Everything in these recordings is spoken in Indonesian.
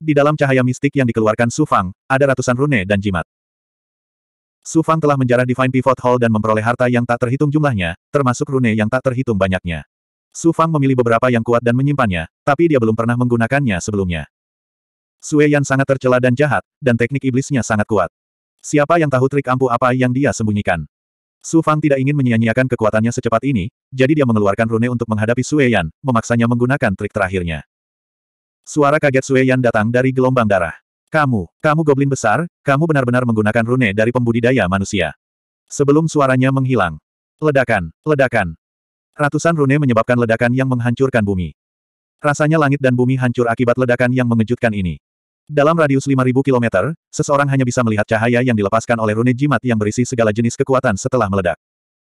Di dalam cahaya mistik yang dikeluarkan Sufang, ada ratusan rune dan jimat. Sufang telah menjarah Divine Pivot Hall dan memperoleh harta yang tak terhitung jumlahnya, termasuk rune yang tak terhitung banyaknya. Sufang memilih beberapa yang kuat dan menyimpannya, tapi dia belum pernah menggunakannya sebelumnya. Sue Yan sangat tercela dan jahat, dan teknik iblisnya sangat kuat. Siapa yang tahu trik ampuh apa yang dia sembunyikan? Sufang tidak ingin menyia-nyiakan kekuatannya secepat ini, jadi dia mengeluarkan rune untuk menghadapi Sue Yan, memaksanya menggunakan trik terakhirnya. Suara kaget Sue Yan datang dari gelombang darah. Kamu, kamu goblin besar, kamu benar-benar menggunakan rune dari pembudidaya manusia. Sebelum suaranya menghilang. Ledakan, ledakan. Ratusan rune menyebabkan ledakan yang menghancurkan bumi. Rasanya langit dan bumi hancur akibat ledakan yang mengejutkan ini. Dalam radius 5.000 km, seseorang hanya bisa melihat cahaya yang dilepaskan oleh rune jimat yang berisi segala jenis kekuatan setelah meledak.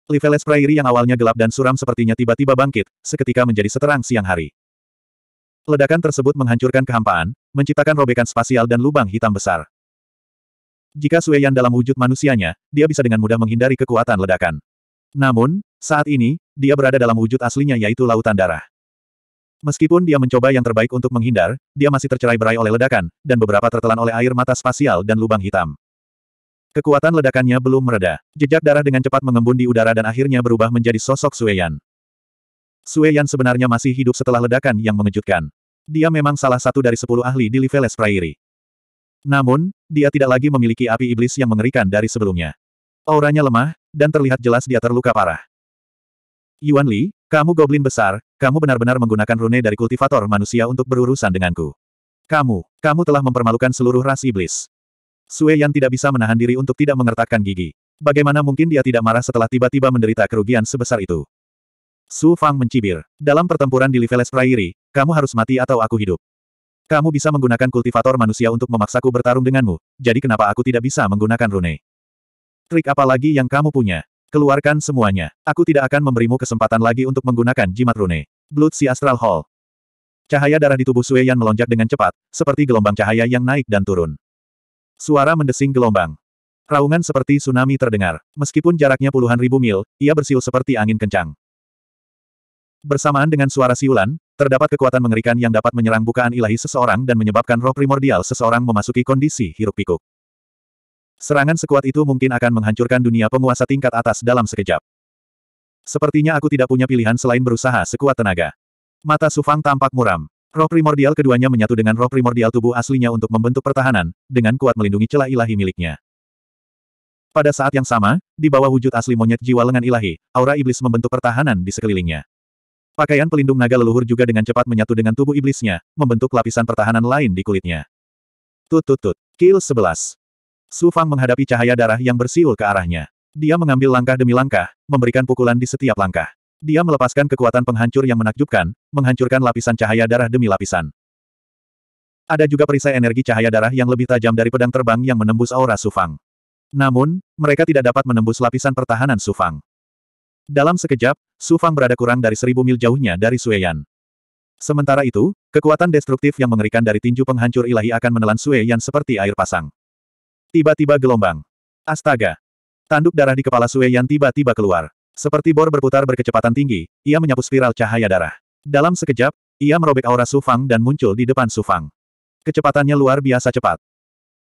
Liveles Prairie yang awalnya gelap dan suram sepertinya tiba-tiba bangkit, seketika menjadi seterang siang hari. Ledakan tersebut menghancurkan kehampaan, menciptakan robekan spasial dan lubang hitam besar. Jika Sueyan dalam wujud manusianya, dia bisa dengan mudah menghindari kekuatan ledakan. Namun, saat ini, dia berada dalam wujud aslinya yaitu lautan darah. Meskipun dia mencoba yang terbaik untuk menghindar, dia masih tercerai berai oleh ledakan, dan beberapa tertelan oleh air mata spasial dan lubang hitam. Kekuatan ledakannya belum mereda. Jejak darah dengan cepat mengembun di udara dan akhirnya berubah menjadi sosok Sueyan. Sueyan sebenarnya masih hidup setelah ledakan yang mengejutkan dia memang salah satu dari sepuluh ahli di Liveles Prairie. Namun, dia tidak lagi memiliki api iblis yang mengerikan dari sebelumnya. Auranya lemah, dan terlihat jelas dia terluka parah. Yuan Li, kamu goblin besar, kamu benar-benar menggunakan rune dari kultivator manusia untuk berurusan denganku. Kamu, kamu telah mempermalukan seluruh ras iblis. Sue Yan tidak bisa menahan diri untuk tidak mengertakkan gigi. Bagaimana mungkin dia tidak marah setelah tiba-tiba menderita kerugian sebesar itu? Su Fang mencibir. Dalam pertempuran di Liveles Prairie, kamu harus mati atau aku hidup. Kamu bisa menggunakan kultivator manusia untuk memaksaku bertarung denganmu, jadi kenapa aku tidak bisa menggunakan rune? Trik apa lagi yang kamu punya? Keluarkan semuanya. Aku tidak akan memberimu kesempatan lagi untuk menggunakan jimat rune. Blood si Astral Hall. Cahaya darah di tubuh Sue Yan melonjak dengan cepat, seperti gelombang cahaya yang naik dan turun. Suara mendesing gelombang. Raungan seperti tsunami terdengar. Meskipun jaraknya puluhan ribu mil, ia bersiul seperti angin kencang. Bersamaan dengan suara siulan, Terdapat kekuatan mengerikan yang dapat menyerang bukaan ilahi seseorang dan menyebabkan roh primordial seseorang memasuki kondisi hiruk-pikuk. Serangan sekuat itu mungkin akan menghancurkan dunia penguasa tingkat atas dalam sekejap. Sepertinya aku tidak punya pilihan selain berusaha sekuat tenaga. Mata Sufang tampak muram. Roh primordial keduanya menyatu dengan roh primordial tubuh aslinya untuk membentuk pertahanan, dengan kuat melindungi celah ilahi miliknya. Pada saat yang sama, di bawah wujud asli monyet jiwa lengan ilahi, aura iblis membentuk pertahanan di sekelilingnya. Pakaian pelindung naga leluhur juga dengan cepat menyatu dengan tubuh iblisnya, membentuk lapisan pertahanan lain di kulitnya. Tut tut tut. Kill 11. Su Fang menghadapi cahaya darah yang bersiul ke arahnya. Dia mengambil langkah demi langkah, memberikan pukulan di setiap langkah. Dia melepaskan kekuatan penghancur yang menakjubkan, menghancurkan lapisan cahaya darah demi lapisan. Ada juga perisai energi cahaya darah yang lebih tajam dari pedang terbang yang menembus aura Sufang. Namun, mereka tidak dapat menembus lapisan pertahanan Sufang. Dalam sekejap, Su Fang berada kurang dari seribu mil jauhnya dari Yan. Sementara itu, kekuatan destruktif yang mengerikan dari tinju penghancur ilahi akan menelan Yan seperti air pasang. Tiba-tiba gelombang. Astaga! Tanduk darah di kepala Yan tiba-tiba keluar. Seperti bor berputar berkecepatan tinggi, ia menyapu spiral cahaya darah. Dalam sekejap, ia merobek aura Su Fang dan muncul di depan Su Fang. Kecepatannya luar biasa cepat.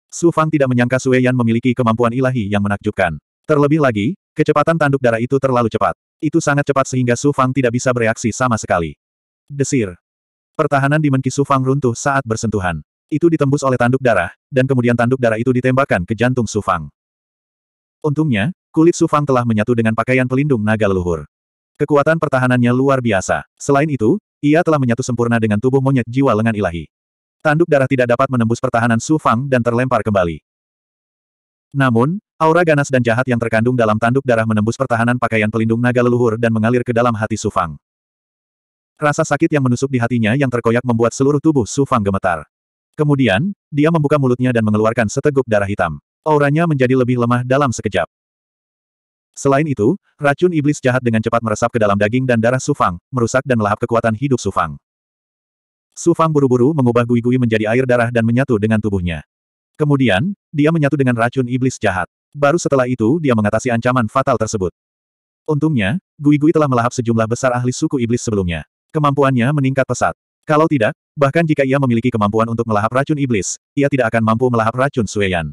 Su Fang tidak menyangka Yan memiliki kemampuan ilahi yang menakjubkan. Terlebih lagi, Kecepatan tanduk darah itu terlalu cepat. Itu sangat cepat sehingga Su Fang tidak bisa bereaksi sama sekali. Desir. Pertahanan di menki Su Fang runtuh saat bersentuhan. Itu ditembus oleh tanduk darah, dan kemudian tanduk darah itu ditembakkan ke jantung Su Fang. Untungnya, kulit Su Fang telah menyatu dengan pakaian pelindung naga leluhur. Kekuatan pertahanannya luar biasa. Selain itu, ia telah menyatu sempurna dengan tubuh monyet jiwa lengan ilahi. Tanduk darah tidak dapat menembus pertahanan Su Fang dan terlempar kembali. Namun, Aura ganas dan jahat yang terkandung dalam tanduk darah menembus pertahanan pakaian pelindung naga leluhur dan mengalir ke dalam hati Sufang. Rasa sakit yang menusuk di hatinya yang terkoyak membuat seluruh tubuh Sufang gemetar. Kemudian, dia membuka mulutnya dan mengeluarkan seteguk darah hitam. Auranya menjadi lebih lemah dalam sekejap. Selain itu, racun iblis jahat dengan cepat meresap ke dalam daging dan darah Sufang, merusak dan melahap kekuatan hidup Sufang. Sufang buru-buru mengubah gui-gui menjadi air darah dan menyatu dengan tubuhnya. Kemudian, dia menyatu dengan racun iblis jahat baru setelah itu dia mengatasi ancaman fatal tersebut. Untungnya, Gui Gui telah melahap sejumlah besar ahli suku iblis sebelumnya. Kemampuannya meningkat pesat. Kalau tidak, bahkan jika ia memiliki kemampuan untuk melahap racun iblis, ia tidak akan mampu melahap racun Sueyan.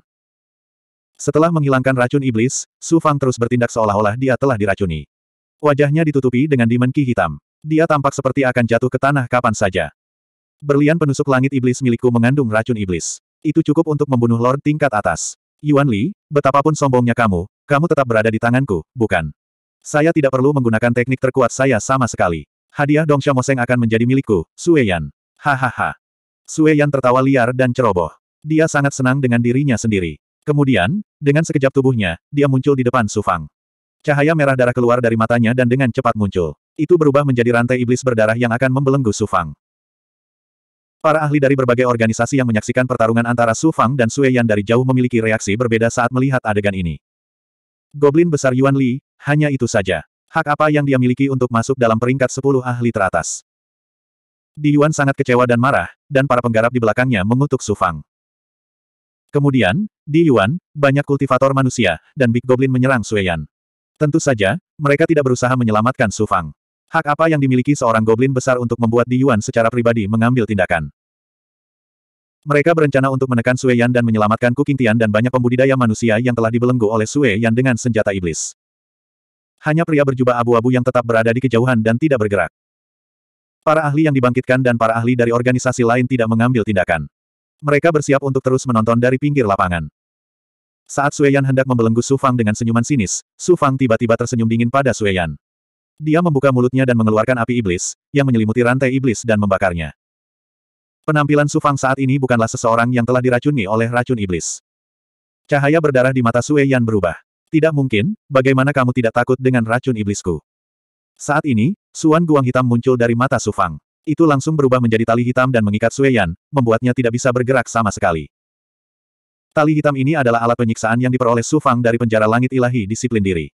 Setelah menghilangkan racun iblis, Su Fang terus bertindak seolah-olah dia telah diracuni. Wajahnya ditutupi dengan dimenki hitam. Dia tampak seperti akan jatuh ke tanah kapan saja. Berlian penusuk langit iblis milikku mengandung racun iblis. Itu cukup untuk membunuh Lord tingkat atas. Yuan Li, betapapun sombongnya kamu, kamu tetap berada di tanganku, bukan? Saya tidak perlu menggunakan teknik terkuat saya sama sekali. Hadiah Dong Moseng akan menjadi milikku, Sue Yan. Hahaha. Sue Yan tertawa liar dan ceroboh. Dia sangat senang dengan dirinya sendiri. Kemudian, dengan sekejap tubuhnya, dia muncul di depan Sufang. Cahaya merah darah keluar dari matanya dan dengan cepat muncul. Itu berubah menjadi rantai iblis berdarah yang akan membelenggu Sufang. Para ahli dari berbagai organisasi yang menyaksikan pertarungan antara Su Fang dan Sue Yan dari jauh memiliki reaksi berbeda saat melihat adegan ini. Goblin besar Yuan Li, hanya itu saja. Hak apa yang dia miliki untuk masuk dalam peringkat 10 ahli teratas? Di Yuan sangat kecewa dan marah, dan para penggarap di belakangnya mengutuk Su Fang. Kemudian, di Yuan, banyak kultivator manusia, dan Big Goblin menyerang Sue Yan. Tentu saja, mereka tidak berusaha menyelamatkan Su Fang. Hak apa yang dimiliki seorang goblin besar untuk membuat Di Yuan secara pribadi mengambil tindakan? Mereka berencana untuk menekan Sue Yan dan menyelamatkan Kuking Tian dan banyak pembudidaya manusia yang telah dibelenggu oleh Sue Yan dengan senjata iblis. Hanya pria berjubah abu-abu yang tetap berada di kejauhan dan tidak bergerak. Para ahli yang dibangkitkan dan para ahli dari organisasi lain tidak mengambil tindakan. Mereka bersiap untuk terus menonton dari pinggir lapangan. Saat Sue Yan hendak membelenggu Su Fang dengan senyuman sinis, Su Fang tiba-tiba tersenyum dingin pada Sue Yan. Dia membuka mulutnya dan mengeluarkan api iblis, yang menyelimuti rantai iblis dan membakarnya. Penampilan Sufang saat ini bukanlah seseorang yang telah diracuni oleh racun iblis. Cahaya berdarah di mata Sue Yan berubah. Tidak mungkin, bagaimana kamu tidak takut dengan racun iblisku? Saat ini, Suan Guang Hitam muncul dari mata Sufang. Itu langsung berubah menjadi tali hitam dan mengikat Sue Yan, membuatnya tidak bisa bergerak sama sekali. Tali hitam ini adalah alat penyiksaan yang diperoleh Sufang dari penjara langit ilahi disiplin diri.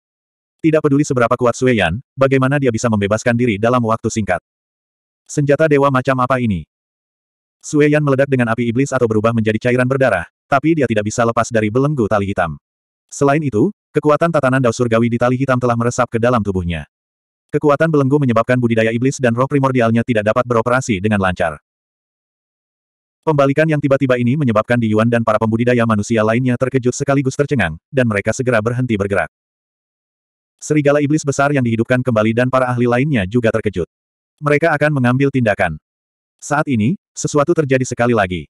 Tidak peduli seberapa kuat Sueyan, bagaimana dia bisa membebaskan diri dalam waktu singkat. Senjata dewa macam apa ini? Sueyan meledak dengan api iblis atau berubah menjadi cairan berdarah, tapi dia tidak bisa lepas dari belenggu tali hitam. Selain itu, kekuatan tatanan dao surgawi di tali hitam telah meresap ke dalam tubuhnya. Kekuatan belenggu menyebabkan budidaya iblis dan roh primordialnya tidak dapat beroperasi dengan lancar. Pembalikan yang tiba-tiba ini menyebabkan Di Yuan dan para pembudidaya manusia lainnya terkejut sekaligus tercengang, dan mereka segera berhenti bergerak. Serigala iblis besar yang dihidupkan kembali dan para ahli lainnya juga terkejut. Mereka akan mengambil tindakan. Saat ini, sesuatu terjadi sekali lagi.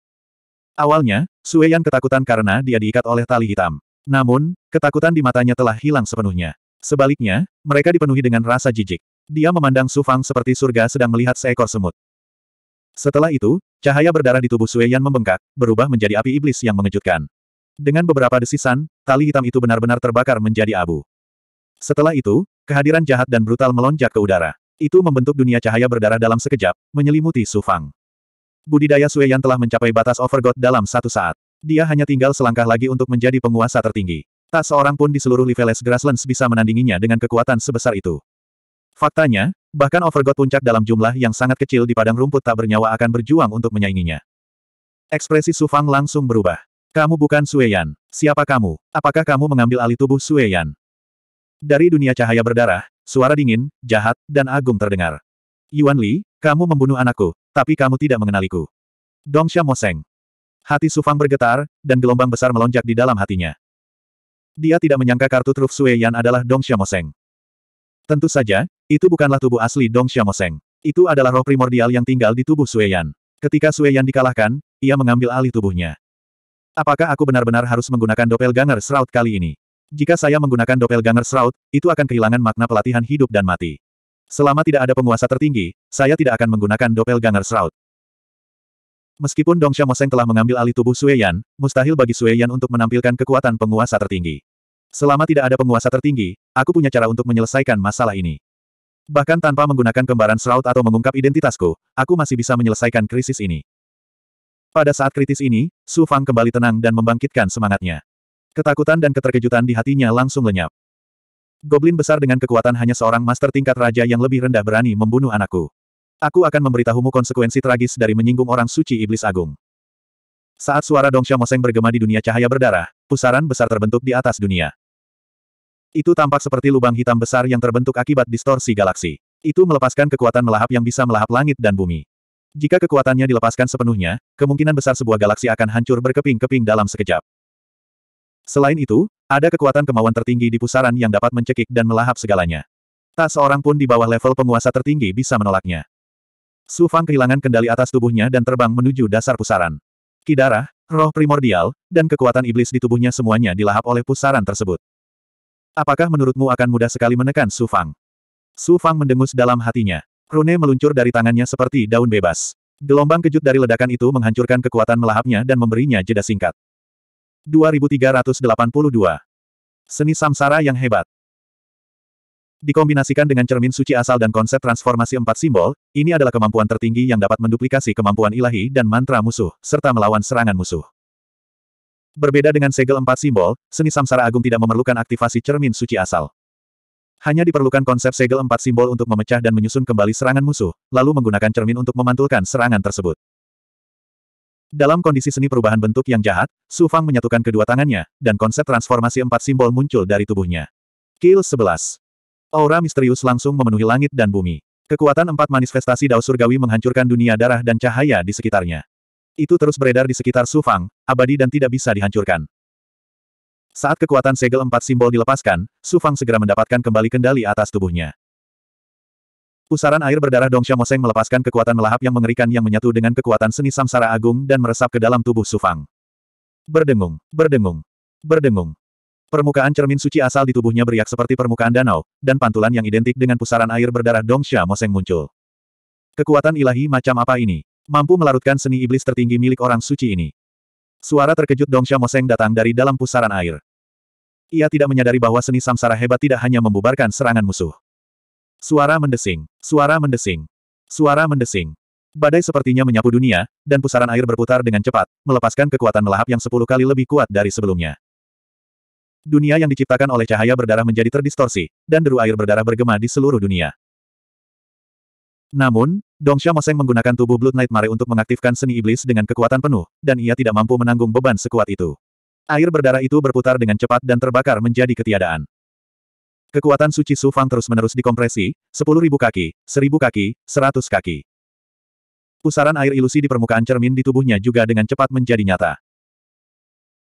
Awalnya, Sue yang ketakutan karena dia diikat oleh tali hitam. Namun, ketakutan di matanya telah hilang sepenuhnya. Sebaliknya, mereka dipenuhi dengan rasa jijik. Dia memandang Su Fang seperti surga sedang melihat seekor semut. Setelah itu, cahaya berdarah di tubuh Sue Yan membengkak, berubah menjadi api iblis yang mengejutkan. Dengan beberapa desisan, tali hitam itu benar-benar terbakar menjadi abu. Setelah itu, kehadiran jahat dan brutal melonjak ke udara. Itu membentuk dunia cahaya berdarah dalam sekejap, menyelimuti Su Fang. Budidaya Yan telah mencapai batas overgod dalam satu saat. Dia hanya tinggal selangkah lagi untuk menjadi penguasa tertinggi. Tak seorang pun di seluruh Liveless Grasslands bisa menandinginya dengan kekuatan sebesar itu. Faktanya, bahkan overgod puncak dalam jumlah yang sangat kecil di padang rumput tak bernyawa akan berjuang untuk menyainginya. Ekspresi Su Fang langsung berubah. Kamu bukan Yan. Siapa kamu? Apakah kamu mengambil alih tubuh Yan? Dari dunia cahaya berdarah, suara dingin, jahat, dan agung terdengar. Yuan Li, kamu membunuh anakku, tapi kamu tidak mengenaliku. Dongsha Moseng. Hati Sufang bergetar, dan gelombang besar melonjak di dalam hatinya. Dia tidak menyangka kartu truf Sue Yan adalah Dongsha Moseng. Tentu saja, itu bukanlah tubuh asli Dong Dongsha Moseng. Itu adalah roh primordial yang tinggal di tubuh Sue Yan. Ketika Sue Yan dikalahkan, ia mengambil alih tubuhnya. Apakah aku benar-benar harus menggunakan doppelganger Shroud kali ini? Jika saya menggunakan doppelganger Shroud, itu akan kehilangan makna pelatihan hidup dan mati. Selama tidak ada penguasa tertinggi, saya tidak akan menggunakan doppelganger Shroud. Meskipun Dong Moseng telah mengambil alih tubuh Sueyan, mustahil bagi Sueyan untuk menampilkan kekuatan penguasa tertinggi. Selama tidak ada penguasa tertinggi, aku punya cara untuk menyelesaikan masalah ini. Bahkan tanpa menggunakan kembaran Shroud atau mengungkap identitasku, aku masih bisa menyelesaikan krisis ini. Pada saat kritis ini, Su Fang kembali tenang dan membangkitkan semangatnya. Ketakutan dan keterkejutan di hatinya langsung lenyap. Goblin besar dengan kekuatan hanya seorang master tingkat raja yang lebih rendah berani membunuh anakku. Aku akan memberitahumu konsekuensi tragis dari menyinggung orang suci iblis agung. Saat suara Dongsha Moseng bergema di dunia cahaya berdarah, pusaran besar terbentuk di atas dunia. Itu tampak seperti lubang hitam besar yang terbentuk akibat distorsi galaksi. Itu melepaskan kekuatan melahap yang bisa melahap langit dan bumi. Jika kekuatannya dilepaskan sepenuhnya, kemungkinan besar sebuah galaksi akan hancur berkeping-keping dalam sekejap. Selain itu, ada kekuatan kemauan tertinggi di pusaran yang dapat mencekik dan melahap segalanya. Tak seorang pun di bawah level penguasa tertinggi bisa menolaknya. Su Fang kehilangan kendali atas tubuhnya dan terbang menuju dasar pusaran. Kidarah, roh primordial, dan kekuatan iblis di tubuhnya semuanya dilahap oleh pusaran tersebut. Apakah menurutmu akan mudah sekali menekan Su Fang? Su Fang mendengus dalam hatinya. Rune meluncur dari tangannya seperti daun bebas. Gelombang kejut dari ledakan itu menghancurkan kekuatan melahapnya dan memberinya jeda singkat. 2382. Seni samsara yang hebat. Dikombinasikan dengan cermin suci asal dan konsep transformasi empat simbol, ini adalah kemampuan tertinggi yang dapat menduplikasi kemampuan ilahi dan mantra musuh, serta melawan serangan musuh. Berbeda dengan segel empat simbol, seni samsara agung tidak memerlukan aktivasi cermin suci asal. Hanya diperlukan konsep segel empat simbol untuk memecah dan menyusun kembali serangan musuh, lalu menggunakan cermin untuk memantulkan serangan tersebut. Dalam kondisi seni perubahan bentuk yang jahat, Su Fang menyatukan kedua tangannya, dan konsep transformasi empat simbol muncul dari tubuhnya. Kill 11. Aura misterius langsung memenuhi langit dan bumi. Kekuatan empat manifestasi Dao Surgawi menghancurkan dunia darah dan cahaya di sekitarnya. Itu terus beredar di sekitar Su Fang, abadi dan tidak bisa dihancurkan. Saat kekuatan segel empat simbol dilepaskan, Su Fang segera mendapatkan kembali kendali atas tubuhnya. Pusaran air berdarah Dongsha Moseng melepaskan kekuatan melahap yang mengerikan yang menyatu dengan kekuatan seni samsara agung dan meresap ke dalam tubuh Sufang. Berdengung, berdengung, berdengung. Permukaan cermin suci asal di tubuhnya beriak seperti permukaan danau, dan pantulan yang identik dengan pusaran air berdarah Dongsha Moseng muncul. Kekuatan ilahi macam apa ini? Mampu melarutkan seni iblis tertinggi milik orang suci ini. Suara terkejut Dongsha Moseng datang dari dalam pusaran air. Ia tidak menyadari bahwa seni samsara hebat tidak hanya membubarkan serangan musuh. Suara mendesing, suara mendesing, suara mendesing. Badai sepertinya menyapu dunia, dan pusaran air berputar dengan cepat, melepaskan kekuatan melahap yang sepuluh kali lebih kuat dari sebelumnya. Dunia yang diciptakan oleh cahaya berdarah menjadi terdistorsi, dan deru air berdarah bergema di seluruh dunia. Namun, Dong Moseng menggunakan tubuh Blood Knight Mare untuk mengaktifkan seni iblis dengan kekuatan penuh, dan ia tidak mampu menanggung beban sekuat itu. Air berdarah itu berputar dengan cepat dan terbakar menjadi ketiadaan. Kekuatan suci Su Fang terus-menerus dikompresi, 10.000 kaki, seribu kaki, seratus kaki. Pusaran air ilusi di permukaan cermin di tubuhnya juga dengan cepat menjadi nyata.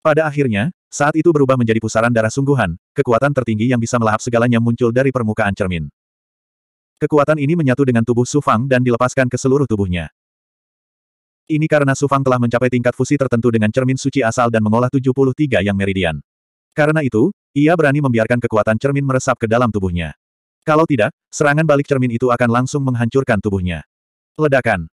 Pada akhirnya, saat itu berubah menjadi pusaran darah sungguhan, kekuatan tertinggi yang bisa melahap segalanya muncul dari permukaan cermin. Kekuatan ini menyatu dengan tubuh Su Fang dan dilepaskan ke seluruh tubuhnya. Ini karena Su Fang telah mencapai tingkat fusi tertentu dengan cermin suci asal dan mengolah 73 yang meridian. Karena itu, ia berani membiarkan kekuatan cermin meresap ke dalam tubuhnya. Kalau tidak, serangan balik cermin itu akan langsung menghancurkan tubuhnya. Ledakan.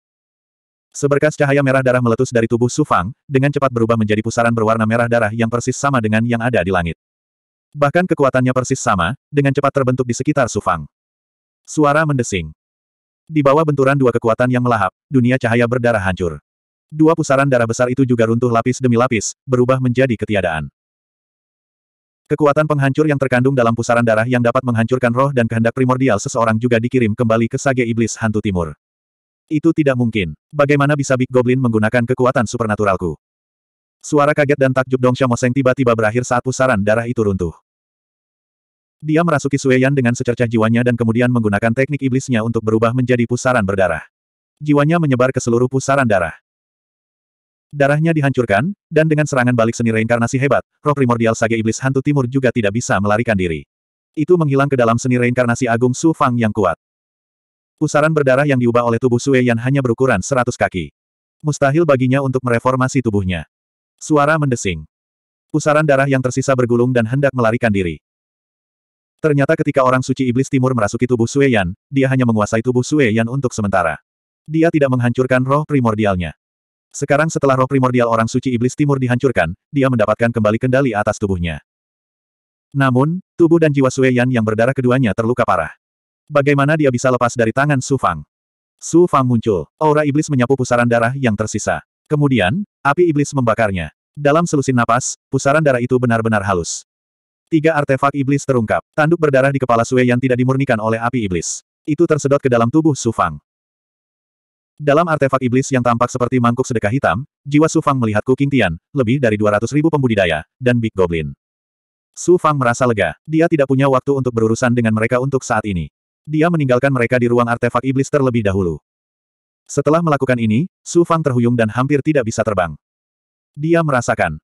Seberkas cahaya merah darah meletus dari tubuh Sufang, dengan cepat berubah menjadi pusaran berwarna merah darah yang persis sama dengan yang ada di langit. Bahkan kekuatannya persis sama, dengan cepat terbentuk di sekitar Sufang. Suara mendesing. Di bawah benturan dua kekuatan yang melahap, dunia cahaya berdarah hancur. Dua pusaran darah besar itu juga runtuh lapis demi lapis, berubah menjadi ketiadaan. Kekuatan penghancur yang terkandung dalam pusaran darah yang dapat menghancurkan roh dan kehendak primordial seseorang juga dikirim kembali ke Sage Iblis Hantu Timur. Itu tidak mungkin. Bagaimana bisa Big Goblin menggunakan kekuatan supernaturalku? Suara kaget dan takjub Dong Moseng tiba-tiba berakhir saat pusaran darah itu runtuh. Dia merasuki Sueyan dengan secercah jiwanya dan kemudian menggunakan teknik iblisnya untuk berubah menjadi pusaran berdarah. Jiwanya menyebar ke seluruh pusaran darah. Darahnya dihancurkan, dan dengan serangan balik seni reinkarnasi hebat, roh primordial Sage Iblis Hantu Timur juga tidak bisa melarikan diri. Itu menghilang ke dalam seni reinkarnasi Agung Su Fang yang kuat. Pusaran berdarah yang diubah oleh tubuh Sue Yan hanya berukuran seratus kaki. Mustahil baginya untuk mereformasi tubuhnya. Suara mendesing. Pusaran darah yang tersisa bergulung dan hendak melarikan diri. Ternyata ketika orang suci iblis timur merasuki tubuh Sue Yan, dia hanya menguasai tubuh Sue Yan untuk sementara. Dia tidak menghancurkan roh primordialnya. Sekarang setelah roh primordial orang suci iblis timur dihancurkan, dia mendapatkan kembali kendali atas tubuhnya. Namun, tubuh dan jiwa Sue Yan yang berdarah keduanya terluka parah. Bagaimana dia bisa lepas dari tangan Su Fang? Su Fang muncul. Aura iblis menyapu pusaran darah yang tersisa. Kemudian, api iblis membakarnya. Dalam selusin napas, pusaran darah itu benar-benar halus. Tiga artefak iblis terungkap. Tanduk berdarah di kepala Sue Yan tidak dimurnikan oleh api iblis. Itu tersedot ke dalam tubuh Su Fang. Dalam artefak iblis yang tampak seperti mangkuk sedekah hitam, jiwa Su Fang melihat Kuking Tian, lebih dari 200 ribu pembudidaya, dan Big Goblin. Su Fang merasa lega, dia tidak punya waktu untuk berurusan dengan mereka untuk saat ini. Dia meninggalkan mereka di ruang artefak iblis terlebih dahulu. Setelah melakukan ini, Su Fang terhuyung dan hampir tidak bisa terbang. Dia merasakan.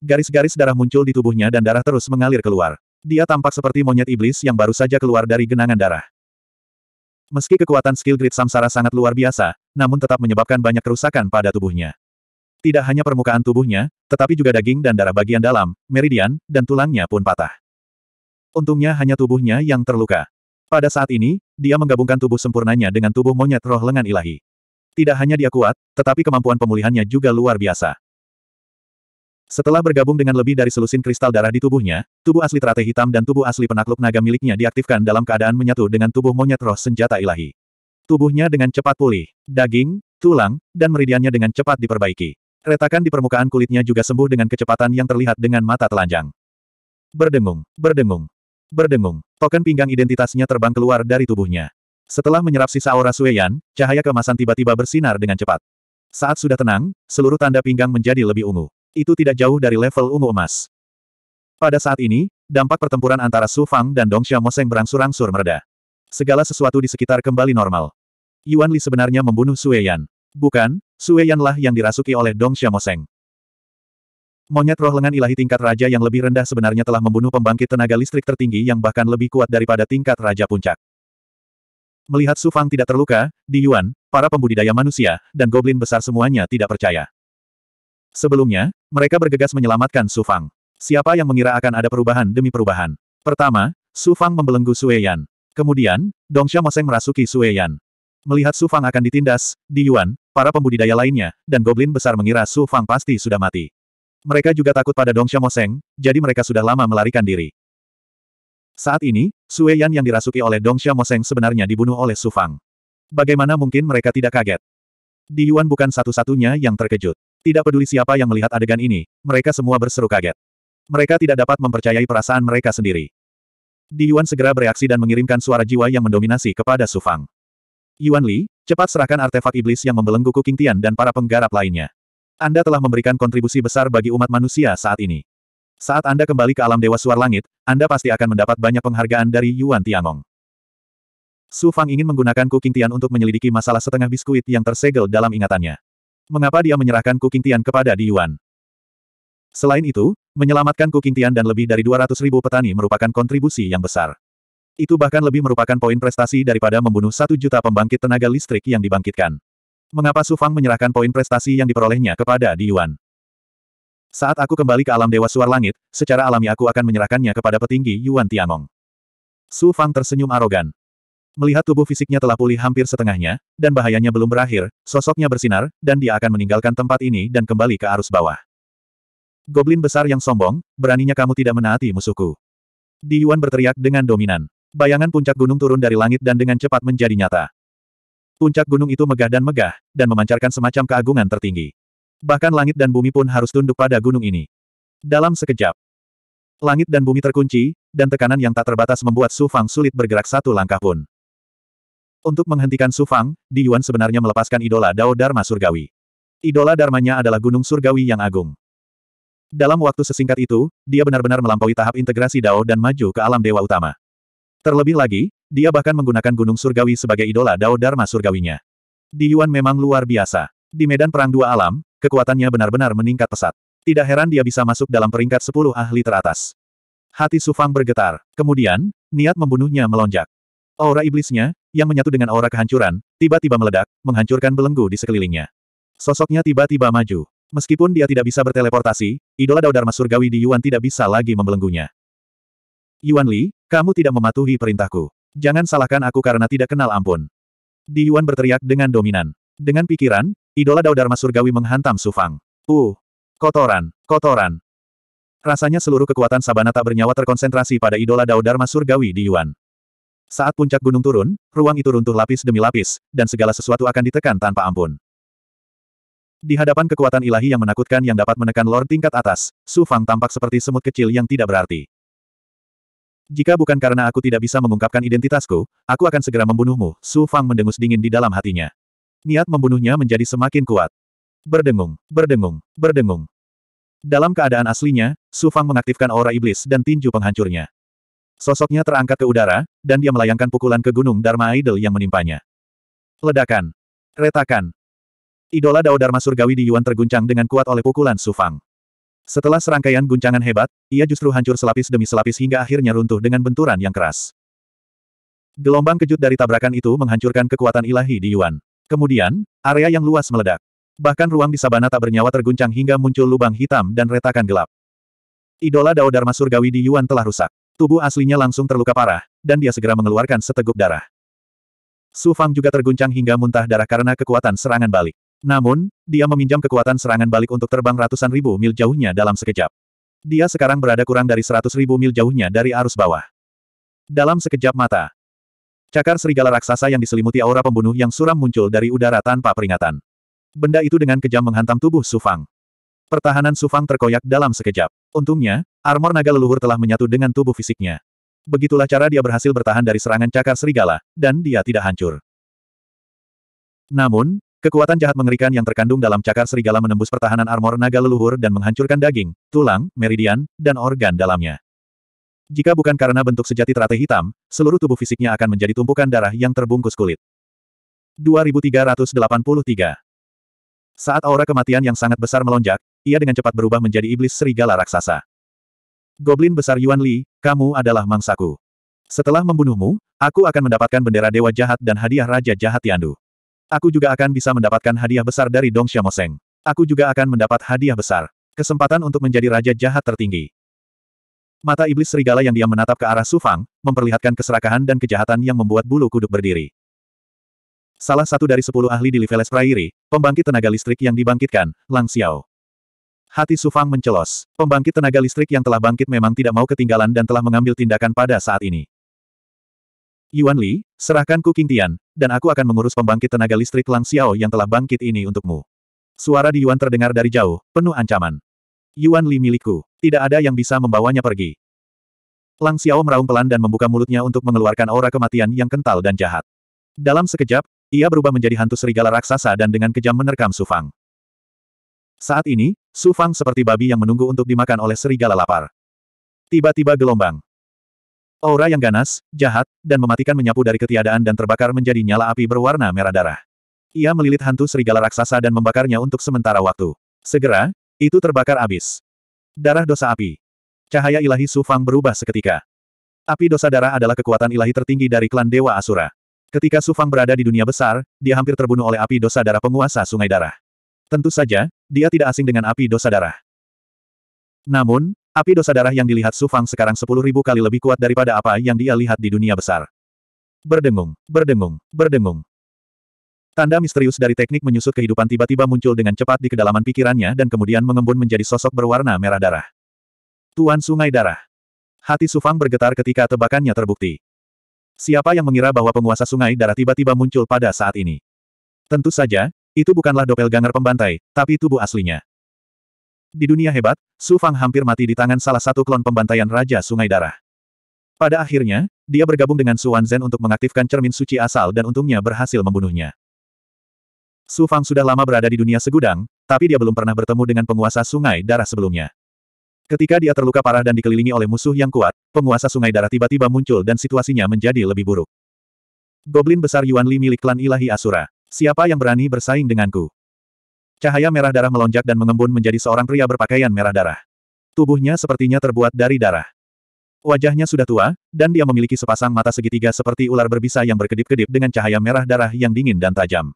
Garis-garis darah muncul di tubuhnya dan darah terus mengalir keluar. Dia tampak seperti monyet iblis yang baru saja keluar dari genangan darah. Meski kekuatan skill grid samsara sangat luar biasa, namun tetap menyebabkan banyak kerusakan pada tubuhnya. Tidak hanya permukaan tubuhnya, tetapi juga daging dan darah bagian dalam, meridian, dan tulangnya pun patah. Untungnya hanya tubuhnya yang terluka. Pada saat ini, dia menggabungkan tubuh sempurnanya dengan tubuh monyet roh lengan ilahi. Tidak hanya dia kuat, tetapi kemampuan pemulihannya juga luar biasa. Setelah bergabung dengan lebih dari selusin kristal darah di tubuhnya, tubuh asli teratai hitam dan tubuh asli penakluk naga miliknya diaktifkan dalam keadaan menyatu dengan tubuh monyet roh senjata ilahi. Tubuhnya dengan cepat pulih, daging, tulang, dan meridiannya dengan cepat diperbaiki. Retakan di permukaan kulitnya juga sembuh dengan kecepatan yang terlihat dengan mata telanjang. Berdengung, berdengung, berdengung. Token pinggang identitasnya terbang keluar dari tubuhnya. Setelah menyerap sisa aura Sueyan, cahaya kemasan tiba-tiba bersinar dengan cepat. Saat sudah tenang, seluruh tanda pinggang menjadi lebih ungu itu tidak jauh dari level ungu emas. Pada saat ini, dampak pertempuran antara Su Fang dan Dong Moseng berangsur-angsur mereda. Segala sesuatu di sekitar kembali normal. Yuan Li sebenarnya membunuh Sue Yan. Bukan, Sue Yan lah yang dirasuki oleh Dong Moseng. Monyet roh lengan ilahi tingkat raja yang lebih rendah sebenarnya telah membunuh pembangkit tenaga listrik tertinggi yang bahkan lebih kuat daripada tingkat raja puncak. Melihat Su Fang tidak terluka, di Yuan, para pembudidaya manusia, dan goblin besar semuanya tidak percaya. Sebelumnya, mereka bergegas menyelamatkan Su Fang. Siapa yang mengira akan ada perubahan demi perubahan? Pertama, Su Fang membelenggu Su Yan. Kemudian, Dongsha Moseng merasuki Su Yan. Melihat Su Fang akan ditindas, di Yuan, para pembudidaya lainnya, dan Goblin besar mengira Su Fang pasti sudah mati. Mereka juga takut pada Dong Dongsha Moseng, jadi mereka sudah lama melarikan diri. Saat ini, Su Yan yang dirasuki oleh Dong Dongsha Moseng sebenarnya dibunuh oleh Su Fang. Bagaimana mungkin mereka tidak kaget? Di Yuan bukan satu-satunya yang terkejut. Tidak peduli siapa yang melihat adegan ini, mereka semua berseru kaget. Mereka tidak dapat mempercayai perasaan mereka sendiri. Di Yuan segera bereaksi dan mengirimkan suara jiwa yang mendominasi kepada Su Fang. Yuan Li, cepat serahkan artefak iblis yang membelenggu Kuking Tian dan para penggarap lainnya. Anda telah memberikan kontribusi besar bagi umat manusia saat ini. Saat Anda kembali ke alam Dewa Suar Langit, Anda pasti akan mendapat banyak penghargaan dari Yuan Tiangong. Su Fang ingin menggunakan Kuking Tian untuk menyelidiki masalah setengah biskuit yang tersegel dalam ingatannya. Mengapa dia menyerahkan Kuking Tian kepada Di Yuan? Selain itu, menyelamatkan Kuking Tian dan lebih dari 200 ribu petani merupakan kontribusi yang besar. Itu bahkan lebih merupakan poin prestasi daripada membunuh satu juta pembangkit tenaga listrik yang dibangkitkan. Mengapa Su Fang menyerahkan poin prestasi yang diperolehnya kepada Di Yuan? Saat aku kembali ke alam Dewa Suar Langit, secara alami aku akan menyerahkannya kepada petinggi Yuan Tianong. Su Fang tersenyum arogan. Melihat tubuh fisiknya telah pulih hampir setengahnya, dan bahayanya belum berakhir, sosoknya bersinar, dan dia akan meninggalkan tempat ini dan kembali ke arus bawah. Goblin besar yang sombong, beraninya kamu tidak menaati musuhku. Di Yuan berteriak dengan dominan. Bayangan puncak gunung turun dari langit dan dengan cepat menjadi nyata. Puncak gunung itu megah dan megah, dan memancarkan semacam keagungan tertinggi. Bahkan langit dan bumi pun harus tunduk pada gunung ini. Dalam sekejap, langit dan bumi terkunci, dan tekanan yang tak terbatas membuat Su Fang sulit bergerak satu langkah pun. Untuk menghentikan Sufang, Di Yuan sebenarnya melepaskan idola Dao Dharma Surgawi. Idola Dharmanya adalah Gunung Surgawi yang agung. Dalam waktu sesingkat itu, dia benar-benar melampaui tahap integrasi Dao dan maju ke alam dewa utama. Terlebih lagi, dia bahkan menggunakan Gunung Surgawi sebagai idola Dao Dharma Surgawinya. Di Yuan memang luar biasa. Di medan perang dua alam, kekuatannya benar-benar meningkat pesat. Tidak heran dia bisa masuk dalam peringkat sepuluh ahli teratas. Hati Sufang bergetar. Kemudian, niat membunuhnya melonjak. Aura iblisnya, yang menyatu dengan aura kehancuran, tiba-tiba meledak, menghancurkan belenggu di sekelilingnya. Sosoknya tiba-tiba maju. Meskipun dia tidak bisa berteleportasi, idola Daudarma Surgawi di Yuan tidak bisa lagi membelenggunya. Yuan Li, kamu tidak mematuhi perintahku. Jangan salahkan aku karena tidak kenal ampun. Di Yuan berteriak dengan dominan. Dengan pikiran, idola Daudarma Surgawi menghantam Sufang. Uh, kotoran, kotoran. Rasanya seluruh kekuatan Sabana tak bernyawa terkonsentrasi pada idola Daudarma Surgawi di Yuan. Saat puncak gunung turun, ruang itu runtuh lapis demi lapis, dan segala sesuatu akan ditekan tanpa ampun. Di hadapan kekuatan ilahi yang menakutkan yang dapat menekan Lord tingkat atas, Su Fang tampak seperti semut kecil yang tidak berarti. Jika bukan karena aku tidak bisa mengungkapkan identitasku, aku akan segera membunuhmu, Su Fang mendengus dingin di dalam hatinya. Niat membunuhnya menjadi semakin kuat. Berdengung, berdengung, berdengung. Dalam keadaan aslinya, Su Fang mengaktifkan aura iblis dan tinju penghancurnya. Sosoknya terangkat ke udara, dan dia melayangkan pukulan ke gunung Dharma Idol yang menimpanya. Ledakan. Retakan. Idola Dao Dharma Surgawi di Yuan terguncang dengan kuat oleh pukulan Sufang. Setelah serangkaian guncangan hebat, ia justru hancur selapis demi selapis hingga akhirnya runtuh dengan benturan yang keras. Gelombang kejut dari tabrakan itu menghancurkan kekuatan ilahi di Yuan. Kemudian, area yang luas meledak. Bahkan ruang di sabana tak bernyawa terguncang hingga muncul lubang hitam dan retakan gelap. Idola Dao Dharma Surgawi di Yuan telah rusak. Tubuh aslinya langsung terluka parah, dan dia segera mengeluarkan seteguk darah. Su Fang juga terguncang hingga muntah darah karena kekuatan serangan balik. Namun, dia meminjam kekuatan serangan balik untuk terbang ratusan ribu mil jauhnya dalam sekejap. Dia sekarang berada kurang dari seratus ribu mil jauhnya dari arus bawah. Dalam sekejap mata, cakar serigala raksasa yang diselimuti aura pembunuh yang suram muncul dari udara tanpa peringatan. Benda itu dengan kejam menghantam tubuh Su Fang. Pertahanan Sufang terkoyak dalam sekejap. Untungnya, armor naga leluhur telah menyatu dengan tubuh fisiknya. Begitulah cara dia berhasil bertahan dari serangan cakar serigala, dan dia tidak hancur. Namun, kekuatan jahat mengerikan yang terkandung dalam cakar serigala menembus pertahanan armor naga leluhur dan menghancurkan daging, tulang, meridian, dan organ dalamnya. Jika bukan karena bentuk sejati teratai hitam, seluruh tubuh fisiknya akan menjadi tumpukan darah yang terbungkus kulit. 2383 Saat aura kematian yang sangat besar melonjak, ia dengan cepat berubah menjadi iblis serigala raksasa. Goblin besar Yuan Li, kamu adalah mangsaku. Setelah membunuhmu, aku akan mendapatkan bendera dewa jahat dan hadiah raja jahat Tiandu. Aku juga akan bisa mendapatkan hadiah besar dari Dong Xiamoseng. Aku juga akan mendapat hadiah besar. Kesempatan untuk menjadi raja jahat tertinggi. Mata iblis serigala yang dia menatap ke arah Sufang, memperlihatkan keserakahan dan kejahatan yang membuat bulu kuduk berdiri. Salah satu dari sepuluh ahli di Liveles Prairie, pembangkit tenaga listrik yang dibangkitkan, Lang Xiao. Hati Sufang mencelos. Pembangkit tenaga listrik yang telah bangkit memang tidak mau ketinggalan dan telah mengambil tindakan pada saat ini. Yuan Li, serahkan Ku King Tian, dan aku akan mengurus pembangkit tenaga listrik Lang Xiao yang telah bangkit ini untukmu. Suara di Yuan terdengar dari jauh, penuh ancaman. Yuan Li milikku, tidak ada yang bisa membawanya pergi. Lang Xiao meraung pelan dan membuka mulutnya untuk mengeluarkan aura kematian yang kental dan jahat. Dalam sekejap, ia berubah menjadi hantu serigala raksasa dan dengan kejam menerkam Sufang. Saat ini, Su Fang seperti babi yang menunggu untuk dimakan oleh serigala lapar. Tiba-tiba gelombang. Aura yang ganas, jahat, dan mematikan menyapu dari ketiadaan dan terbakar menjadi nyala api berwarna merah darah. Ia melilit hantu serigala raksasa dan membakarnya untuk sementara waktu. Segera, itu terbakar abis. Darah dosa api. Cahaya ilahi Su Fang berubah seketika. Api dosa darah adalah kekuatan ilahi tertinggi dari klan Dewa Asura. Ketika Su Fang berada di dunia besar, dia hampir terbunuh oleh api dosa darah penguasa sungai darah. Tentu saja, dia tidak asing dengan api dosa darah. Namun, api dosa darah yang dilihat Su Fang sekarang sepuluh ribu kali lebih kuat daripada apa yang dia lihat di dunia besar. Berdengung, berdengung, berdengung. Tanda misterius dari teknik menyusut kehidupan tiba-tiba muncul dengan cepat di kedalaman pikirannya dan kemudian mengembun menjadi sosok berwarna merah darah. Tuan Sungai Darah. Hati Su Fang bergetar ketika tebakannya terbukti. Siapa yang mengira bahwa penguasa sungai darah tiba-tiba muncul pada saat ini? Tentu saja, itu bukanlah doppelganger pembantai, tapi tubuh aslinya. Di dunia hebat, Su Fang hampir mati di tangan salah satu klon pembantaian Raja Sungai Darah. Pada akhirnya, dia bergabung dengan Su Wanzhen untuk mengaktifkan cermin suci asal dan untungnya berhasil membunuhnya. Su Fang sudah lama berada di dunia segudang, tapi dia belum pernah bertemu dengan penguasa Sungai Darah sebelumnya. Ketika dia terluka parah dan dikelilingi oleh musuh yang kuat, penguasa Sungai Darah tiba-tiba muncul dan situasinya menjadi lebih buruk. Goblin besar Yuan Li milik klan Ilahi Asura. Siapa yang berani bersaing denganku? Cahaya merah darah melonjak dan mengembun menjadi seorang pria berpakaian merah darah. Tubuhnya sepertinya terbuat dari darah. Wajahnya sudah tua, dan dia memiliki sepasang mata segitiga seperti ular berbisa yang berkedip-kedip dengan cahaya merah darah yang dingin dan tajam.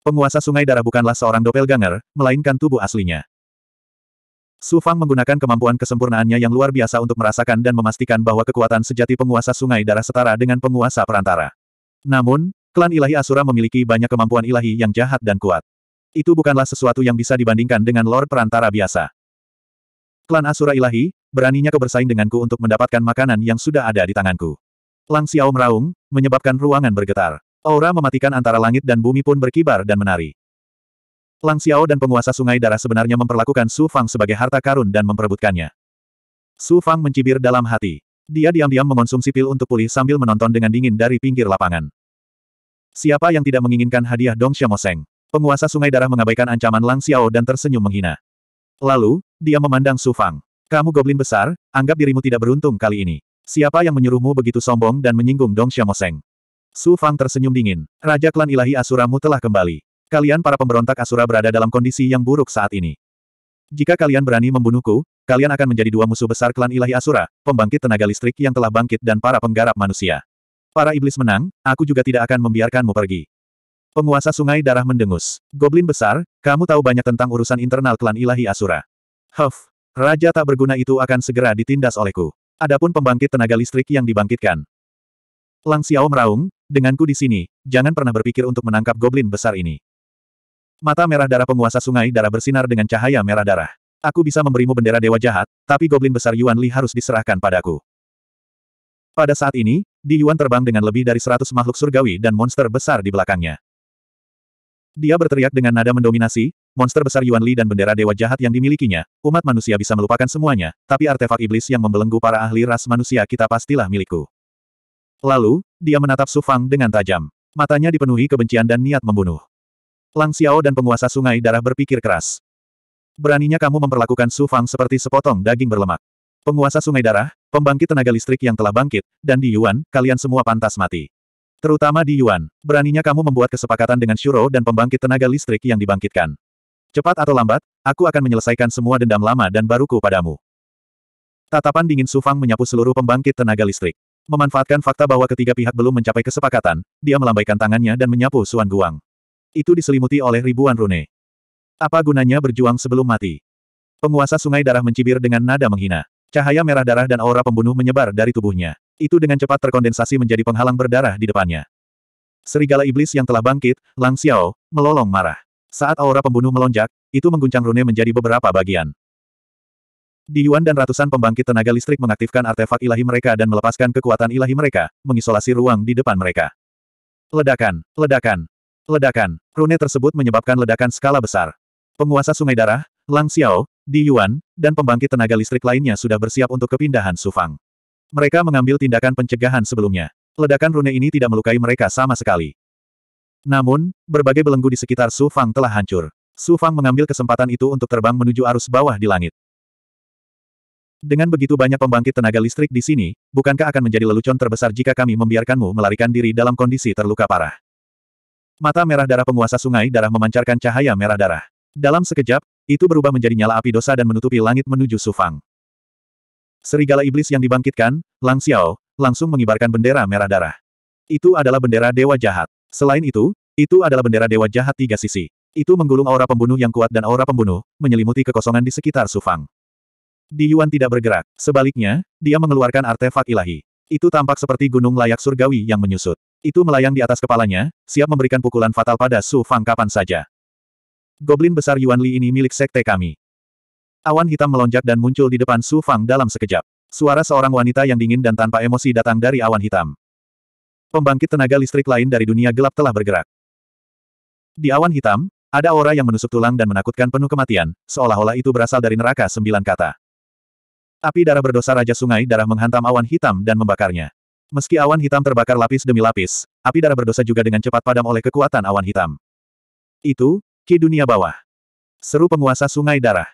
Penguasa sungai darah bukanlah seorang doppelganger, melainkan tubuh aslinya. Su Fang menggunakan kemampuan kesempurnaannya yang luar biasa untuk merasakan dan memastikan bahwa kekuatan sejati penguasa sungai darah setara dengan penguasa perantara. Namun, Klan ilahi Asura memiliki banyak kemampuan ilahi yang jahat dan kuat. Itu bukanlah sesuatu yang bisa dibandingkan dengan Lord Perantara biasa. Klan Asura ilahi, beraninya kau bersaing denganku untuk mendapatkan makanan yang sudah ada di tanganku. Lang Xiao meraung, menyebabkan ruangan bergetar. Aura mematikan antara langit dan bumi pun berkibar dan menari. Lang Xiao dan penguasa sungai darah sebenarnya memperlakukan Su Fang sebagai harta karun dan memperebutkannya. Su Fang mencibir dalam hati. Dia diam-diam mengonsumsi pil untuk pulih sambil menonton dengan dingin dari pinggir lapangan. Siapa yang tidak menginginkan hadiah Dong Xiamoseng? Penguasa Sungai Darah mengabaikan ancaman Lang Xiao dan tersenyum menghina. Lalu, dia memandang Su Fang. Kamu goblin besar, anggap dirimu tidak beruntung kali ini. Siapa yang menyuruhmu begitu sombong dan menyinggung Dong Xiamoseng? Su Fang tersenyum dingin. Raja klan ilahi Asuramu telah kembali. Kalian para pemberontak Asura berada dalam kondisi yang buruk saat ini. Jika kalian berani membunuhku, kalian akan menjadi dua musuh besar klan ilahi Asura, pembangkit tenaga listrik yang telah bangkit dan para penggarap manusia. Para iblis menang, aku juga tidak akan membiarkanmu pergi. Penguasa sungai darah mendengus. Goblin besar, kamu tahu banyak tentang urusan internal klan ilahi Asura. Huff, raja tak berguna itu akan segera ditindas olehku. Adapun pembangkit tenaga listrik yang dibangkitkan. Lang Xiao meraung, denganku di sini, jangan pernah berpikir untuk menangkap goblin besar ini. Mata merah darah penguasa sungai darah bersinar dengan cahaya merah darah. Aku bisa memberimu bendera dewa jahat, tapi goblin besar Yuan Li harus diserahkan padaku. Pada saat ini, di Yuan terbang dengan lebih dari seratus makhluk surgawi dan monster besar di belakangnya. Dia berteriak dengan nada mendominasi, monster besar Yuan Li dan bendera dewa jahat yang dimilikinya, umat manusia bisa melupakan semuanya, tapi artefak iblis yang membelenggu para ahli ras manusia kita pastilah milikku. Lalu, dia menatap Su Fang dengan tajam. Matanya dipenuhi kebencian dan niat membunuh. Lang Xiao dan penguasa sungai darah berpikir keras. Beraninya kamu memperlakukan Su Fang seperti sepotong daging berlemak. Penguasa sungai darah, Pembangkit tenaga listrik yang telah bangkit, dan di Yuan, kalian semua pantas mati. Terutama di Yuan, beraninya kamu membuat kesepakatan dengan Shuro dan pembangkit tenaga listrik yang dibangkitkan. Cepat atau lambat, aku akan menyelesaikan semua dendam lama dan baruku padamu. Tatapan dingin Sufang menyapu seluruh pembangkit tenaga listrik. Memanfaatkan fakta bahwa ketiga pihak belum mencapai kesepakatan, dia melambaikan tangannya dan menyapu Suan Guang. Itu diselimuti oleh ribuan rune. Apa gunanya berjuang sebelum mati? Penguasa sungai darah mencibir dengan nada menghina. Cahaya merah darah dan aura pembunuh menyebar dari tubuhnya. Itu dengan cepat terkondensasi menjadi penghalang berdarah di depannya. Serigala iblis yang telah bangkit, Lang Xiao, melolong marah. Saat aura pembunuh melonjak, itu mengguncang rune menjadi beberapa bagian. Di Yuan dan ratusan pembangkit tenaga listrik mengaktifkan artefak ilahi mereka dan melepaskan kekuatan ilahi mereka, mengisolasi ruang di depan mereka. Ledakan, ledakan, ledakan. Rune tersebut menyebabkan ledakan skala besar. Penguasa Sungai Darah, Lang Xiao, Di Yuan, dan pembangkit tenaga listrik lainnya sudah bersiap untuk kepindahan Sufang. Mereka mengambil tindakan pencegahan sebelumnya. Ledakan rune ini tidak melukai mereka sama sekali. Namun, berbagai belenggu di sekitar Su Fang telah hancur. Su Fang mengambil kesempatan itu untuk terbang menuju arus bawah di langit. Dengan begitu banyak pembangkit tenaga listrik di sini, bukankah akan menjadi lelucon terbesar jika kami membiarkanmu melarikan diri dalam kondisi terluka parah? Mata merah darah penguasa sungai darah memancarkan cahaya merah darah. Dalam sekejap, itu berubah menjadi nyala api dosa dan menutupi langit menuju Sufang. Serigala iblis yang dibangkitkan, Lang Xiao, langsung mengibarkan bendera merah darah. Itu adalah bendera dewa jahat. Selain itu, itu adalah bendera dewa jahat tiga sisi. Itu menggulung aura pembunuh yang kuat dan aura pembunuh, menyelimuti kekosongan di sekitar Sufang. Di Yuan tidak bergerak. Sebaliknya, dia mengeluarkan artefak ilahi. Itu tampak seperti gunung layak surgawi yang menyusut. Itu melayang di atas kepalanya, siap memberikan pukulan fatal pada Su Fang kapan saja. Goblin besar Yuan Li ini milik sekte kami. Awan hitam melonjak dan muncul di depan Su Fang dalam sekejap. Suara seorang wanita yang dingin dan tanpa emosi datang dari awan hitam. Pembangkit tenaga listrik lain dari dunia gelap telah bergerak. Di awan hitam, ada aura yang menusuk tulang dan menakutkan penuh kematian, seolah-olah itu berasal dari neraka sembilan kata. Api darah berdosa Raja Sungai Darah menghantam awan hitam dan membakarnya. Meski awan hitam terbakar lapis demi lapis, api darah berdosa juga dengan cepat padam oleh kekuatan awan hitam. Itu, Ki Dunia Bawah. Seru penguasa sungai darah.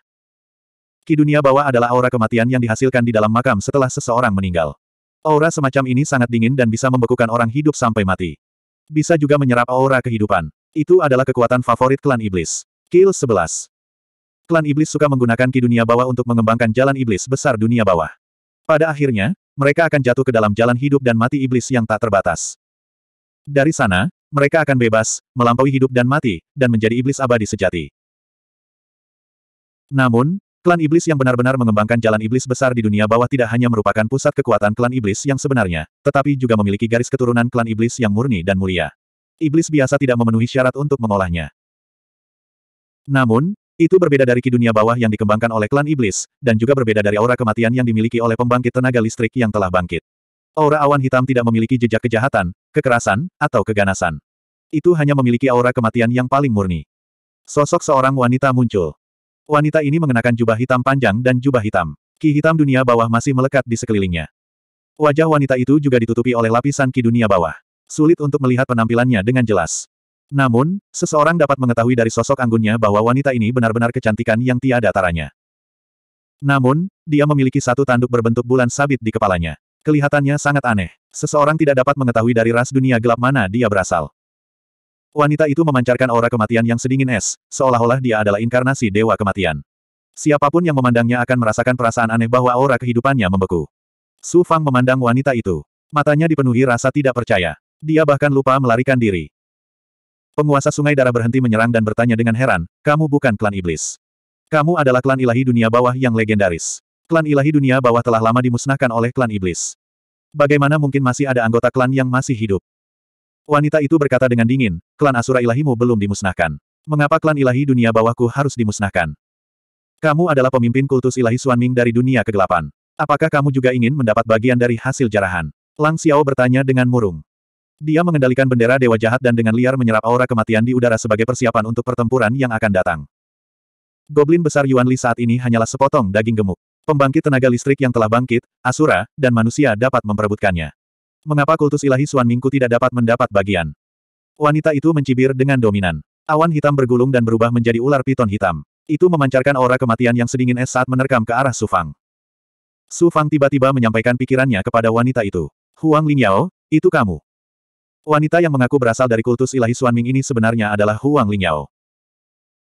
Ki Dunia Bawah adalah aura kematian yang dihasilkan di dalam makam setelah seseorang meninggal. Aura semacam ini sangat dingin dan bisa membekukan orang hidup sampai mati. Bisa juga menyerap aura kehidupan. Itu adalah kekuatan favorit klan iblis. Kill 11. Klan iblis suka menggunakan Ki Dunia Bawah untuk mengembangkan jalan iblis besar dunia bawah. Pada akhirnya, mereka akan jatuh ke dalam jalan hidup dan mati iblis yang tak terbatas. Dari sana, mereka akan bebas, melampaui hidup dan mati, dan menjadi iblis abadi sejati. Namun, klan iblis yang benar-benar mengembangkan jalan iblis besar di dunia bawah tidak hanya merupakan pusat kekuatan klan iblis yang sebenarnya, tetapi juga memiliki garis keturunan klan iblis yang murni dan mulia. Iblis biasa tidak memenuhi syarat untuk mengolahnya. Namun, itu berbeda dari ki dunia bawah yang dikembangkan oleh klan iblis, dan juga berbeda dari aura kematian yang dimiliki oleh pembangkit tenaga listrik yang telah bangkit. Aura awan hitam tidak memiliki jejak kejahatan, kekerasan, atau keganasan. Itu hanya memiliki aura kematian yang paling murni. Sosok seorang wanita muncul. Wanita ini mengenakan jubah hitam panjang dan jubah hitam. Ki hitam dunia bawah masih melekat di sekelilingnya. Wajah wanita itu juga ditutupi oleh lapisan ki dunia bawah. Sulit untuk melihat penampilannya dengan jelas. Namun, seseorang dapat mengetahui dari sosok anggunnya bahwa wanita ini benar-benar kecantikan yang tiada taranya. Namun, dia memiliki satu tanduk berbentuk bulan sabit di kepalanya. Kelihatannya sangat aneh. Seseorang tidak dapat mengetahui dari ras dunia gelap mana dia berasal. Wanita itu memancarkan aura kematian yang sedingin es, seolah-olah dia adalah inkarnasi dewa kematian. Siapapun yang memandangnya akan merasakan perasaan aneh bahwa aura kehidupannya membeku. Su Fang memandang wanita itu. Matanya dipenuhi rasa tidak percaya. Dia bahkan lupa melarikan diri. Penguasa Sungai Darah berhenti menyerang dan bertanya dengan heran, kamu bukan klan iblis. Kamu adalah klan ilahi dunia bawah yang legendaris. Klan ilahi dunia bawah telah lama dimusnahkan oleh klan iblis. Bagaimana mungkin masih ada anggota klan yang masih hidup? Wanita itu berkata dengan dingin, klan Asura ilahimu belum dimusnahkan. Mengapa klan ilahi dunia bawahku harus dimusnahkan? Kamu adalah pemimpin kultus ilahi Suanming dari dunia kegelapan. Apakah kamu juga ingin mendapat bagian dari hasil jarahan? Lang Xiao bertanya dengan murung. Dia mengendalikan bendera Dewa Jahat dan dengan liar menyerap aura kematian di udara sebagai persiapan untuk pertempuran yang akan datang. Goblin besar Yuan Li saat ini hanyalah sepotong daging gemuk. Pembangkit tenaga listrik yang telah bangkit, asura, dan manusia dapat memperebutkannya. Mengapa kultus ilahi Suan Mingku tidak dapat mendapat bagian? Wanita itu mencibir dengan dominan. Awan hitam bergulung dan berubah menjadi ular piton hitam. Itu memancarkan aura kematian yang sedingin es saat menerkam ke arah Sufang. Sufang tiba-tiba menyampaikan pikirannya kepada wanita itu. Huang Lingyao, itu kamu. Wanita yang mengaku berasal dari kultus ilahi Suan Ming ini sebenarnya adalah Huang Lingyao.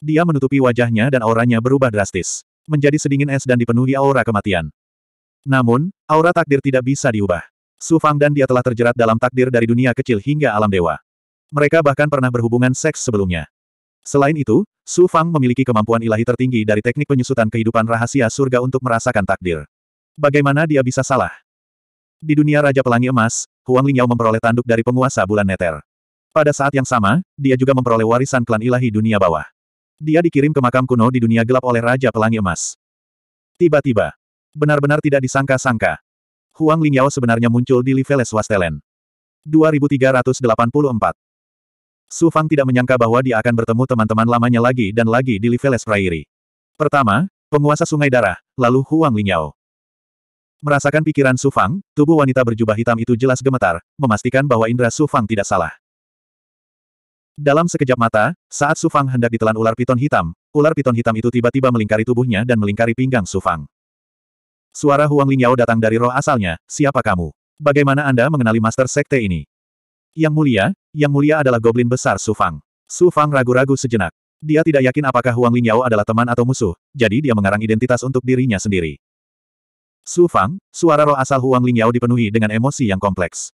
Dia menutupi wajahnya dan auranya berubah drastis. Menjadi sedingin es dan dipenuhi aura kematian. Namun, aura takdir tidak bisa diubah. Su Fang dan dia telah terjerat dalam takdir dari dunia kecil hingga alam dewa. Mereka bahkan pernah berhubungan seks sebelumnya. Selain itu, Su Fang memiliki kemampuan ilahi tertinggi dari teknik penyusutan kehidupan rahasia surga untuk merasakan takdir. Bagaimana dia bisa salah? Di dunia Raja Pelangi Emas, Huang Lingyao memperoleh tanduk dari penguasa bulan Neter. Pada saat yang sama, dia juga memperoleh warisan klan ilahi dunia bawah. Dia dikirim ke makam kuno di dunia gelap oleh Raja Pelangi Emas. Tiba-tiba, Benar-benar tidak disangka-sangka. Huang Lingyao sebenarnya muncul di level Swastelen. 2384 Su Fang tidak menyangka bahwa dia akan bertemu teman-teman lamanya lagi dan lagi di Liveles Prairie. Pertama, penguasa sungai darah, lalu Huang Lingyao. Merasakan pikiran Su Fang, tubuh wanita berjubah hitam itu jelas gemetar, memastikan bahwa indera Su Fang tidak salah. Dalam sekejap mata, saat Su Fang hendak ditelan ular piton hitam, ular piton hitam itu tiba-tiba melingkari tubuhnya dan melingkari pinggang Su Fang. Suara Huang Lingyao datang dari roh asalnya, siapa kamu? Bagaimana Anda mengenali Master Sekte ini? Yang mulia, yang mulia adalah Goblin Besar Su Fang. Su Fang ragu-ragu sejenak. Dia tidak yakin apakah Huang Lingyao adalah teman atau musuh, jadi dia mengarang identitas untuk dirinya sendiri. Su Fang, suara roh asal Huang Lingyao dipenuhi dengan emosi yang kompleks.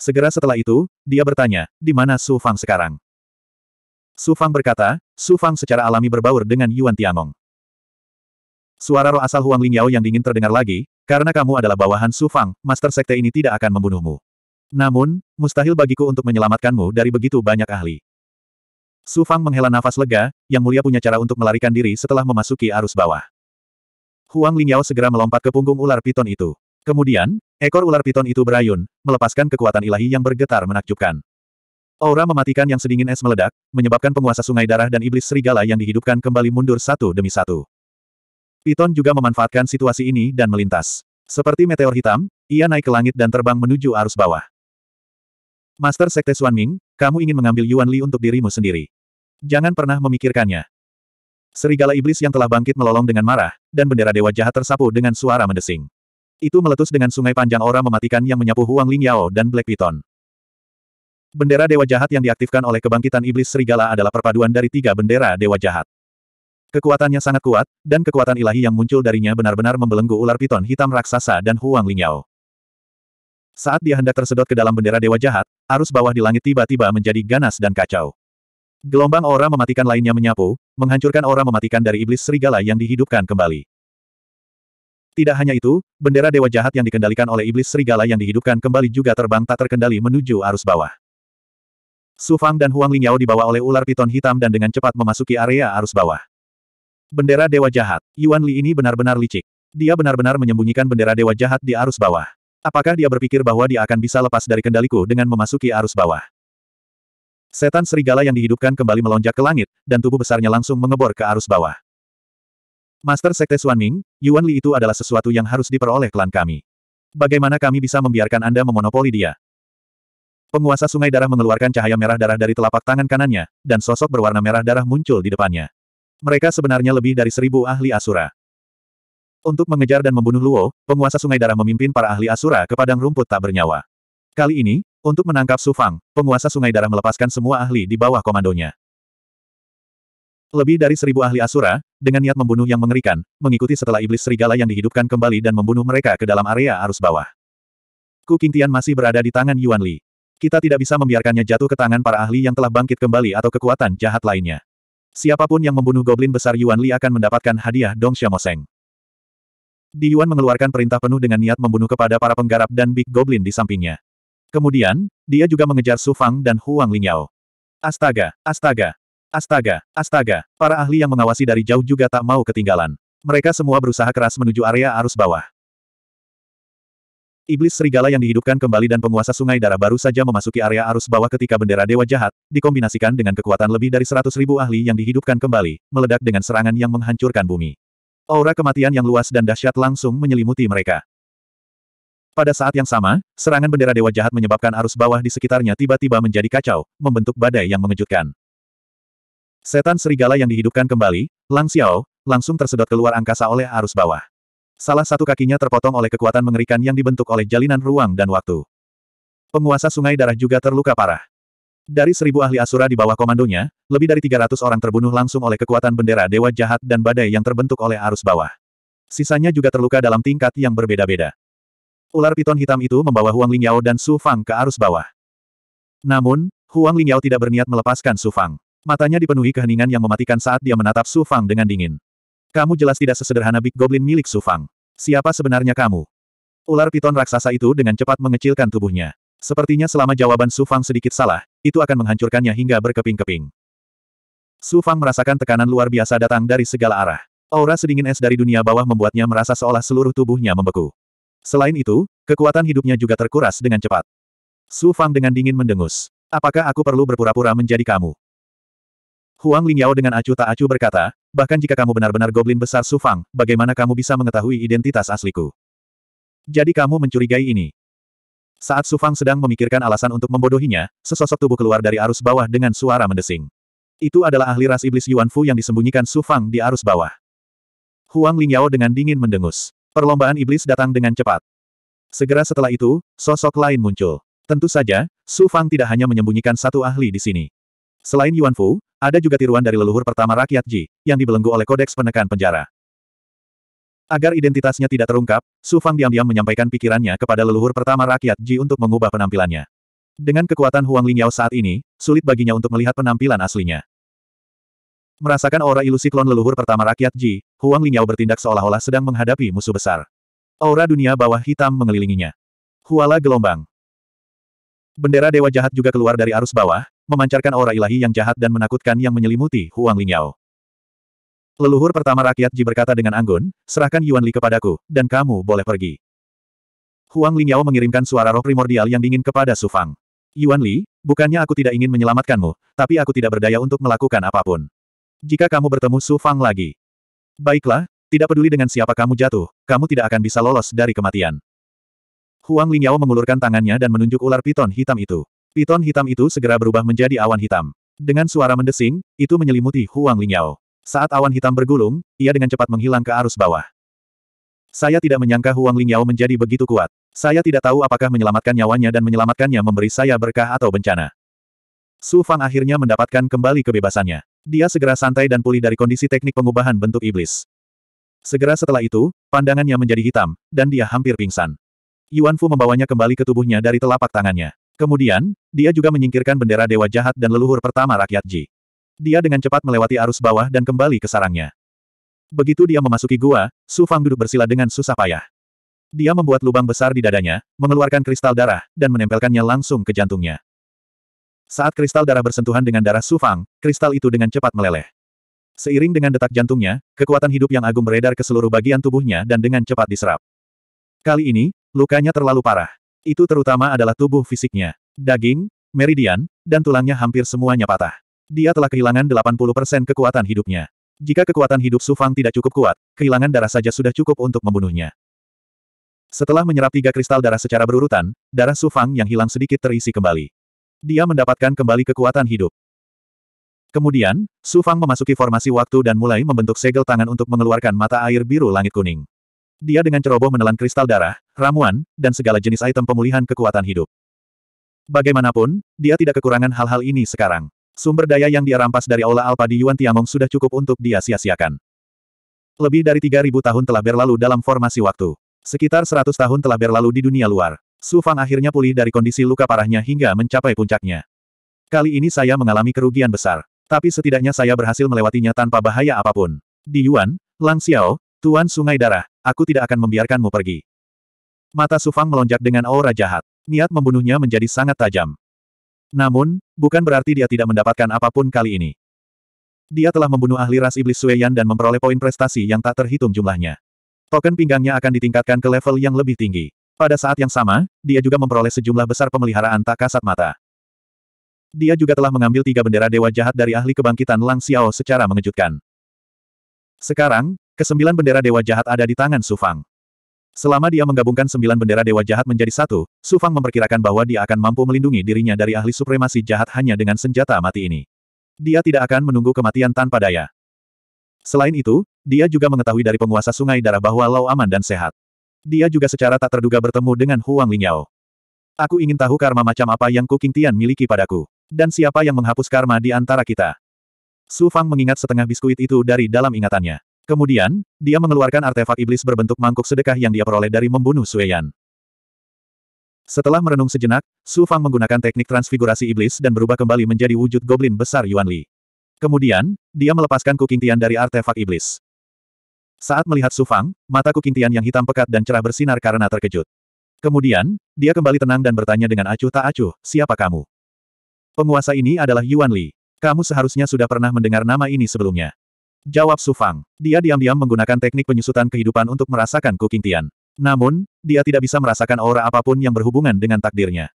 Segera setelah itu, dia bertanya, di mana Su Fang sekarang? Su Fang berkata, Su Fang secara alami berbaur dengan Yuan Tiangong. Suara roh asal Huang Lingyao yang dingin terdengar lagi, karena kamu adalah bawahan Su Fang, Master Sekte ini tidak akan membunuhmu. Namun, mustahil bagiku untuk menyelamatkanmu dari begitu banyak ahli. Su Fang menghela nafas lega, yang mulia punya cara untuk melarikan diri setelah memasuki arus bawah. Huang Lingyao segera melompat ke punggung ular piton itu. Kemudian, ekor ular piton itu berayun, melepaskan kekuatan ilahi yang bergetar menakjubkan. Aura mematikan yang sedingin es meledak, menyebabkan penguasa sungai darah dan iblis serigala yang dihidupkan kembali mundur satu demi satu. Piton juga memanfaatkan situasi ini dan melintas. Seperti meteor hitam, ia naik ke langit dan terbang menuju arus bawah. Master Sekte Xuan Ming, kamu ingin mengambil Yuan Li untuk dirimu sendiri. Jangan pernah memikirkannya. Serigala iblis yang telah bangkit melolong dengan marah, dan bendera dewa jahat tersapu dengan suara mendesing. Itu meletus dengan sungai panjang aura mematikan yang menyapu Huang Ling Yao dan Black Piton. Bendera dewa jahat yang diaktifkan oleh kebangkitan iblis serigala adalah perpaduan dari tiga bendera dewa jahat. Kekuatannya sangat kuat, dan kekuatan ilahi yang muncul darinya benar-benar membelenggu ular piton hitam raksasa dan Huang Lingyao. Saat dia hendak tersedot ke dalam bendera dewa jahat, arus bawah di langit tiba-tiba menjadi ganas dan kacau. Gelombang aura mematikan lainnya menyapu, menghancurkan aura mematikan dari iblis serigala yang dihidupkan kembali. Tidak hanya itu, bendera dewa jahat yang dikendalikan oleh iblis serigala yang dihidupkan kembali juga terbang tak terkendali menuju arus bawah. Sufang dan Huang Lingyao dibawa oleh ular piton hitam dan dengan cepat memasuki area arus bawah. Bendera Dewa Jahat. Yuan Li ini benar-benar licik. Dia benar-benar menyembunyikan bendera Dewa Jahat di arus bawah. Apakah dia berpikir bahwa dia akan bisa lepas dari kendaliku dengan memasuki arus bawah? Setan serigala yang dihidupkan kembali melonjak ke langit, dan tubuh besarnya langsung mengebor ke arus bawah. Master Sekte Ming, Yuan Li itu adalah sesuatu yang harus diperoleh klan kami. Bagaimana kami bisa membiarkan Anda memonopoli dia? Penguasa sungai darah mengeluarkan cahaya merah darah dari telapak tangan kanannya, dan sosok berwarna merah darah muncul di depannya. Mereka sebenarnya lebih dari seribu ahli Asura. Untuk mengejar dan membunuh Luo, penguasa Sungai Darah memimpin para ahli Asura ke padang rumput tak bernyawa. Kali ini, untuk menangkap Su Fang, penguasa Sungai Darah melepaskan semua ahli di bawah komandonya. Lebih dari seribu ahli Asura, dengan niat membunuh yang mengerikan, mengikuti setelah iblis serigala yang dihidupkan kembali dan membunuh mereka ke dalam area arus bawah. Ku Qingtian masih berada di tangan Yuan Li. Kita tidak bisa membiarkannya jatuh ke tangan para ahli yang telah bangkit kembali atau kekuatan jahat lainnya. Siapapun yang membunuh goblin besar Yuan Li akan mendapatkan hadiah Dong Xiamoseng. Di Yuan mengeluarkan perintah penuh dengan niat membunuh kepada para penggarap dan Big Goblin di sampingnya. Kemudian, dia juga mengejar Su Fang dan Huang Lingyao. Astaga, astaga, astaga, astaga, para ahli yang mengawasi dari jauh juga tak mau ketinggalan. Mereka semua berusaha keras menuju area arus bawah. Iblis serigala yang dihidupkan kembali dan penguasa sungai darah baru saja memasuki area arus bawah ketika bendera dewa jahat, dikombinasikan dengan kekuatan lebih dari seratus ribu ahli yang dihidupkan kembali, meledak dengan serangan yang menghancurkan bumi. Aura kematian yang luas dan dahsyat langsung menyelimuti mereka. Pada saat yang sama, serangan bendera dewa jahat menyebabkan arus bawah di sekitarnya tiba-tiba menjadi kacau, membentuk badai yang mengejutkan. Setan serigala yang dihidupkan kembali, Lang Xiao, langsung tersedot keluar angkasa oleh arus bawah. Salah satu kakinya terpotong oleh kekuatan mengerikan yang dibentuk oleh jalinan ruang dan waktu. Penguasa sungai darah juga terluka parah. Dari seribu ahli Asura di bawah komandonya, lebih dari 300 orang terbunuh langsung oleh kekuatan bendera Dewa Jahat dan badai yang terbentuk oleh arus bawah. Sisanya juga terluka dalam tingkat yang berbeda-beda. Ular piton hitam itu membawa Huang Lingyao dan Su Fang ke arus bawah. Namun, Huang Lingyao tidak berniat melepaskan Su Fang. Matanya dipenuhi keheningan yang mematikan saat dia menatap Su Fang dengan dingin. Kamu jelas tidak sesederhana Big Goblin milik Sufang. Siapa sebenarnya kamu? Ular piton raksasa itu dengan cepat mengecilkan tubuhnya. Sepertinya selama jawaban Sufang sedikit salah, itu akan menghancurkannya hingga berkeping-keping. Sufang merasakan tekanan luar biasa datang dari segala arah. Aura sedingin es dari dunia bawah membuatnya merasa seolah seluruh tubuhnya membeku. Selain itu, kekuatan hidupnya juga terkuras dengan cepat. Su Fang dengan dingin mendengus. Apakah aku perlu berpura-pura menjadi kamu? Huang Lingyao dengan acuh tak acuh berkata, bahkan jika kamu benar-benar goblin besar Sufang, bagaimana kamu bisa mengetahui identitas asliku? Jadi kamu mencurigai ini. Saat Sufang sedang memikirkan alasan untuk membodohinya, sesosok tubuh keluar dari arus bawah dengan suara mendesing. Itu adalah ahli ras iblis Yuan Fu yang disembunyikan Sufang di arus bawah. Huang Lingyao dengan dingin mendengus. Perlombaan iblis datang dengan cepat. Segera setelah itu, sosok lain muncul. Tentu saja, Sufang tidak hanya menyembunyikan satu ahli di sini. Selain Yuan Fu, ada juga tiruan dari leluhur pertama rakyat Ji, yang dibelenggu oleh kodeks penekan penjara. Agar identitasnya tidak terungkap, Su Fang diam-diam menyampaikan pikirannya kepada leluhur pertama rakyat Ji untuk mengubah penampilannya. Dengan kekuatan Huang Lingyao saat ini, sulit baginya untuk melihat penampilan aslinya. Merasakan aura ilusi klon leluhur pertama rakyat Ji, Huang Lingyao bertindak seolah-olah sedang menghadapi musuh besar. Aura dunia bawah hitam mengelilinginya. Huala gelombang. Bendera dewa jahat juga keluar dari arus bawah, memancarkan aura ilahi yang jahat dan menakutkan yang menyelimuti Huang Lingyao. Leluhur pertama rakyat Ji berkata dengan anggun, serahkan Yuan Li kepadaku, dan kamu boleh pergi. Huang Lingyao mengirimkan suara roh primordial yang dingin kepada Su Fang. Yuan Li, bukannya aku tidak ingin menyelamatkanmu, tapi aku tidak berdaya untuk melakukan apapun. Jika kamu bertemu Su Fang lagi. Baiklah, tidak peduli dengan siapa kamu jatuh, kamu tidak akan bisa lolos dari kematian. Huang Lingyao mengulurkan tangannya dan menunjuk ular piton hitam itu. Piton hitam itu segera berubah menjadi awan hitam. Dengan suara mendesing, itu menyelimuti Huang Lingyao. Saat awan hitam bergulung, ia dengan cepat menghilang ke arus bawah. Saya tidak menyangka Huang Lingyao menjadi begitu kuat. Saya tidak tahu apakah menyelamatkan nyawanya dan menyelamatkannya memberi saya berkah atau bencana. Su Fang akhirnya mendapatkan kembali kebebasannya. Dia segera santai dan pulih dari kondisi teknik pengubahan bentuk iblis. Segera setelah itu, pandangannya menjadi hitam, dan dia hampir pingsan. Yuan Fu membawanya kembali ke tubuhnya dari telapak tangannya. Kemudian, dia juga menyingkirkan bendera Dewa Jahat dan leluhur pertama rakyat Ji. Dia dengan cepat melewati arus bawah dan kembali ke sarangnya. Begitu dia memasuki gua, Su Fang duduk bersila dengan susah payah. Dia membuat lubang besar di dadanya, mengeluarkan kristal darah, dan menempelkannya langsung ke jantungnya. Saat kristal darah bersentuhan dengan darah Su Fang, kristal itu dengan cepat meleleh. Seiring dengan detak jantungnya, kekuatan hidup yang agung beredar ke seluruh bagian tubuhnya dan dengan cepat diserap. Kali ini, lukanya terlalu parah. Itu terutama adalah tubuh fisiknya. Daging, meridian, dan tulangnya hampir semuanya patah. Dia telah kehilangan 80% kekuatan hidupnya. Jika kekuatan hidup Sufang tidak cukup kuat, kehilangan darah saja sudah cukup untuk membunuhnya. Setelah menyerap tiga kristal darah secara berurutan, darah Sufang yang hilang sedikit terisi kembali. Dia mendapatkan kembali kekuatan hidup. Kemudian, Sufang memasuki formasi waktu dan mulai membentuk segel tangan untuk mengeluarkan mata air biru langit kuning. Dia dengan ceroboh menelan kristal darah, ramuan, dan segala jenis item pemulihan kekuatan hidup. Bagaimanapun, dia tidak kekurangan hal-hal ini sekarang. Sumber daya yang dia rampas dari Aula Alpa di Yuan Tiamong sudah cukup untuk dia sia-siakan. Lebih dari 3.000 tahun telah berlalu dalam formasi waktu. Sekitar 100 tahun telah berlalu di dunia luar. Su Fang akhirnya pulih dari kondisi luka parahnya hingga mencapai puncaknya. Kali ini saya mengalami kerugian besar. Tapi setidaknya saya berhasil melewatinya tanpa bahaya apapun. Di Yuan, Lang Xiao, Tuan Sungai Darah, aku tidak akan membiarkanmu pergi. Mata Sufang melonjak dengan aura jahat. Niat membunuhnya menjadi sangat tajam. Namun, bukan berarti dia tidak mendapatkan apapun kali ini. Dia telah membunuh ahli ras iblis Sueyan dan memperoleh poin prestasi yang tak terhitung jumlahnya. Token pinggangnya akan ditingkatkan ke level yang lebih tinggi. Pada saat yang sama, dia juga memperoleh sejumlah besar pemeliharaan tak kasat mata. Dia juga telah mengambil tiga bendera dewa jahat dari ahli kebangkitan Lang Xiao secara mengejutkan. Sekarang, kesembilan bendera dewa jahat ada di tangan Sufang. Selama dia menggabungkan sembilan bendera dewa jahat menjadi satu, Sufang memperkirakan bahwa dia akan mampu melindungi dirinya dari ahli supremasi jahat hanya dengan senjata mati ini. Dia tidak akan menunggu kematian tanpa daya. Selain itu, dia juga mengetahui dari penguasa sungai darah bahwa Lau aman dan sehat. Dia juga secara tak terduga bertemu dengan Huang Lingyao. Aku ingin tahu karma macam apa yang Kuking Tian miliki padaku. Dan siapa yang menghapus karma di antara kita. Su Fang mengingat setengah biskuit itu dari dalam ingatannya. Kemudian, dia mengeluarkan artefak iblis berbentuk mangkuk sedekah yang dia peroleh dari membunuh Sueyan. Setelah merenung sejenak, Su Fang menggunakan teknik transfigurasi iblis dan berubah kembali menjadi wujud goblin besar Yuan Li. Kemudian, dia melepaskan Kuking Tian dari artefak iblis. Saat melihat Su Fang, mata Kuking Tian yang hitam pekat dan cerah bersinar karena terkejut. Kemudian, dia kembali tenang dan bertanya dengan acuh tak acuh, siapa kamu? Penguasa ini adalah Yuan Li. Kamu seharusnya sudah pernah mendengar nama ini sebelumnya. Jawab Su Fang. Dia diam-diam menggunakan teknik penyusutan kehidupan untuk merasakan Kuking Tian. Namun, dia tidak bisa merasakan aura apapun yang berhubungan dengan takdirnya.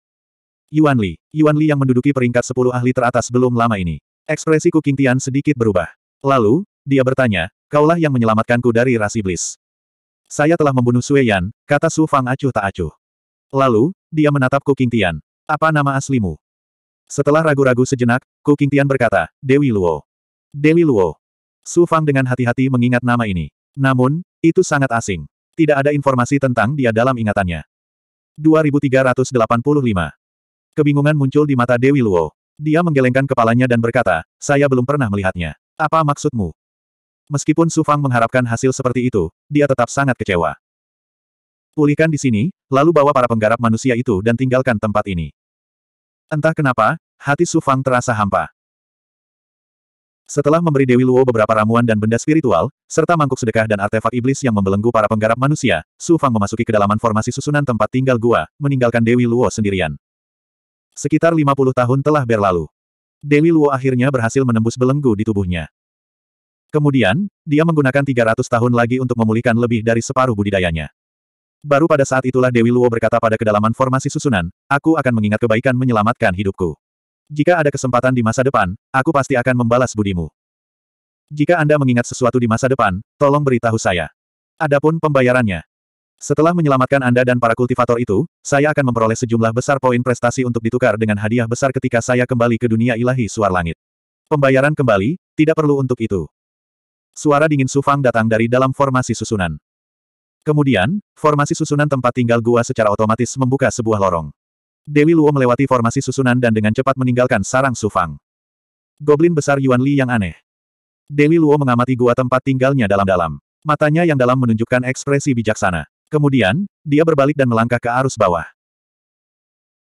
Yuan Li. Yuan Li yang menduduki peringkat 10 ahli teratas belum lama ini. Ekspresi Kuking Tian sedikit berubah. Lalu, dia bertanya, kaulah yang menyelamatkanku dari ras iblis. Saya telah membunuh Sue Yan, kata Su Fang acuh tak acuh. Lalu, dia menatap Kuking Tian. Apa nama aslimu? Setelah ragu-ragu sejenak, Ku Qingtian berkata, Dewi Luo. Dewi Luo. Su Fang dengan hati-hati mengingat nama ini. Namun, itu sangat asing. Tidak ada informasi tentang dia dalam ingatannya. 2385. Kebingungan muncul di mata Dewi Luo. Dia menggelengkan kepalanya dan berkata, saya belum pernah melihatnya. Apa maksudmu? Meskipun Su Fang mengharapkan hasil seperti itu, dia tetap sangat kecewa. Pulihkan di sini, lalu bawa para penggarap manusia itu dan tinggalkan tempat ini. Entah kenapa, hati Su Fang terasa hampa. Setelah memberi Dewi Luo beberapa ramuan dan benda spiritual, serta mangkuk sedekah dan artefak iblis yang membelenggu para penggarap manusia, Su Fang memasuki kedalaman formasi susunan tempat tinggal gua, meninggalkan Dewi Luo sendirian. Sekitar 50 tahun telah berlalu. Dewi Luo akhirnya berhasil menembus belenggu di tubuhnya. Kemudian, dia menggunakan 300 tahun lagi untuk memulihkan lebih dari separuh budidayanya. Baru pada saat itulah Dewi Luo berkata pada kedalaman formasi susunan, aku akan mengingat kebaikan menyelamatkan hidupku. Jika ada kesempatan di masa depan, aku pasti akan membalas budimu. Jika Anda mengingat sesuatu di masa depan, tolong beritahu saya. Adapun pembayarannya. Setelah menyelamatkan Anda dan para kultivator itu, saya akan memperoleh sejumlah besar poin prestasi untuk ditukar dengan hadiah besar ketika saya kembali ke dunia ilahi suar langit. Pembayaran kembali, tidak perlu untuk itu. Suara dingin Sufang datang dari dalam formasi susunan. Kemudian, formasi susunan tempat tinggal gua secara otomatis membuka sebuah lorong. Dewi Luo melewati formasi susunan dan dengan cepat meninggalkan sarang Sufang. Goblin besar Yuan Li yang aneh. Dewi Luo mengamati gua tempat tinggalnya dalam-dalam. Matanya yang dalam menunjukkan ekspresi bijaksana. Kemudian, dia berbalik dan melangkah ke arus bawah.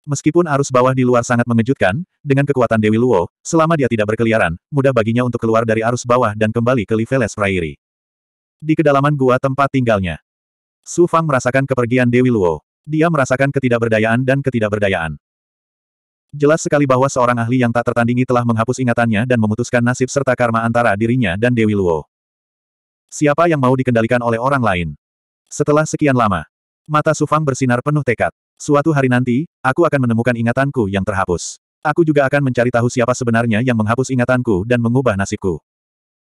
Meskipun arus bawah di luar sangat mengejutkan, dengan kekuatan Dewi Luo, selama dia tidak berkeliaran, mudah baginya untuk keluar dari arus bawah dan kembali ke Liveles Prairie. Di kedalaman gua tempat tinggalnya, Su Fang merasakan kepergian Dewi Luo. Dia merasakan ketidakberdayaan dan ketidakberdayaan. Jelas sekali bahwa seorang ahli yang tak tertandingi telah menghapus ingatannya dan memutuskan nasib serta karma antara dirinya dan Dewi Luo. Siapa yang mau dikendalikan oleh orang lain? Setelah sekian lama, mata Su Fang bersinar penuh tekad. Suatu hari nanti, aku akan menemukan ingatanku yang terhapus. Aku juga akan mencari tahu siapa sebenarnya yang menghapus ingatanku dan mengubah nasibku.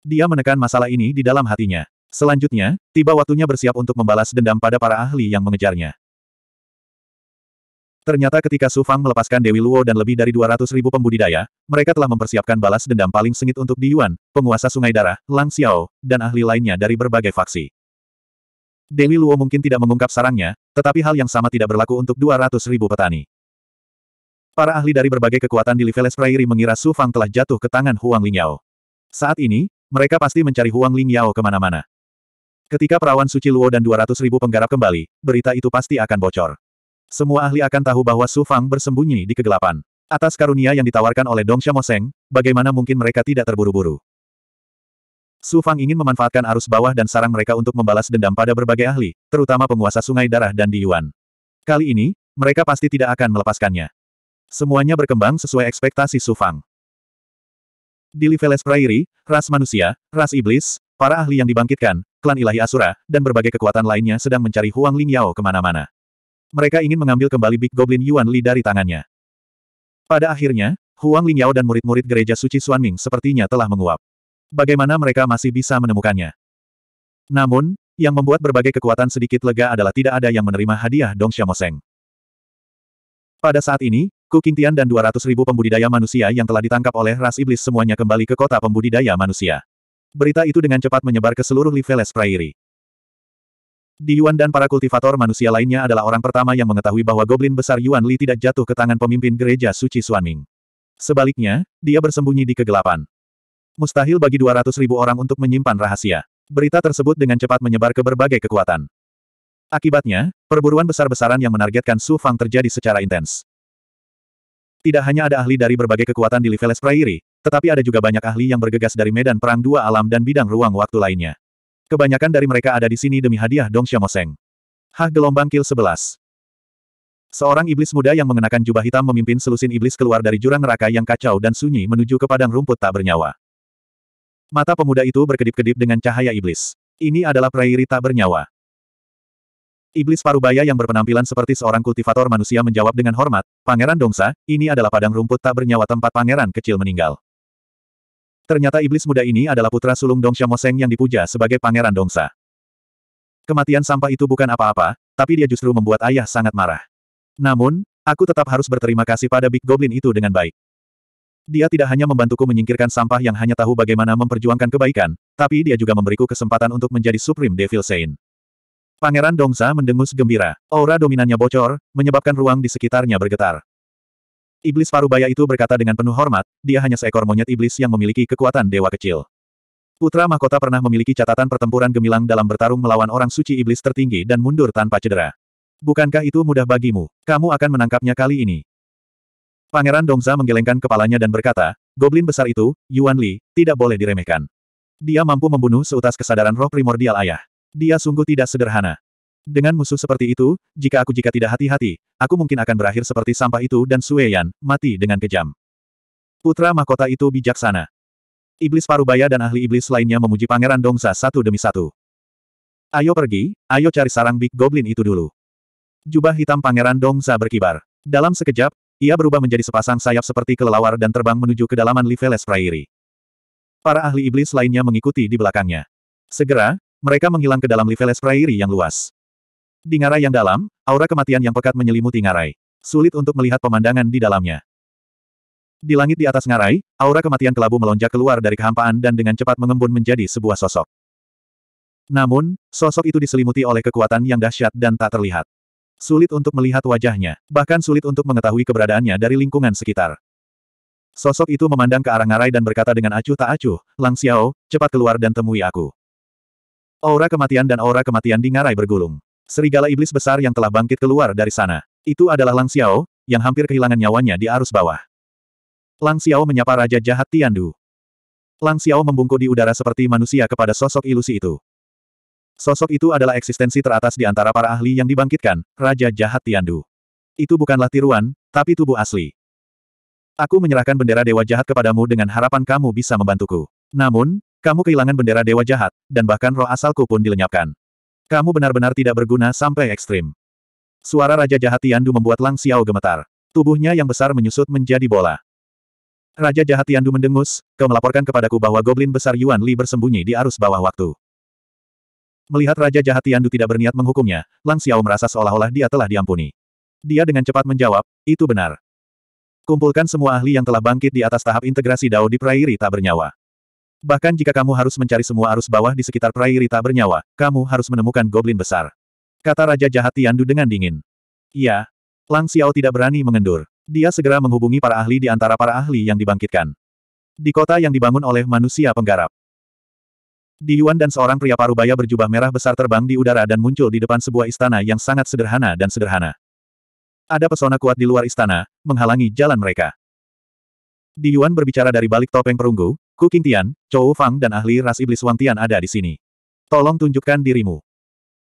Dia menekan masalah ini di dalam hatinya. Selanjutnya, tiba waktunya bersiap untuk membalas dendam pada para ahli yang mengejarnya. Ternyata ketika Su Fang melepaskan Dewi Luo dan lebih dari 200 ribu pembudidaya, mereka telah mempersiapkan balas dendam paling sengit untuk Di Yuan, penguasa Sungai Darah, Lang Xiao, dan ahli lainnya dari berbagai faksi. Dewi Luo mungkin tidak mengungkap sarangnya, tetapi hal yang sama tidak berlaku untuk 200 ribu petani. Para ahli dari berbagai kekuatan di Liveles Prairie mengira Su Fang telah jatuh ke tangan Huang Lingyao. Saat ini, mereka pasti mencari Huang Lingyao kemana-mana. Ketika perawan suci Luo dan 200 ribu penggarap kembali, berita itu pasti akan bocor. Semua ahli akan tahu bahwa Su Fang bersembunyi di kegelapan. Atas karunia yang ditawarkan oleh Dong Moseng, bagaimana mungkin mereka tidak terburu-buru? Su Fang ingin memanfaatkan arus bawah dan sarang mereka untuk membalas dendam pada berbagai ahli, terutama penguasa sungai darah dan di Yuan. Kali ini, mereka pasti tidak akan melepaskannya. Semuanya berkembang sesuai ekspektasi Su Fang. Di Liveles Prairie, ras manusia, ras iblis, para ahli yang dibangkitkan, klan ilahi Asura, dan berbagai kekuatan lainnya sedang mencari Huang Lingyao kemana-mana. Mereka ingin mengambil kembali Big Goblin Yuan Li dari tangannya. Pada akhirnya, Huang Lingyao dan murid-murid gereja suci Xuanming sepertinya telah menguap. Bagaimana mereka masih bisa menemukannya? Namun, yang membuat berbagai kekuatan sedikit lega adalah tidak ada yang menerima hadiah Dong Xiamoseng. Pada saat ini, Ku Qingtian dan 200 ribu pembudidaya manusia yang telah ditangkap oleh ras iblis semuanya kembali ke kota pembudidaya manusia berita itu dengan cepat menyebar ke seluruh Liveles Prairie. Di Yuan dan para kultivator manusia lainnya adalah orang pertama yang mengetahui bahwa Goblin Besar Yuan Li tidak jatuh ke tangan pemimpin gereja suci Suanming. Sebaliknya, dia bersembunyi di kegelapan. Mustahil bagi 200 ribu orang untuk menyimpan rahasia. Berita tersebut dengan cepat menyebar ke berbagai kekuatan. Akibatnya, perburuan besar-besaran yang menargetkan Su Fang terjadi secara intens. Tidak hanya ada ahli dari berbagai kekuatan di Liveles Prairie, tetapi ada juga banyak ahli yang bergegas dari medan perang dua alam dan bidang ruang waktu lainnya. Kebanyakan dari mereka ada di sini demi hadiah Dong Xiaomoseng. Hah gelombang kill 11. Seorang iblis muda yang mengenakan jubah hitam memimpin selusin iblis keluar dari jurang neraka yang kacau dan sunyi menuju ke padang rumput tak bernyawa. Mata pemuda itu berkedip-kedip dengan cahaya iblis. Ini adalah prairi tak bernyawa. Iblis parubaya yang berpenampilan seperti seorang kultivator manusia menjawab dengan hormat, Pangeran Dongsa, ini adalah padang rumput tak bernyawa tempat pangeran kecil meninggal. Ternyata iblis muda ini adalah putra sulung Dongsha Moseng yang dipuja sebagai pangeran Dongsa. Kematian sampah itu bukan apa-apa, tapi dia justru membuat ayah sangat marah. Namun, aku tetap harus berterima kasih pada Big Goblin itu dengan baik. Dia tidak hanya membantuku menyingkirkan sampah yang hanya tahu bagaimana memperjuangkan kebaikan, tapi dia juga memberiku kesempatan untuk menjadi Supreme Devil Saint. Pangeran Dongsa mendengus gembira. Aura dominannya bocor, menyebabkan ruang di sekitarnya bergetar. Iblis parubaya itu berkata dengan penuh hormat, dia hanya seekor monyet iblis yang memiliki kekuatan dewa kecil. Putra mahkota pernah memiliki catatan pertempuran gemilang dalam bertarung melawan orang suci iblis tertinggi dan mundur tanpa cedera. Bukankah itu mudah bagimu? Kamu akan menangkapnya kali ini. Pangeran Dongza menggelengkan kepalanya dan berkata, Goblin besar itu, Yuan Li, tidak boleh diremehkan. Dia mampu membunuh seutas kesadaran roh primordial ayah. Dia sungguh tidak sederhana. Dengan musuh seperti itu, jika aku jika tidak hati-hati, aku mungkin akan berakhir seperti sampah itu dan Sueyan, mati dengan kejam. Putra mahkota itu bijaksana. Iblis Parubaya dan ahli iblis lainnya memuji Pangeran Dongsa satu demi satu. Ayo pergi, ayo cari sarang Big Goblin itu dulu. Jubah hitam Pangeran Dongsa berkibar. Dalam sekejap, ia berubah menjadi sepasang sayap seperti kelelawar dan terbang menuju kedalaman Liveles Prairie. Para ahli iblis lainnya mengikuti di belakangnya. Segera, mereka menghilang ke dalam Liveles Prairie yang luas. Di ngarai yang dalam, aura kematian yang pekat menyelimuti ngarai. Sulit untuk melihat pemandangan di dalamnya. Di langit di atas ngarai, aura kematian kelabu melonjak keluar dari kehampaan dan dengan cepat mengembun menjadi sebuah sosok. Namun, sosok itu diselimuti oleh kekuatan yang dahsyat dan tak terlihat. Sulit untuk melihat wajahnya, bahkan sulit untuk mengetahui keberadaannya dari lingkungan sekitar. Sosok itu memandang ke arah ngarai dan berkata dengan acuh tak acuh, Lang Xiao, cepat keluar dan temui aku. Aura kematian dan aura kematian di ngarai bergulung. Serigala iblis besar yang telah bangkit keluar dari sana. Itu adalah Lang Xiao, yang hampir kehilangan nyawanya di arus bawah. Lang Xiao menyapa Raja Jahat Tiandu. Lang Xiao membungkuk di udara seperti manusia kepada sosok ilusi itu. Sosok itu adalah eksistensi teratas di antara para ahli yang dibangkitkan, Raja Jahat Tiandu. Itu bukanlah tiruan, tapi tubuh asli. Aku menyerahkan bendera Dewa Jahat kepadamu dengan harapan kamu bisa membantuku. Namun, kamu kehilangan bendera Dewa Jahat, dan bahkan roh asalku pun dilenyapkan. Kamu benar-benar tidak berguna sampai ekstrim. Suara Raja Jahat Tiandu membuat Lang Xiao gemetar. Tubuhnya yang besar menyusut menjadi bola. Raja Jahat Tiandu mendengus, kau melaporkan kepadaku bahwa Goblin Besar Yuan Li bersembunyi di arus bawah waktu. Melihat Raja Jahat Tiandu tidak berniat menghukumnya, Lang Xiao merasa seolah-olah dia telah diampuni. Dia dengan cepat menjawab, itu benar. Kumpulkan semua ahli yang telah bangkit di atas tahap integrasi Dao di Prairi tak bernyawa. Bahkan jika kamu harus mencari semua arus bawah di sekitar perai tak bernyawa, kamu harus menemukan goblin besar. Kata Raja Jahat Tiandu dengan dingin. Iya. Lang Xiao tidak berani mengendur. Dia segera menghubungi para ahli di antara para ahli yang dibangkitkan. Di kota yang dibangun oleh manusia penggarap. Di Yuan dan seorang pria parubaya berjubah merah besar terbang di udara dan muncul di depan sebuah istana yang sangat sederhana dan sederhana. Ada pesona kuat di luar istana, menghalangi jalan mereka. Di Yuan berbicara dari balik topeng perunggu, Ku Qingtian, Chou Fang dan ahli ras iblis Wang Tian ada di sini. Tolong tunjukkan dirimu.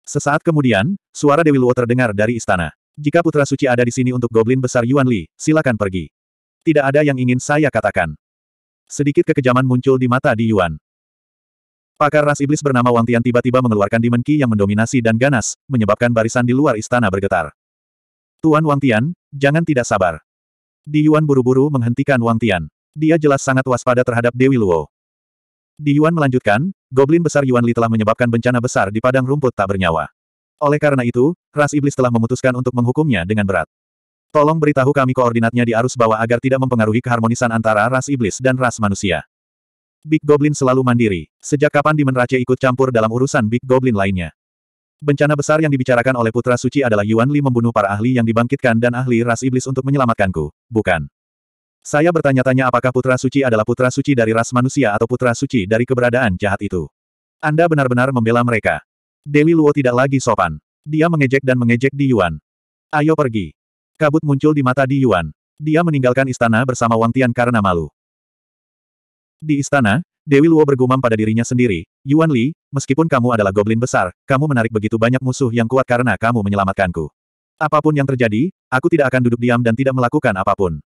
Sesaat kemudian, suara Dewi Luo terdengar dari istana. Jika Putra Suci ada di sini untuk Goblin Besar Yuan Li, silakan pergi. Tidak ada yang ingin saya katakan. Sedikit kekejaman muncul di mata Di Yuan. Pakar ras iblis bernama Wang Tian tiba-tiba mengeluarkan Demon yang mendominasi dan ganas, menyebabkan barisan di luar istana bergetar. Tuan Wang Tian, jangan tidak sabar. Di Yuan buru-buru menghentikan Wang Tian. Dia jelas sangat waspada terhadap Dewi Luo. Di Yuan melanjutkan, Goblin besar Yuan Li telah menyebabkan bencana besar di padang rumput tak bernyawa. Oleh karena itu, ras iblis telah memutuskan untuk menghukumnya dengan berat. Tolong beritahu kami koordinatnya di arus bawah agar tidak mempengaruhi keharmonisan antara ras iblis dan ras manusia. Big Goblin selalu mandiri. Sejak kapan Di Rache ikut campur dalam urusan Big Goblin lainnya? Bencana besar yang dibicarakan oleh Putra Suci adalah Yuan Li membunuh para ahli yang dibangkitkan dan ahli ras iblis untuk menyelamatkanku, bukan? Saya bertanya-tanya apakah putra suci adalah putra suci dari ras manusia atau putra suci dari keberadaan jahat itu. Anda benar-benar membela mereka. Dewi Luo tidak lagi sopan. Dia mengejek dan mengejek Di Yuan. Ayo pergi. Kabut muncul di mata Di Yuan. Dia meninggalkan istana bersama Wang Tian karena malu. Di istana, Dewi Luo bergumam pada dirinya sendiri, Yuan Li, meskipun kamu adalah goblin besar, kamu menarik begitu banyak musuh yang kuat karena kamu menyelamatkanku. Apapun yang terjadi, aku tidak akan duduk diam dan tidak melakukan apapun.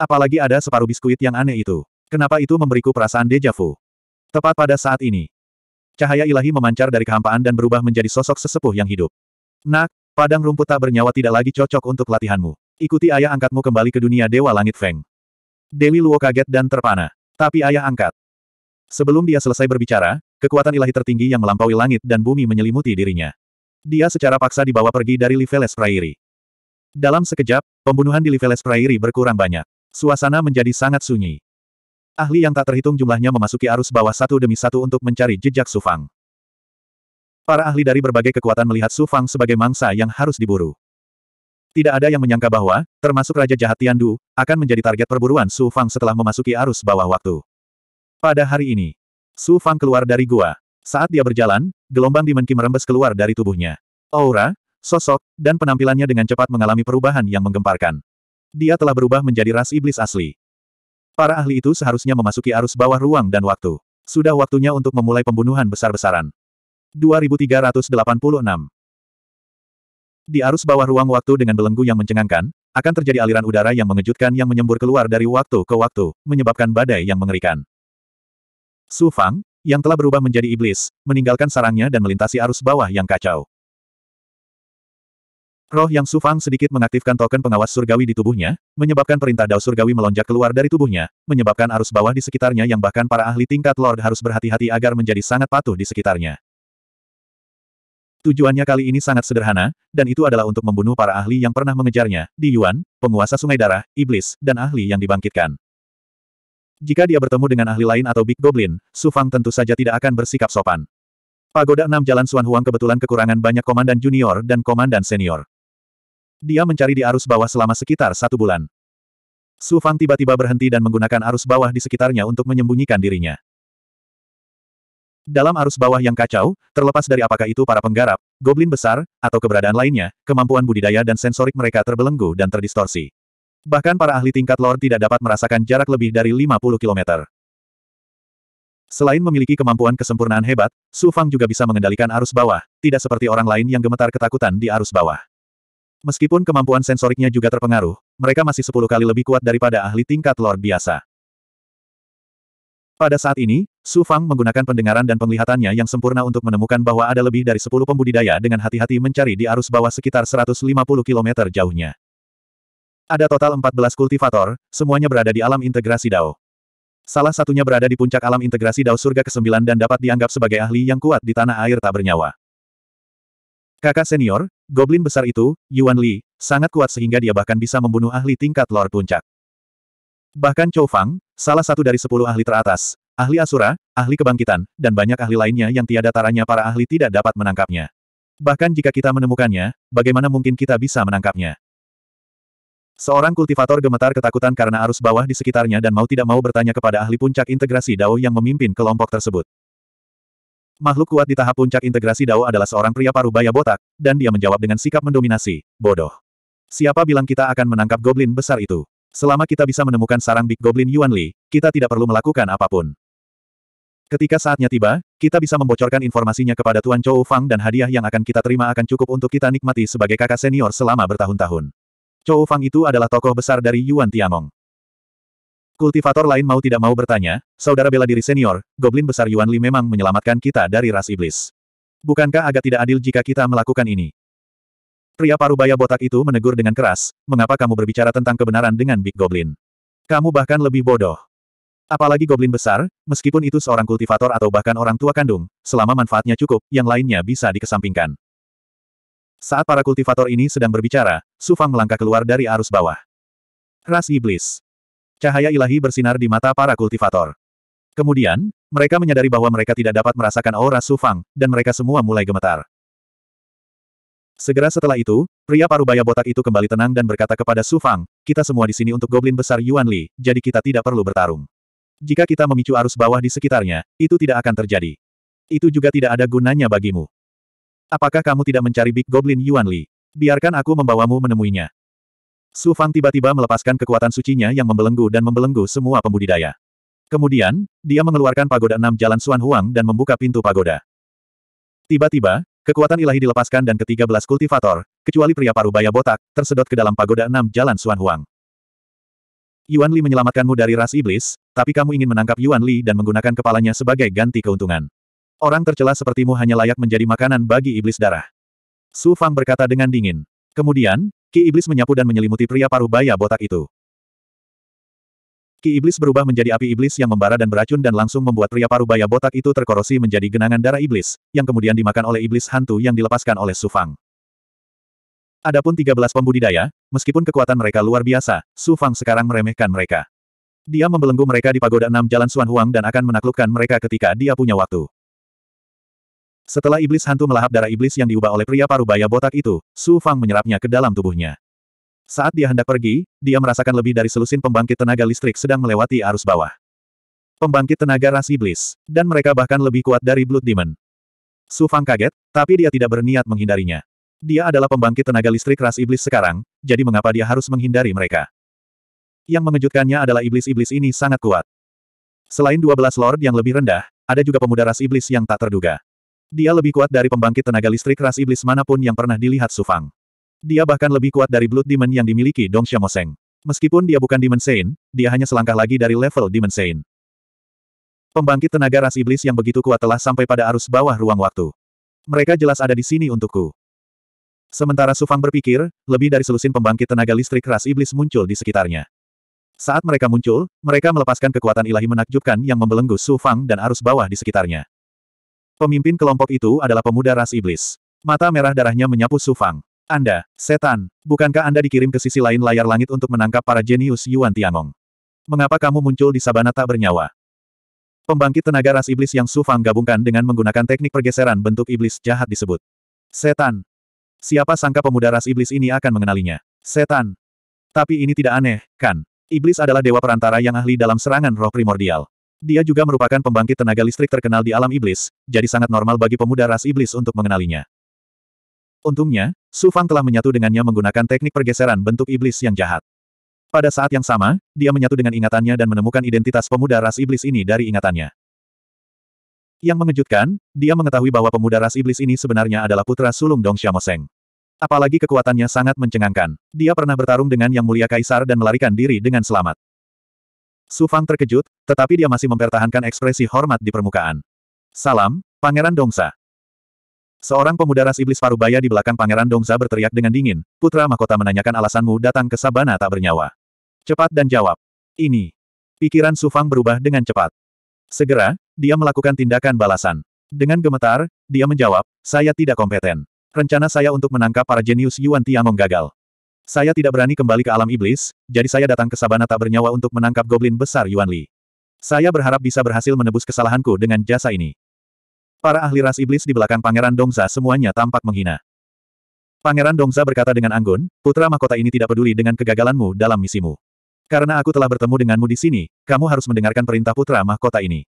Apalagi ada separuh biskuit yang aneh itu. Kenapa itu memberiku perasaan deja vu? Tepat pada saat ini. Cahaya ilahi memancar dari kehampaan dan berubah menjadi sosok sesepuh yang hidup. Nak, padang rumput tak bernyawa tidak lagi cocok untuk latihanmu. Ikuti ayah angkatmu kembali ke dunia Dewa Langit Feng. Dewi Luo kaget dan terpana. Tapi ayah angkat. Sebelum dia selesai berbicara, kekuatan ilahi tertinggi yang melampaui langit dan bumi menyelimuti dirinya. Dia secara paksa dibawa pergi dari Liveles Prairie. Dalam sekejap, pembunuhan di Liveles Prairie berkurang banyak. Suasana menjadi sangat sunyi. Ahli yang tak terhitung jumlahnya memasuki arus bawah satu demi satu untuk mencari jejak Sufang. Para ahli dari berbagai kekuatan melihat Sufang sebagai mangsa yang harus diburu. Tidak ada yang menyangka bahwa, termasuk Raja Jahat Tiandu, akan menjadi target perburuan Su Fang setelah memasuki arus bawah waktu. Pada hari ini, Su Fang keluar dari gua. Saat dia berjalan, gelombang dimenki merembes keluar dari tubuhnya. Aura, sosok, dan penampilannya dengan cepat mengalami perubahan yang menggemparkan. Dia telah berubah menjadi ras iblis asli. Para ahli itu seharusnya memasuki arus bawah ruang dan waktu. Sudah waktunya untuk memulai pembunuhan besar-besaran. 2386 Di arus bawah ruang waktu dengan belenggu yang mencengangkan, akan terjadi aliran udara yang mengejutkan yang menyembur keluar dari waktu ke waktu, menyebabkan badai yang mengerikan. Su Fang, yang telah berubah menjadi iblis, meninggalkan sarangnya dan melintasi arus bawah yang kacau. Roh yang Sufang sedikit mengaktifkan token pengawas surgawi di tubuhnya, menyebabkan perintah dao surgawi melonjak keluar dari tubuhnya, menyebabkan arus bawah di sekitarnya yang bahkan para ahli tingkat Lord harus berhati-hati agar menjadi sangat patuh di sekitarnya. Tujuannya kali ini sangat sederhana, dan itu adalah untuk membunuh para ahli yang pernah mengejarnya, di Yuan, penguasa sungai darah, iblis, dan ahli yang dibangkitkan. Jika dia bertemu dengan ahli lain atau Big Goblin, Sufang tentu saja tidak akan bersikap sopan. Pagoda 6 Jalan Suan Huang kebetulan kekurangan banyak komandan junior dan komandan senior. Dia mencari di arus bawah selama sekitar satu bulan. Su Fang tiba-tiba berhenti dan menggunakan arus bawah di sekitarnya untuk menyembunyikan dirinya. Dalam arus bawah yang kacau, terlepas dari apakah itu para penggarap, goblin besar, atau keberadaan lainnya, kemampuan budidaya dan sensorik mereka terbelenggu dan terdistorsi. Bahkan para ahli tingkat Lord tidak dapat merasakan jarak lebih dari 50 km. Selain memiliki kemampuan kesempurnaan hebat, Su Fang juga bisa mengendalikan arus bawah, tidak seperti orang lain yang gemetar ketakutan di arus bawah. Meskipun kemampuan sensoriknya juga terpengaruh, mereka masih sepuluh kali lebih kuat daripada ahli tingkat luar biasa. Pada saat ini, Su Fang menggunakan pendengaran dan penglihatannya yang sempurna untuk menemukan bahwa ada lebih dari sepuluh pembudidaya dengan hati-hati mencari di arus bawah sekitar 150 km jauhnya. Ada total 14 kultivator, semuanya berada di alam integrasi Dao. Salah satunya berada di puncak alam integrasi Dao Surga ke-9 dan dapat dianggap sebagai ahli yang kuat di tanah air tak bernyawa. Kakak senior, goblin besar itu, Yuan Li, sangat kuat sehingga dia bahkan bisa membunuh ahli tingkat Lord Puncak. Bahkan Chou Fang, salah satu dari sepuluh ahli teratas, ahli Asura, ahli kebangkitan, dan banyak ahli lainnya yang tiada taranya para ahli tidak dapat menangkapnya. Bahkan jika kita menemukannya, bagaimana mungkin kita bisa menangkapnya? Seorang kultivator gemetar ketakutan karena arus bawah di sekitarnya dan mau tidak mau bertanya kepada ahli puncak integrasi Dao yang memimpin kelompok tersebut. Makhluk kuat di tahap puncak integrasi Dao adalah seorang pria parubaya botak, dan dia menjawab dengan sikap mendominasi, bodoh. Siapa bilang kita akan menangkap goblin besar itu? Selama kita bisa menemukan sarang Big Goblin Yuan Li, kita tidak perlu melakukan apapun. Ketika saatnya tiba, kita bisa membocorkan informasinya kepada Tuan Chou Fang dan hadiah yang akan kita terima akan cukup untuk kita nikmati sebagai kakak senior selama bertahun-tahun. Chou Fang itu adalah tokoh besar dari Yuan Tiangong. Kultivator lain mau tidak mau bertanya, saudara bela diri senior, Goblin besar Yuan Li memang menyelamatkan kita dari ras iblis. Bukankah agak tidak adil jika kita melakukan ini? Pria parubaya botak itu menegur dengan keras, mengapa kamu berbicara tentang kebenaran dengan Big Goblin? Kamu bahkan lebih bodoh. Apalagi Goblin besar, meskipun itu seorang kultivator atau bahkan orang tua kandung, selama manfaatnya cukup, yang lainnya bisa dikesampingkan. Saat para kultivator ini sedang berbicara, Sufang melangkah keluar dari arus bawah. Ras Iblis. Cahaya ilahi bersinar di mata para kultivator. Kemudian, mereka menyadari bahwa mereka tidak dapat merasakan aura Sufang, dan mereka semua mulai gemetar. Segera setelah itu, pria parubaya botak itu kembali tenang dan berkata kepada Sufang, kita semua di sini untuk goblin besar Yuan Li, jadi kita tidak perlu bertarung. Jika kita memicu arus bawah di sekitarnya, itu tidak akan terjadi. Itu juga tidak ada gunanya bagimu. Apakah kamu tidak mencari Big Goblin Yuan Li? Biarkan aku membawamu menemuinya. Su Fang tiba-tiba melepaskan kekuatan sucinya yang membelenggu dan membelenggu semua pembudidaya. Kemudian, dia mengeluarkan pagoda enam jalan Suan Huang dan membuka pintu pagoda. Tiba-tiba, kekuatan ilahi dilepaskan dan ketiga belas kultivator, kecuali pria paruh baya botak, tersedot ke dalam pagoda enam jalan Suan Huang. Yuan Li menyelamatkanmu dari ras iblis, tapi kamu ingin menangkap Yuan Li dan menggunakan kepalanya sebagai ganti keuntungan. Orang tercela sepertimu hanya layak menjadi makanan bagi iblis darah. Su Fang berkata dengan dingin. Kemudian, Ki Iblis menyapu dan menyelimuti pria paruh baya botak itu. Ki Iblis berubah menjadi api iblis yang membara dan beracun dan langsung membuat pria paruh baya botak itu terkorosi menjadi genangan darah iblis, yang kemudian dimakan oleh iblis hantu yang dilepaskan oleh Su Fang. Adapun 13 pembudidaya, meskipun kekuatan mereka luar biasa, Su Fang sekarang meremehkan mereka. Dia membelenggu mereka di pagoda enam jalan Suan Huang dan akan menaklukkan mereka ketika dia punya waktu. Setelah iblis hantu melahap darah iblis yang diubah oleh pria parubaya botak itu, Su Fang menyerapnya ke dalam tubuhnya. Saat dia hendak pergi, dia merasakan lebih dari selusin pembangkit tenaga listrik sedang melewati arus bawah. Pembangkit tenaga ras iblis, dan mereka bahkan lebih kuat dari Blood Demon. Su Fang kaget, tapi dia tidak berniat menghindarinya. Dia adalah pembangkit tenaga listrik ras iblis sekarang, jadi mengapa dia harus menghindari mereka? Yang mengejutkannya adalah iblis-iblis ini sangat kuat. Selain 12 lord yang lebih rendah, ada juga pemuda ras iblis yang tak terduga. Dia lebih kuat dari pembangkit tenaga listrik ras iblis manapun yang pernah dilihat Sufang. Dia bahkan lebih kuat dari Blood Demon yang dimiliki Dong Xiamoseng. Meskipun dia bukan Demon Saint, dia hanya selangkah lagi dari level Demon Saint. Pembangkit tenaga ras iblis yang begitu kuat telah sampai pada arus bawah ruang waktu. Mereka jelas ada di sini untukku. Sementara Sufang berpikir, lebih dari selusin pembangkit tenaga listrik ras iblis muncul di sekitarnya. Saat mereka muncul, mereka melepaskan kekuatan ilahi menakjubkan yang membelenggu Su Fang dan arus bawah di sekitarnya. Pemimpin kelompok itu adalah pemuda ras iblis. Mata merah darahnya menyapu Sufang. Anda, setan, bukankah Anda dikirim ke sisi lain layar langit untuk menangkap para jenius Yuan Tianong? Mengapa kamu muncul di sabana tak bernyawa? Pembangkit tenaga ras iblis yang Sufang gabungkan dengan menggunakan teknik pergeseran bentuk iblis jahat disebut. Setan. Siapa sangka pemuda ras iblis ini akan mengenalinya? Setan. Tapi ini tidak aneh, kan? Iblis adalah dewa perantara yang ahli dalam serangan roh primordial. Dia juga merupakan pembangkit tenaga listrik terkenal di alam iblis, jadi sangat normal bagi pemuda ras iblis untuk mengenalinya. Untungnya, Su Fang telah menyatu dengannya menggunakan teknik pergeseran bentuk iblis yang jahat. Pada saat yang sama, dia menyatu dengan ingatannya dan menemukan identitas pemuda ras iblis ini dari ingatannya. Yang mengejutkan, dia mengetahui bahwa pemuda ras iblis ini sebenarnya adalah putra sulung Dong Xiamoseng. Apalagi kekuatannya sangat mencengangkan. Dia pernah bertarung dengan Yang Mulia Kaisar dan melarikan diri dengan selamat. Su Fang terkejut, tetapi dia masih mempertahankan ekspresi hormat di permukaan. Salam, Pangeran Dongsa. Seorang pemuda ras iblis parubaya di belakang Pangeran Dongsa berteriak dengan dingin, Putra Mahkota menanyakan alasanmu datang ke sabana tak bernyawa. Cepat dan jawab. Ini. Pikiran Su Fang berubah dengan cepat. Segera, dia melakukan tindakan balasan. Dengan gemetar, dia menjawab, saya tidak kompeten. Rencana saya untuk menangkap para jenius Yuan Tiangong gagal. Saya tidak berani kembali ke alam iblis, jadi saya datang ke sabana tak bernyawa untuk menangkap goblin besar Yuan Li. Saya berharap bisa berhasil menebus kesalahanku dengan jasa ini. Para ahli ras iblis di belakang Pangeran Dongza semuanya tampak menghina. Pangeran Dongza berkata dengan anggun, putra mahkota ini tidak peduli dengan kegagalanmu dalam misimu. Karena aku telah bertemu denganmu di sini, kamu harus mendengarkan perintah putra mahkota ini.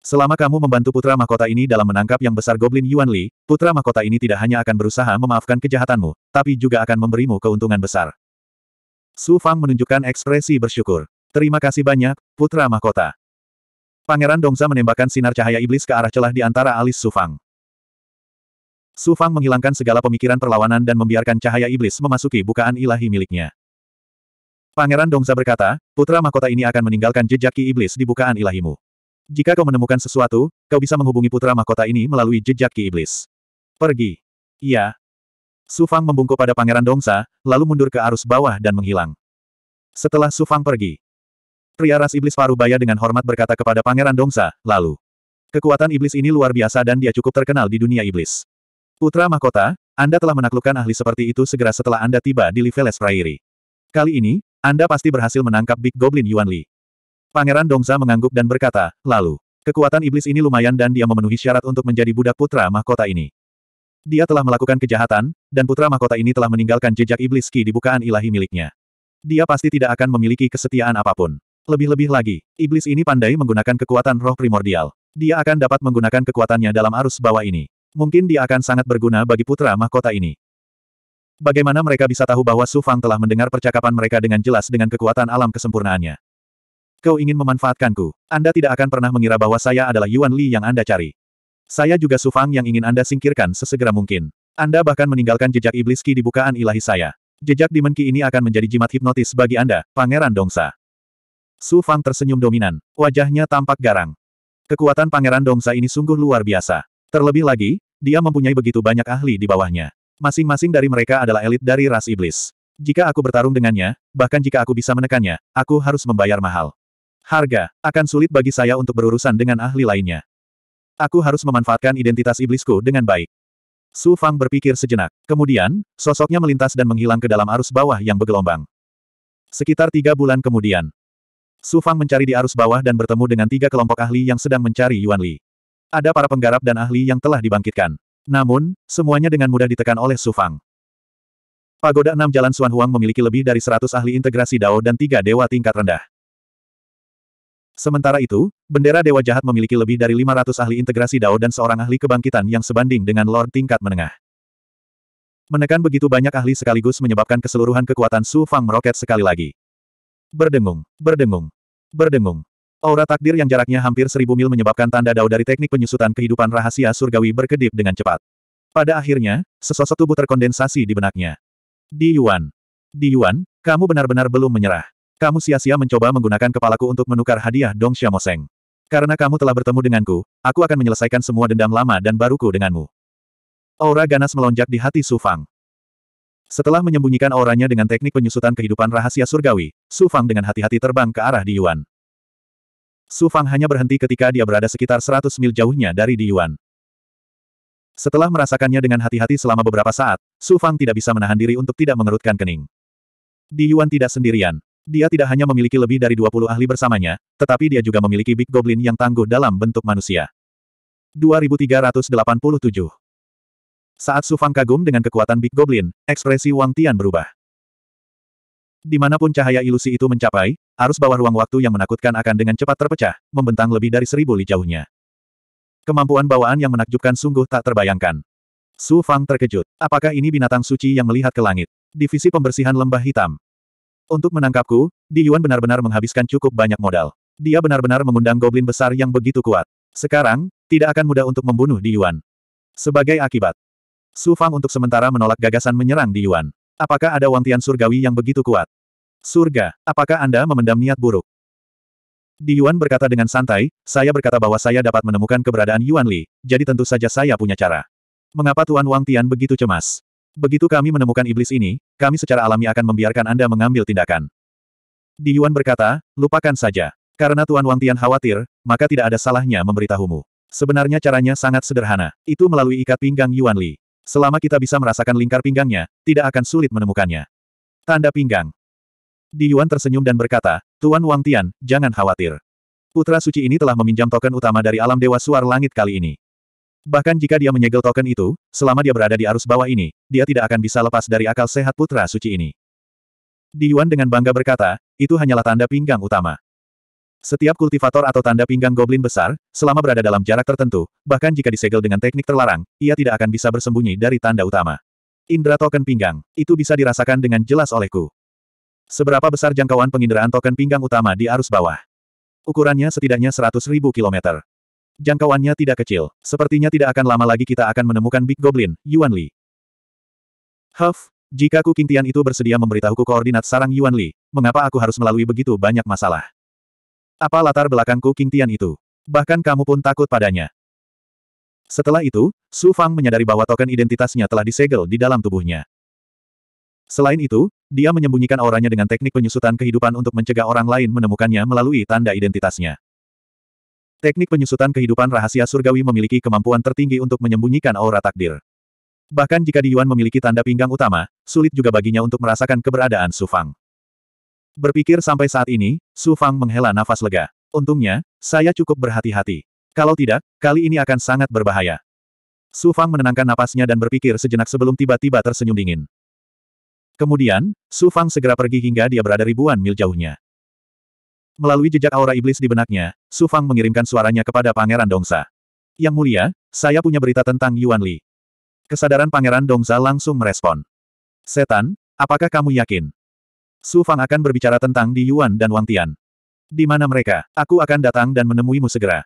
Selama kamu membantu putra mahkota ini dalam menangkap yang besar Goblin Yuan Li, putra mahkota ini tidak hanya akan berusaha memaafkan kejahatanmu, tapi juga akan memberimu keuntungan besar. Su Fang menunjukkan ekspresi bersyukur. Terima kasih banyak, putra mahkota. Pangeran Dongza menembakkan sinar cahaya iblis ke arah celah di antara alis Su Fang. Su Fang menghilangkan segala pemikiran perlawanan dan membiarkan cahaya iblis memasuki bukaan ilahi miliknya. Pangeran Dongza berkata, putra mahkota ini akan meninggalkan jejak ki iblis di bukaan ilahimu. Jika kau menemukan sesuatu, kau bisa menghubungi putra mahkota ini melalui jejak ki iblis. Pergi. Iya. Sufang membungkuk pada Pangeran Dongsa, lalu mundur ke arus bawah dan menghilang. Setelah Sufang pergi, pria ras iblis Parubaya dengan hormat berkata kepada Pangeran Dongsa, lalu, kekuatan iblis ini luar biasa dan dia cukup terkenal di dunia iblis. Putra mahkota, Anda telah menaklukkan ahli seperti itu segera setelah Anda tiba di Liveles Prairie. Kali ini, Anda pasti berhasil menangkap Big Goblin Yuan Li. Pangeran Dongza mengangguk dan berkata, lalu, kekuatan iblis ini lumayan dan dia memenuhi syarat untuk menjadi budak putra mahkota ini. Dia telah melakukan kejahatan, dan putra mahkota ini telah meninggalkan jejak iblis ki di bukaan ilahi miliknya. Dia pasti tidak akan memiliki kesetiaan apapun. Lebih-lebih lagi, iblis ini pandai menggunakan kekuatan roh primordial. Dia akan dapat menggunakan kekuatannya dalam arus bawah ini. Mungkin dia akan sangat berguna bagi putra mahkota ini. Bagaimana mereka bisa tahu bahwa Su Fang telah mendengar percakapan mereka dengan jelas dengan kekuatan alam kesempurnaannya? Kau ingin memanfaatkanku. Anda tidak akan pernah mengira bahwa saya adalah Yuan Li yang Anda cari. Saya juga Sufang yang ingin Anda singkirkan sesegera mungkin. Anda bahkan meninggalkan jejak iblis Ki di bukaan ilahi saya. Jejak di menki ini akan menjadi jimat hipnotis bagi Anda, Pangeran Dongsa. Su Fang tersenyum dominan. Wajahnya tampak garang. Kekuatan Pangeran Dongsa ini sungguh luar biasa. Terlebih lagi, dia mempunyai begitu banyak ahli di bawahnya. Masing-masing dari mereka adalah elit dari ras iblis. Jika aku bertarung dengannya, bahkan jika aku bisa menekannya, aku harus membayar mahal. Harga, akan sulit bagi saya untuk berurusan dengan ahli lainnya. Aku harus memanfaatkan identitas iblisku dengan baik. Su Fang berpikir sejenak. Kemudian, sosoknya melintas dan menghilang ke dalam arus bawah yang bergelombang. Sekitar tiga bulan kemudian, Su Fang mencari di arus bawah dan bertemu dengan tiga kelompok ahli yang sedang mencari Yuan Li. Ada para penggarap dan ahli yang telah dibangkitkan. Namun, semuanya dengan mudah ditekan oleh Su Fang. Pagoda 6 Jalan Suan Huang memiliki lebih dari 100 ahli integrasi Dao dan tiga dewa tingkat rendah. Sementara itu, bendera Dewa Jahat memiliki lebih dari 500 ahli integrasi Dao dan seorang ahli kebangkitan yang sebanding dengan Lord tingkat menengah. Menekan begitu banyak ahli sekaligus menyebabkan keseluruhan kekuatan Su Fang meroket sekali lagi. Berdengung, berdengung, berdengung. Aura takdir yang jaraknya hampir seribu mil menyebabkan tanda Dao dari teknik penyusutan kehidupan rahasia surgawi berkedip dengan cepat. Pada akhirnya, sesosok tubuh terkondensasi di benaknya. Di Yuan. Di Yuan, kamu benar-benar belum menyerah. Kamu sia-sia mencoba menggunakan kepalaku untuk menukar hadiah Dong Xiamoseng. Karena kamu telah bertemu denganku, aku akan menyelesaikan semua dendam lama dan baruku denganmu. Aura ganas melonjak di hati Su Fang. Setelah menyembunyikan auranya dengan teknik penyusutan kehidupan rahasia surgawi, Su Fang dengan hati-hati terbang ke arah Di Yuan. Su Fang hanya berhenti ketika dia berada sekitar 100 mil jauhnya dari Di Yuan. Setelah merasakannya dengan hati-hati selama beberapa saat, Su Fang tidak bisa menahan diri untuk tidak mengerutkan kening. Di Yuan tidak sendirian, dia tidak hanya memiliki lebih dari 20 ahli bersamanya, tetapi dia juga memiliki Big Goblin yang tangguh dalam bentuk manusia. 2387 Saat Sufang kagum dengan kekuatan Big Goblin, ekspresi Wang Tian berubah. Dimanapun cahaya ilusi itu mencapai, arus bawah ruang waktu yang menakutkan akan dengan cepat terpecah, membentang lebih dari seribu li jauhnya. Kemampuan bawaan yang menakjubkan sungguh tak terbayangkan. Su Fang terkejut. Apakah ini binatang suci yang melihat ke langit? Divisi pembersihan lembah hitam. Untuk menangkapku, Di Yuan benar-benar menghabiskan cukup banyak modal. Dia benar-benar mengundang goblin besar yang begitu kuat. Sekarang, tidak akan mudah untuk membunuh Di Yuan. Sebagai akibat, Su Fang untuk sementara menolak gagasan menyerang Di Yuan. Apakah ada Wang tian surgawi yang begitu kuat? Surga, apakah Anda memendam niat buruk? Di Yuan berkata dengan santai, saya berkata bahwa saya dapat menemukan keberadaan Yuan Li, jadi tentu saja saya punya cara. Mengapa Tuan Wang Tian begitu cemas? Begitu kami menemukan iblis ini, kami secara alami akan membiarkan Anda mengambil tindakan. Di Yuan berkata, lupakan saja. Karena Tuan Wang Tian khawatir, maka tidak ada salahnya memberitahumu. Sebenarnya caranya sangat sederhana, itu melalui ikat pinggang Yuan Li. Selama kita bisa merasakan lingkar pinggangnya, tidak akan sulit menemukannya. Tanda pinggang. Di Yuan tersenyum dan berkata, Tuan Wang Tian, jangan khawatir. Putra suci ini telah meminjam token utama dari alam dewa suar langit kali ini. Bahkan jika dia menyegel token itu, selama dia berada di arus bawah ini, dia tidak akan bisa lepas dari akal sehat putra suci ini. Di Yuan dengan bangga berkata, itu hanyalah tanda pinggang utama. Setiap kultivator atau tanda pinggang goblin besar, selama berada dalam jarak tertentu, bahkan jika disegel dengan teknik terlarang, ia tidak akan bisa bersembunyi dari tanda utama. Indra token pinggang, itu bisa dirasakan dengan jelas olehku. Seberapa besar jangkauan penginderaan token pinggang utama di arus bawah? Ukurannya setidaknya 100.000 kilometer. Jangkauannya tidak kecil. Sepertinya tidak akan lama lagi kita akan menemukan Big Goblin, Yuan Li. Huff, jika Ku Kingtian itu bersedia memberitahuku koordinat sarang Yuan Li, mengapa aku harus melalui begitu banyak masalah? Apa latar belakang Ku Kingtian itu? Bahkan kamu pun takut padanya. Setelah itu, Su Fang menyadari bahwa token identitasnya telah disegel di dalam tubuhnya. Selain itu, dia menyembunyikan auranya dengan teknik penyusutan kehidupan untuk mencegah orang lain menemukannya melalui tanda identitasnya. Teknik penyusutan kehidupan rahasia surgawi memiliki kemampuan tertinggi untuk menyembunyikan aura takdir. Bahkan jika Di Yuan memiliki tanda pinggang utama, sulit juga baginya untuk merasakan keberadaan Su Fang. Berpikir sampai saat ini, Su Fang menghela nafas lega. Untungnya, saya cukup berhati-hati. Kalau tidak, kali ini akan sangat berbahaya. Su Fang menenangkan napasnya dan berpikir sejenak sebelum tiba-tiba tersenyum dingin. Kemudian, Su Fang segera pergi hingga dia berada ribuan mil jauhnya. Melalui jejak aura iblis di benaknya, Su Fang mengirimkan suaranya kepada Pangeran Dongsa. Yang mulia, saya punya berita tentang Yuan Li. Kesadaran Pangeran Dongsa langsung merespon. Setan, apakah kamu yakin? Su Fang akan berbicara tentang Di Yuan dan Wang Tian. Di mana mereka? Aku akan datang dan menemuimu segera.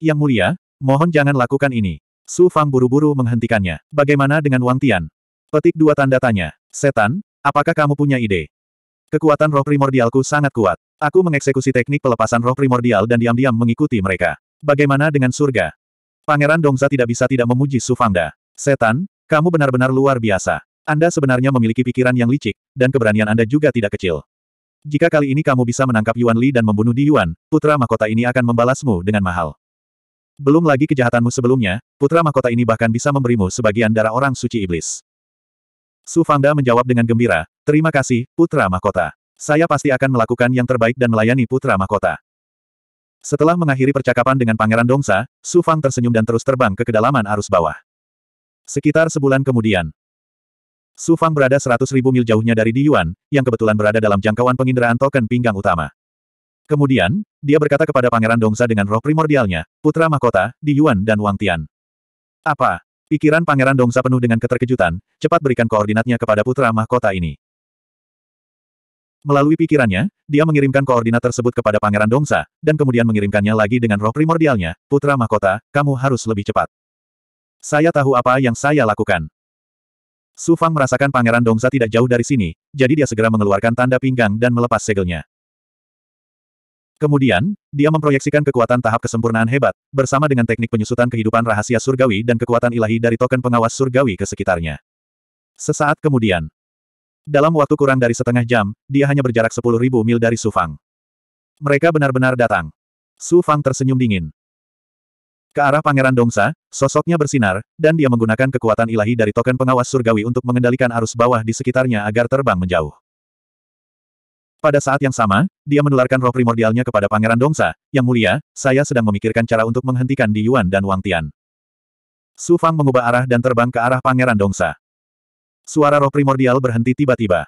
Yang mulia, mohon jangan lakukan ini. Su Fang buru-buru menghentikannya. Bagaimana dengan Wang Tian? Petik dua tanda tanya. Setan, apakah kamu punya ide? Kekuatan roh primordialku sangat kuat. Aku mengeksekusi teknik pelepasan roh primordial dan diam-diam mengikuti mereka. Bagaimana dengan surga? Pangeran Dongza tidak bisa tidak memuji Sufangda. Setan, kamu benar-benar luar biasa. Anda sebenarnya memiliki pikiran yang licik, dan keberanian Anda juga tidak kecil. Jika kali ini kamu bisa menangkap Yuan Li dan membunuh Di Yuan, putra mahkota ini akan membalasmu dengan mahal. Belum lagi kejahatanmu sebelumnya, putra mahkota ini bahkan bisa memberimu sebagian darah orang suci iblis. Su Fangda menjawab dengan gembira, terima kasih, putra mahkota. Saya pasti akan melakukan yang terbaik dan melayani putra mahkota. Setelah mengakhiri percakapan dengan Pangeran Dongsa, Su Fang tersenyum dan terus terbang ke kedalaman arus bawah. Sekitar sebulan kemudian, Su Fang berada 100 ribu mil jauhnya dari Di Yuan, yang kebetulan berada dalam jangkauan penginderaan token pinggang utama. Kemudian, dia berkata kepada Pangeran Dongsa dengan roh primordialnya, Putra Mahkota, Di Yuan dan Wang Tian. Apa? Pikiran Pangeran Dongsa penuh dengan keterkejutan, cepat berikan koordinatnya kepada Putra Mahkota ini. Melalui pikirannya, dia mengirimkan koordinat tersebut kepada Pangeran Dongsa, dan kemudian mengirimkannya lagi dengan roh primordialnya, Putra Mahkota, kamu harus lebih cepat. Saya tahu apa yang saya lakukan. Su Fang merasakan Pangeran Dongsa tidak jauh dari sini, jadi dia segera mengeluarkan tanda pinggang dan melepas segelnya. Kemudian, dia memproyeksikan kekuatan tahap kesempurnaan hebat, bersama dengan teknik penyusutan kehidupan rahasia surgawi dan kekuatan ilahi dari token pengawas surgawi ke sekitarnya. Sesaat kemudian, dalam waktu kurang dari setengah jam, dia hanya berjarak sepuluh ribu mil dari Su Fang. Mereka benar-benar datang. Su Fang tersenyum dingin. Ke arah Pangeran Dongsa, sosoknya bersinar, dan dia menggunakan kekuatan ilahi dari token pengawas surgawi untuk mengendalikan arus bawah di sekitarnya agar terbang menjauh. Pada saat yang sama, dia menularkan roh primordialnya kepada Pangeran Dongsa, yang mulia, saya sedang memikirkan cara untuk menghentikan Di Yuan dan Wang Tian. Su Fang mengubah arah dan terbang ke arah Pangeran Dongsa. Suara roh primordial berhenti tiba-tiba.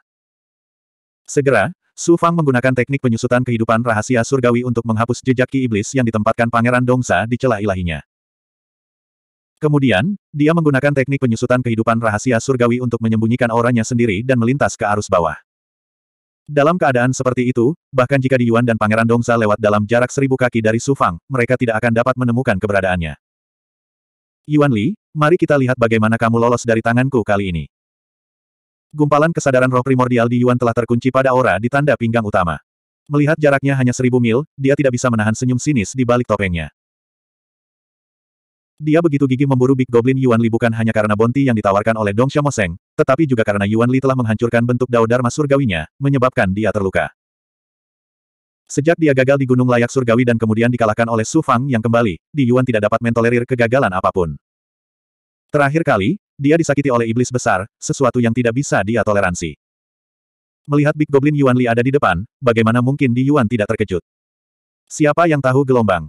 Segera, Su Fang menggunakan teknik penyusutan kehidupan rahasia surgawi untuk menghapus jejak ki iblis yang ditempatkan Pangeran Dongsa di celah ilahinya. Kemudian, dia menggunakan teknik penyusutan kehidupan rahasia surgawi untuk menyembunyikan auranya sendiri dan melintas ke arus bawah. Dalam keadaan seperti itu, bahkan jika Yuan dan Pangeran Dongsa lewat dalam jarak seribu kaki dari Su Fang, mereka tidak akan dapat menemukan keberadaannya. Yuan Li, mari kita lihat bagaimana kamu lolos dari tanganku kali ini. Gumpalan kesadaran roh primordial di Yuan telah terkunci pada aura di tanda pinggang utama. Melihat jaraknya hanya seribu mil, dia tidak bisa menahan senyum sinis di balik topengnya. Dia begitu gigih memburu Big Goblin Yuan Li bukan hanya karena bonti yang ditawarkan oleh Dong Xiaomoseng, tetapi juga karena Yuan Li telah menghancurkan bentuk Dao Dharma surgawinya, menyebabkan dia terluka. Sejak dia gagal di Gunung Layak Surgawi dan kemudian dikalahkan oleh Su Fang yang kembali, Di Yuan tidak dapat mentolerir kegagalan apapun. Terakhir kali, dia disakiti oleh iblis besar, sesuatu yang tidak bisa dia toleransi. Melihat Big Goblin Yuan Li ada di depan, bagaimana mungkin Di Yuan tidak terkejut? Siapa yang tahu gelombang?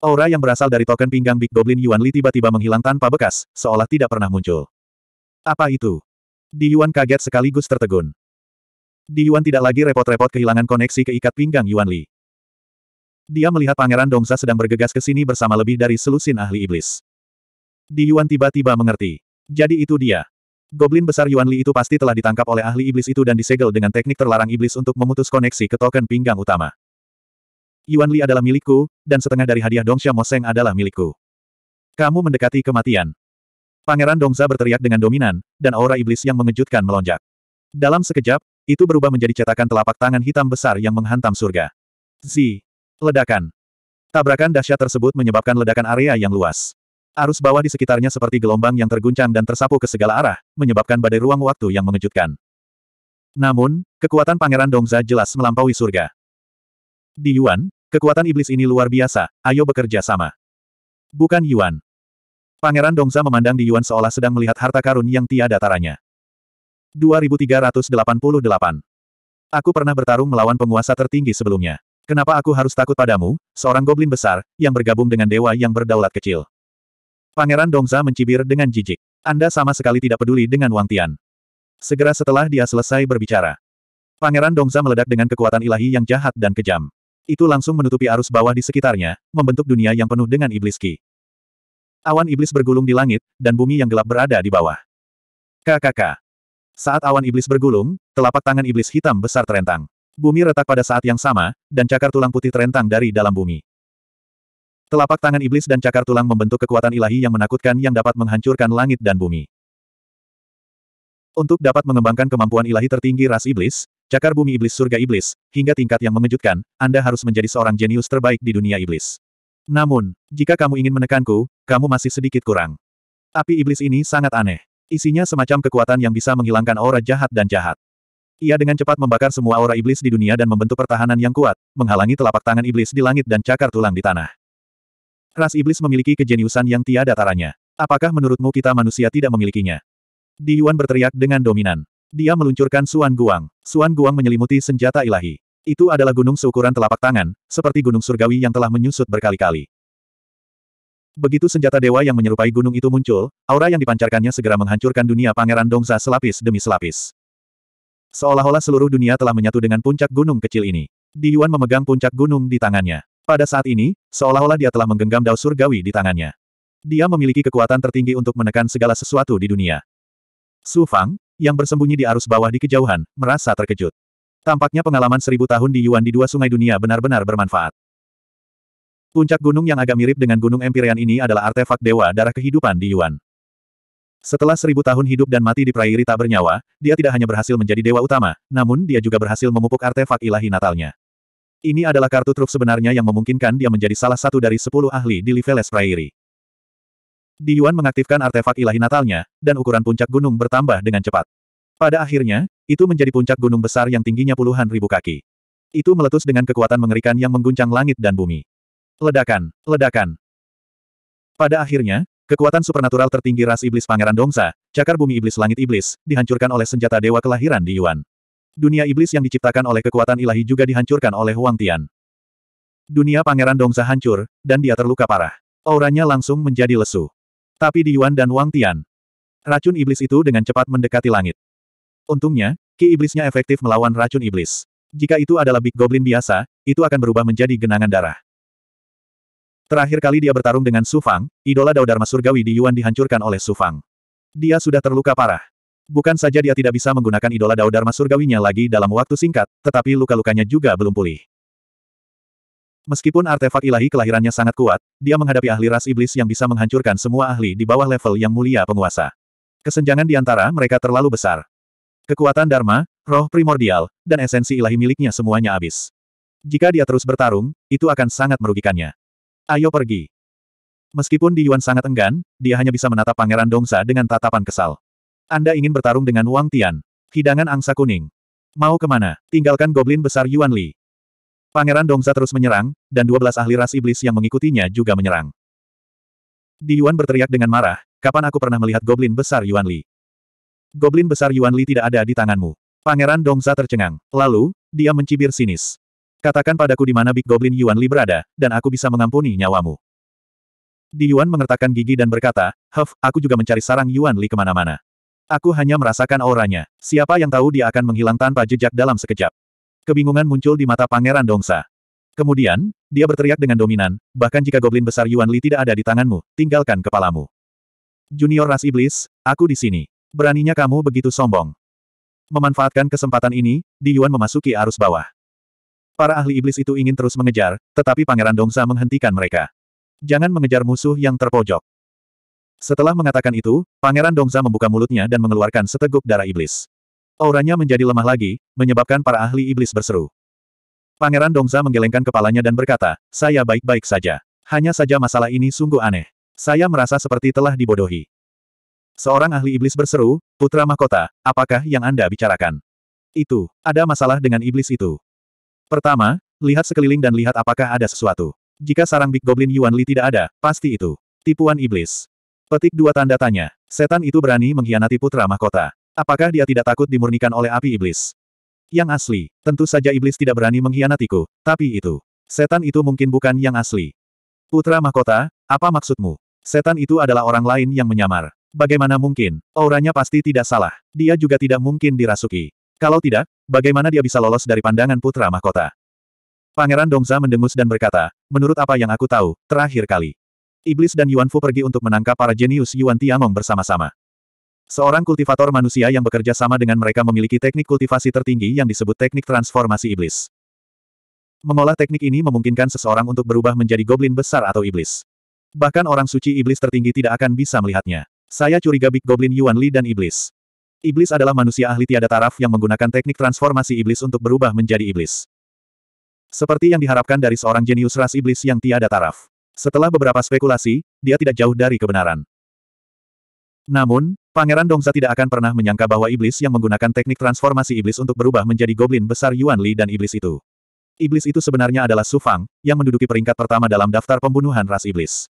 Aura yang berasal dari token pinggang Big Goblin Yuan Li tiba-tiba menghilang tanpa bekas, seolah tidak pernah muncul. Apa itu? Di Yuan kaget sekaligus tertegun. Di Yuan tidak lagi repot-repot kehilangan koneksi ke ikat pinggang Yuan Li. Dia melihat Pangeran Dongsa sedang bergegas ke sini bersama lebih dari selusin ahli iblis. Di Yuan tiba-tiba mengerti. Jadi itu dia. Goblin besar Yuan Li itu pasti telah ditangkap oleh ahli iblis itu dan disegel dengan teknik terlarang iblis untuk memutus koneksi ke token pinggang utama. Yuan Li adalah milikku, dan setengah dari hadiah Dongsha Moseng adalah milikku. Kamu mendekati kematian. Pangeran Dongza berteriak dengan dominan, dan aura iblis yang mengejutkan melonjak. Dalam sekejap, itu berubah menjadi cetakan telapak tangan hitam besar yang menghantam surga. Zi. Ledakan. Tabrakan dahsyat tersebut menyebabkan ledakan area yang luas. Arus bawah di sekitarnya seperti gelombang yang terguncang dan tersapu ke segala arah, menyebabkan badai ruang waktu yang mengejutkan. Namun, kekuatan Pangeran Dongza jelas melampaui surga. Di Yuan, kekuatan iblis ini luar biasa, ayo bekerja sama. Bukan Yuan. Pangeran Dongza memandang di Yuan seolah sedang melihat harta karun yang tiada taranya. 2388 Aku pernah bertarung melawan penguasa tertinggi sebelumnya. Kenapa aku harus takut padamu, seorang goblin besar, yang bergabung dengan dewa yang berdaulat kecil? Pangeran Dongza mencibir dengan jijik. Anda sama sekali tidak peduli dengan Wang Tian. Segera setelah dia selesai berbicara. Pangeran Dongza meledak dengan kekuatan ilahi yang jahat dan kejam. Itu langsung menutupi arus bawah di sekitarnya, membentuk dunia yang penuh dengan iblis ki. Awan iblis bergulung di langit, dan bumi yang gelap berada di bawah. KKK. Saat awan iblis bergulung, telapak tangan iblis hitam besar terentang. Bumi retak pada saat yang sama, dan cakar tulang putih terentang dari dalam bumi. Telapak tangan iblis dan cakar tulang membentuk kekuatan ilahi yang menakutkan yang dapat menghancurkan langit dan bumi. Untuk dapat mengembangkan kemampuan ilahi tertinggi ras iblis, cakar bumi iblis surga iblis, hingga tingkat yang mengejutkan, Anda harus menjadi seorang jenius terbaik di dunia iblis. Namun, jika kamu ingin menekanku, kamu masih sedikit kurang. Api iblis ini sangat aneh. Isinya semacam kekuatan yang bisa menghilangkan aura jahat dan jahat. Ia dengan cepat membakar semua aura iblis di dunia dan membentuk pertahanan yang kuat, menghalangi telapak tangan iblis di langit dan cakar tulang di tanah. Ras iblis memiliki kejeniusan yang tiada taranya. Apakah menurutmu kita manusia tidak memilikinya? Di Yuan berteriak dengan dominan. Dia meluncurkan Suan Guang. Suan Guang menyelimuti senjata ilahi. Itu adalah gunung seukuran telapak tangan, seperti gunung surgawi yang telah menyusut berkali-kali. Begitu senjata dewa yang menyerupai gunung itu muncul, aura yang dipancarkannya segera menghancurkan dunia Pangeran Dongsa selapis demi selapis. Seolah-olah seluruh dunia telah menyatu dengan puncak gunung kecil ini. Di Yuan memegang puncak gunung di tangannya. Pada saat ini, seolah-olah dia telah menggenggam dao surgawi di tangannya. Dia memiliki kekuatan tertinggi untuk menekan segala sesuatu di dunia. Su Fang, yang bersembunyi di arus bawah di kejauhan, merasa terkejut. Tampaknya pengalaman seribu tahun di Yuan di dua sungai dunia benar-benar bermanfaat. Puncak gunung yang agak mirip dengan gunung Empyrean ini adalah artefak dewa darah kehidupan di Yuan. Setelah seribu tahun hidup dan mati di Prairi tak bernyawa, dia tidak hanya berhasil menjadi dewa utama, namun dia juga berhasil memupuk artefak ilahi natalnya. Ini adalah kartu truf sebenarnya yang memungkinkan dia menjadi salah satu dari sepuluh ahli di Liveles Prairie. Di Yuan mengaktifkan artefak ilahi natalnya, dan ukuran puncak gunung bertambah dengan cepat. Pada akhirnya, itu menjadi puncak gunung besar yang tingginya puluhan ribu kaki. Itu meletus dengan kekuatan mengerikan yang mengguncang langit dan bumi. Ledakan, ledakan. Pada akhirnya, Kekuatan supernatural tertinggi ras iblis Pangeran Dongsa, cakar bumi iblis langit iblis, dihancurkan oleh senjata dewa kelahiran di Yuan. Dunia iblis yang diciptakan oleh kekuatan ilahi juga dihancurkan oleh Wang Tian. Dunia Pangeran Dongza hancur, dan dia terluka parah. Auranya langsung menjadi lesu. Tapi di Yuan dan Wang Tian, racun iblis itu dengan cepat mendekati langit. Untungnya, ki iblisnya efektif melawan racun iblis. Jika itu adalah Big Goblin biasa, itu akan berubah menjadi genangan darah. Terakhir kali dia bertarung dengan Su Fang, idola Daudarma Surgawi di Yuan dihancurkan oleh Su Fang. Dia sudah terluka parah. Bukan saja dia tidak bisa menggunakan idola Dharma surgawinya lagi dalam waktu singkat, tetapi luka-lukanya juga belum pulih. Meskipun artefak ilahi kelahirannya sangat kuat, dia menghadapi ahli ras iblis yang bisa menghancurkan semua ahli di bawah level yang mulia penguasa. Kesenjangan di antara mereka terlalu besar. Kekuatan Dharma, roh primordial, dan esensi ilahi miliknya semuanya habis. Jika dia terus bertarung, itu akan sangat merugikannya. Ayo pergi. Meskipun Di Yuan sangat enggan, dia hanya bisa menatap Pangeran Dongsa dengan tatapan kesal. Anda ingin bertarung dengan Wang Tian. Hidangan angsa kuning. Mau kemana? Tinggalkan goblin besar Yuan Li. Pangeran Dongsa terus menyerang, dan 12 ahli ras iblis yang mengikutinya juga menyerang. Di Yuan berteriak dengan marah, kapan aku pernah melihat goblin besar Yuan Li? Goblin besar Yuan Li tidak ada di tanganmu. Pangeran Dongsa tercengang. Lalu, dia mencibir sinis. Katakan padaku di mana Big Goblin Yuan Li berada, dan aku bisa mengampuni nyawamu. Di Yuan mengertakkan gigi dan berkata, Huff, aku juga mencari sarang Yuan Li kemana-mana. Aku hanya merasakan auranya. Siapa yang tahu dia akan menghilang tanpa jejak dalam sekejap. Kebingungan muncul di mata Pangeran Dongsa. Kemudian, dia berteriak dengan dominan, bahkan jika goblin besar Yuan Li tidak ada di tanganmu, tinggalkan kepalamu. Junior Ras Iblis, aku di sini. Beraninya kamu begitu sombong. Memanfaatkan kesempatan ini, Di Yuan memasuki arus bawah. Para ahli iblis itu ingin terus mengejar, tetapi Pangeran Dongsa menghentikan mereka. Jangan mengejar musuh yang terpojok. Setelah mengatakan itu, Pangeran Dongza membuka mulutnya dan mengeluarkan seteguk darah iblis. Auranya menjadi lemah lagi, menyebabkan para ahli iblis berseru. Pangeran Dongza menggelengkan kepalanya dan berkata, saya baik-baik saja. Hanya saja masalah ini sungguh aneh. Saya merasa seperti telah dibodohi. Seorang ahli iblis berseru, Putra Mahkota, apakah yang Anda bicarakan? Itu, ada masalah dengan iblis itu. Pertama, lihat sekeliling dan lihat apakah ada sesuatu. Jika sarang Big Goblin Yuan Li tidak ada, pasti itu. Tipuan iblis. Petik dua tanda tanya. Setan itu berani mengkhianati putra mahkota. Apakah dia tidak takut dimurnikan oleh api iblis? Yang asli, tentu saja iblis tidak berani mengkhianatiku, tapi itu. Setan itu mungkin bukan yang asli. Putra mahkota, apa maksudmu? Setan itu adalah orang lain yang menyamar. Bagaimana mungkin? Auranya pasti tidak salah. Dia juga tidak mungkin dirasuki. Kalau tidak, bagaimana dia bisa lolos dari pandangan putra mahkota? Pangeran Dongza mendengus dan berkata, menurut apa yang aku tahu, terakhir kali. Iblis dan Yuan Fu pergi untuk menangkap para jenius Yuan Tiangong bersama-sama. Seorang kultivator manusia yang bekerja sama dengan mereka memiliki teknik kultivasi tertinggi yang disebut teknik transformasi iblis. Mengolah teknik ini memungkinkan seseorang untuk berubah menjadi goblin besar atau iblis. Bahkan orang suci iblis tertinggi tidak akan bisa melihatnya. Saya curiga Big Goblin Yuan Li dan iblis. Iblis adalah manusia ahli tiada taraf yang menggunakan teknik transformasi iblis untuk berubah menjadi iblis. Seperti yang diharapkan dari seorang jenius ras iblis yang tiada taraf. Setelah beberapa spekulasi, dia tidak jauh dari kebenaran. Namun, Pangeran Dongza tidak akan pernah menyangka bahwa iblis yang menggunakan teknik transformasi iblis untuk berubah menjadi goblin besar Yuan Li dan iblis itu. Iblis itu sebenarnya adalah Su Fang, yang menduduki peringkat pertama dalam daftar pembunuhan ras iblis.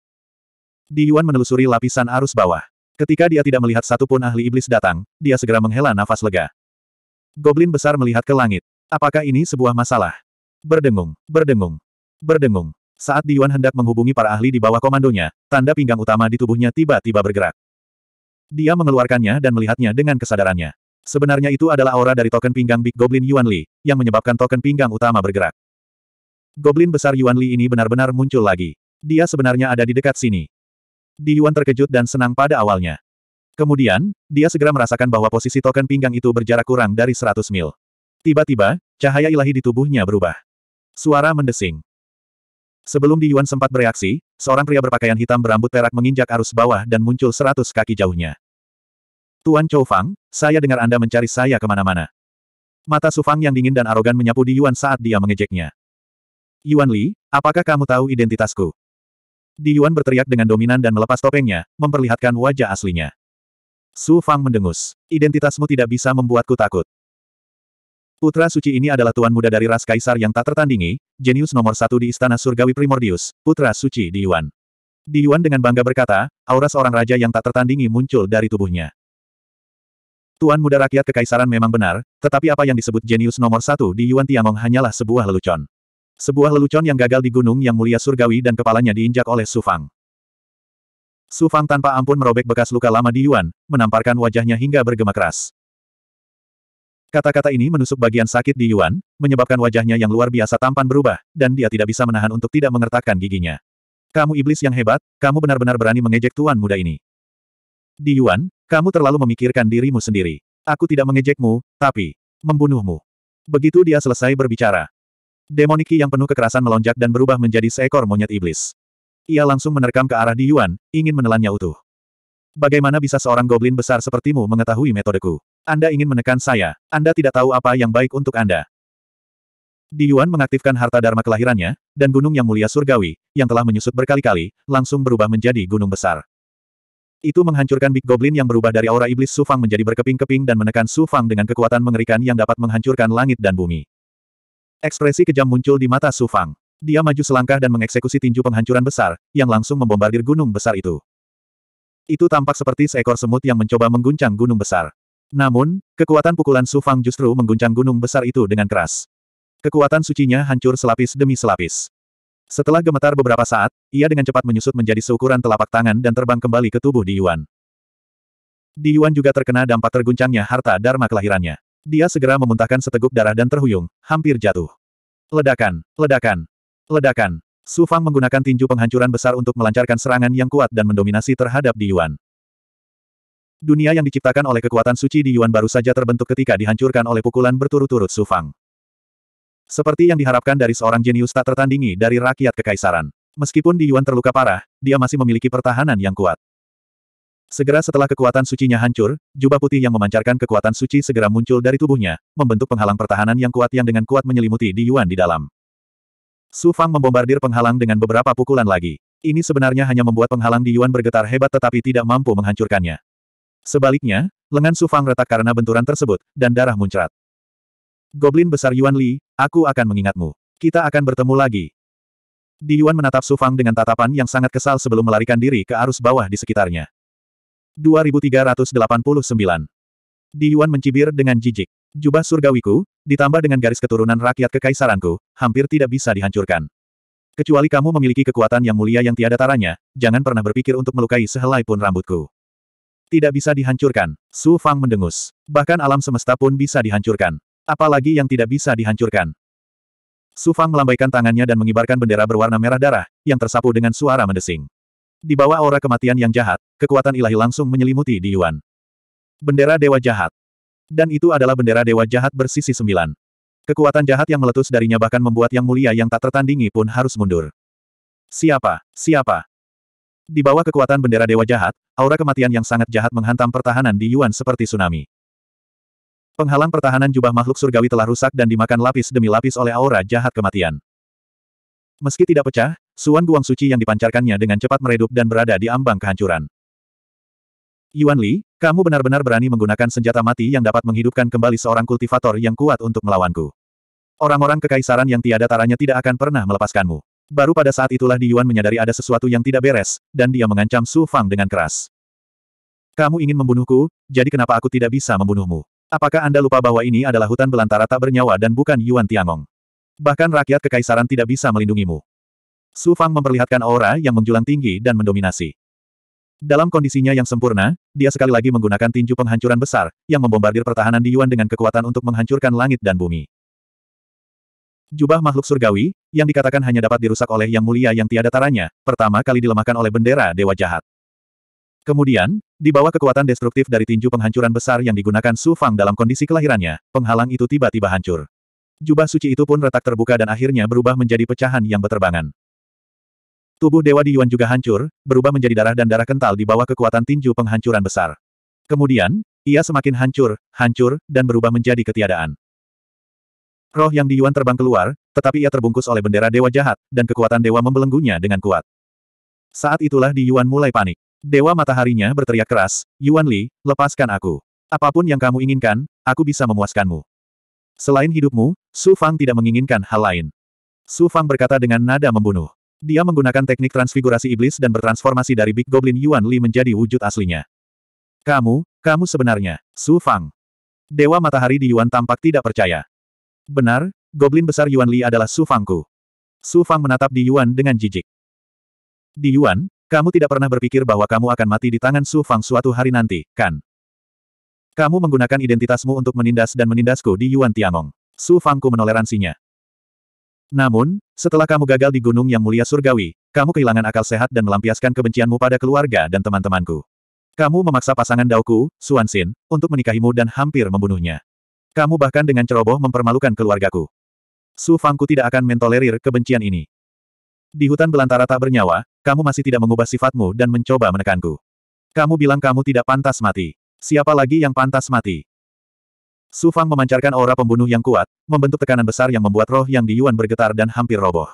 Di Yuan menelusuri lapisan arus bawah. Ketika dia tidak melihat satupun ahli iblis datang, dia segera menghela nafas lega. Goblin besar melihat ke langit. Apakah ini sebuah masalah? Berdengung, berdengung, berdengung. Saat Di Yuan hendak menghubungi para ahli di bawah komandonya, tanda pinggang utama di tubuhnya tiba-tiba bergerak. Dia mengeluarkannya dan melihatnya dengan kesadarannya. Sebenarnya itu adalah aura dari token pinggang Big Goblin Yuan Li, yang menyebabkan token pinggang utama bergerak. Goblin besar Yuan Li ini benar-benar muncul lagi. Dia sebenarnya ada di dekat sini. Di Yuan terkejut dan senang pada awalnya. Kemudian, dia segera merasakan bahwa posisi token pinggang itu berjarak kurang dari 100 mil. Tiba-tiba, cahaya ilahi di tubuhnya berubah. Suara mendesing. Sebelum Di Yuan sempat bereaksi, seorang pria berpakaian hitam berambut perak menginjak arus bawah dan muncul seratus kaki jauhnya. Tuan Chou Fang, saya dengar Anda mencari saya kemana-mana. Mata Su Fang yang dingin dan arogan menyapu Di Yuan saat dia mengejeknya. Yuan Li, apakah kamu tahu identitasku? Di Yuan berteriak dengan dominan dan melepas topengnya, memperlihatkan wajah aslinya. Su Fang mendengus. Identitasmu tidak bisa membuatku takut. Putra suci ini adalah tuan muda dari ras kaisar yang tak tertandingi, jenius nomor satu di istana surgawi primordius, putra suci di Yuan. Di Yuan dengan bangga berkata, aura seorang raja yang tak tertandingi muncul dari tubuhnya. Tuan muda rakyat kekaisaran memang benar, tetapi apa yang disebut jenius nomor satu di Yuan Tiangong hanyalah sebuah lelucon. Sebuah lelucon yang gagal di gunung yang mulia surgawi dan kepalanya diinjak oleh Sufang. Sufang tanpa ampun merobek bekas luka lama di Yuan, menamparkan wajahnya hingga bergema keras. Kata-kata ini menusuk bagian sakit di Yuan, menyebabkan wajahnya yang luar biasa tampan berubah, dan dia tidak bisa menahan untuk tidak mengertakkan giginya. Kamu iblis yang hebat, kamu benar-benar berani mengejek tuan muda ini. Di Yuan, kamu terlalu memikirkan dirimu sendiri. Aku tidak mengejekmu, tapi membunuhmu. Begitu dia selesai berbicara. Demoniki yang penuh kekerasan melonjak dan berubah menjadi seekor monyet iblis. Ia langsung menerkam ke arah Di Yuan, ingin menelannya utuh. Bagaimana bisa seorang goblin besar sepertimu mengetahui metodeku? Anda ingin menekan saya. Anda tidak tahu apa yang baik untuk Anda. Di Yuan mengaktifkan harta dharma kelahirannya, dan gunung yang mulia surgawi, yang telah menyusut berkali-kali, langsung berubah menjadi gunung besar. Itu menghancurkan Big Goblin yang berubah dari aura iblis Su Fang menjadi berkeping-keping dan menekan Su Fang dengan kekuatan mengerikan yang dapat menghancurkan langit dan bumi. Ekspresi kejam muncul di mata Su Fang. Dia maju selangkah dan mengeksekusi tinju penghancuran besar, yang langsung membombardir gunung besar itu. Itu tampak seperti seekor semut yang mencoba mengguncang gunung besar. Namun, kekuatan pukulan Su Fang justru mengguncang gunung besar itu dengan keras. Kekuatan sucinya hancur selapis demi selapis. Setelah gemetar beberapa saat, ia dengan cepat menyusut menjadi seukuran telapak tangan dan terbang kembali ke tubuh Di Yuan. Di Yuan juga terkena dampak terguncangnya harta dharma kelahirannya. Dia segera memuntahkan seteguk darah dan terhuyung, hampir jatuh. Ledakan, ledakan, ledakan. Su Fang menggunakan tinju penghancuran besar untuk melancarkan serangan yang kuat dan mendominasi terhadap Di Yuan. Dunia yang diciptakan oleh kekuatan suci di Yuan baru saja terbentuk ketika dihancurkan oleh pukulan berturut-turut Sufang. Seperti yang diharapkan dari seorang jenius tak tertandingi dari rakyat kekaisaran. Meskipun di Yuan terluka parah, dia masih memiliki pertahanan yang kuat. Segera setelah kekuatan sucinya hancur, jubah putih yang memancarkan kekuatan suci segera muncul dari tubuhnya, membentuk penghalang pertahanan yang kuat yang dengan kuat menyelimuti di Yuan di dalam. Su Fang membombardir penghalang dengan beberapa pukulan lagi. Ini sebenarnya hanya membuat penghalang di Yuan bergetar hebat tetapi tidak mampu menghancurkannya. Sebaliknya, lengan Su Fang retak karena benturan tersebut, dan darah muncrat. Goblin besar Yuan Li, aku akan mengingatmu. Kita akan bertemu lagi. Di Yuan menatap Su Fang dengan tatapan yang sangat kesal sebelum melarikan diri ke arus bawah di sekitarnya. 2389. Di Yuan mencibir dengan jijik. Jubah surgawiku, ditambah dengan garis keturunan rakyat kekaisaranku, hampir tidak bisa dihancurkan. Kecuali kamu memiliki kekuatan yang mulia yang tiada taranya, jangan pernah berpikir untuk melukai sehelai pun rambutku. Tidak bisa dihancurkan. Su Fang mendengus. Bahkan alam semesta pun bisa dihancurkan. Apalagi yang tidak bisa dihancurkan. Su Fang melambaikan tangannya dan mengibarkan bendera berwarna merah darah, yang tersapu dengan suara mendesing. Di bawah aura kematian yang jahat, kekuatan ilahi langsung menyelimuti di Yuan. Bendera Dewa Jahat. Dan itu adalah bendera Dewa Jahat bersisi sembilan. Kekuatan jahat yang meletus darinya bahkan membuat yang mulia yang tak tertandingi pun harus mundur. Siapa? Siapa? Di bawah kekuatan bendera dewa jahat, aura kematian yang sangat jahat menghantam pertahanan di Yuan seperti tsunami. Penghalang pertahanan jubah makhluk surgawi telah rusak dan dimakan lapis demi lapis oleh aura jahat kematian. Meski tidak pecah, Suan Guang Suci yang dipancarkannya dengan cepat meredup dan berada di ambang kehancuran. Yuan Li, kamu benar-benar berani menggunakan senjata mati yang dapat menghidupkan kembali seorang kultivator yang kuat untuk melawanku. Orang-orang kekaisaran yang tiada taranya tidak akan pernah melepaskanmu. Baru pada saat itulah Di Yuan menyadari ada sesuatu yang tidak beres, dan dia mengancam Su Fang dengan keras. Kamu ingin membunuhku, jadi kenapa aku tidak bisa membunuhmu? Apakah Anda lupa bahwa ini adalah hutan belantara tak bernyawa dan bukan Yuan Tiangong? Bahkan rakyat kekaisaran tidak bisa melindungimu. Su Fang memperlihatkan aura yang menjulang tinggi dan mendominasi. Dalam kondisinya yang sempurna, dia sekali lagi menggunakan tinju penghancuran besar, yang membombardir pertahanan di Yuan dengan kekuatan untuk menghancurkan langit dan bumi. Jubah makhluk surgawi, yang dikatakan hanya dapat dirusak oleh yang mulia yang tiada taranya, pertama kali dilemahkan oleh bendera Dewa Jahat. Kemudian, di bawah kekuatan destruktif dari tinju penghancuran besar yang digunakan Su Fang dalam kondisi kelahirannya, penghalang itu tiba-tiba hancur. Jubah suci itu pun retak terbuka dan akhirnya berubah menjadi pecahan yang beterbangan. Tubuh Dewa Di Yuan juga hancur, berubah menjadi darah dan darah kental di bawah kekuatan tinju penghancuran besar. Kemudian, ia semakin hancur, hancur, dan berubah menjadi ketiadaan. Roh yang di Yuan terbang keluar, tetapi ia terbungkus oleh bendera dewa jahat, dan kekuatan dewa membelenggunya dengan kuat. Saat itulah di Yuan mulai panik. Dewa mataharinya berteriak keras, Yuan Li, lepaskan aku. Apapun yang kamu inginkan, aku bisa memuaskanmu. Selain hidupmu, Su Fang tidak menginginkan hal lain. Su Fang berkata dengan nada membunuh. Dia menggunakan teknik transfigurasi iblis dan bertransformasi dari Big Goblin Yuan Li menjadi wujud aslinya. Kamu, kamu sebenarnya, Su Fang. Dewa matahari di Yuan tampak tidak percaya. Benar, goblin besar Yuan Li adalah Su Fangku. Su Fang menatap Di Yuan dengan jijik. Di Yuan, kamu tidak pernah berpikir bahwa kamu akan mati di tangan Su Fang suatu hari nanti, kan? Kamu menggunakan identitasmu untuk menindas dan menindasku di Yuan Tiangong. Su Fangku menoleransinya. Namun, setelah kamu gagal di Gunung Yang Mulia Surgawi, kamu kehilangan akal sehat dan melampiaskan kebencianmu pada keluarga dan teman-temanku. Kamu memaksa pasangan Dauku, Suan Xin, untuk menikahimu dan hampir membunuhnya. Kamu bahkan dengan ceroboh mempermalukan keluargaku. Su Fangku tidak akan mentolerir kebencian ini. Di hutan belantara tak bernyawa, kamu masih tidak mengubah sifatmu dan mencoba menekanku. Kamu bilang kamu tidak pantas mati. Siapa lagi yang pantas mati? Su Fang memancarkan aura pembunuh yang kuat, membentuk tekanan besar yang membuat roh yang di Yuan bergetar dan hampir roboh.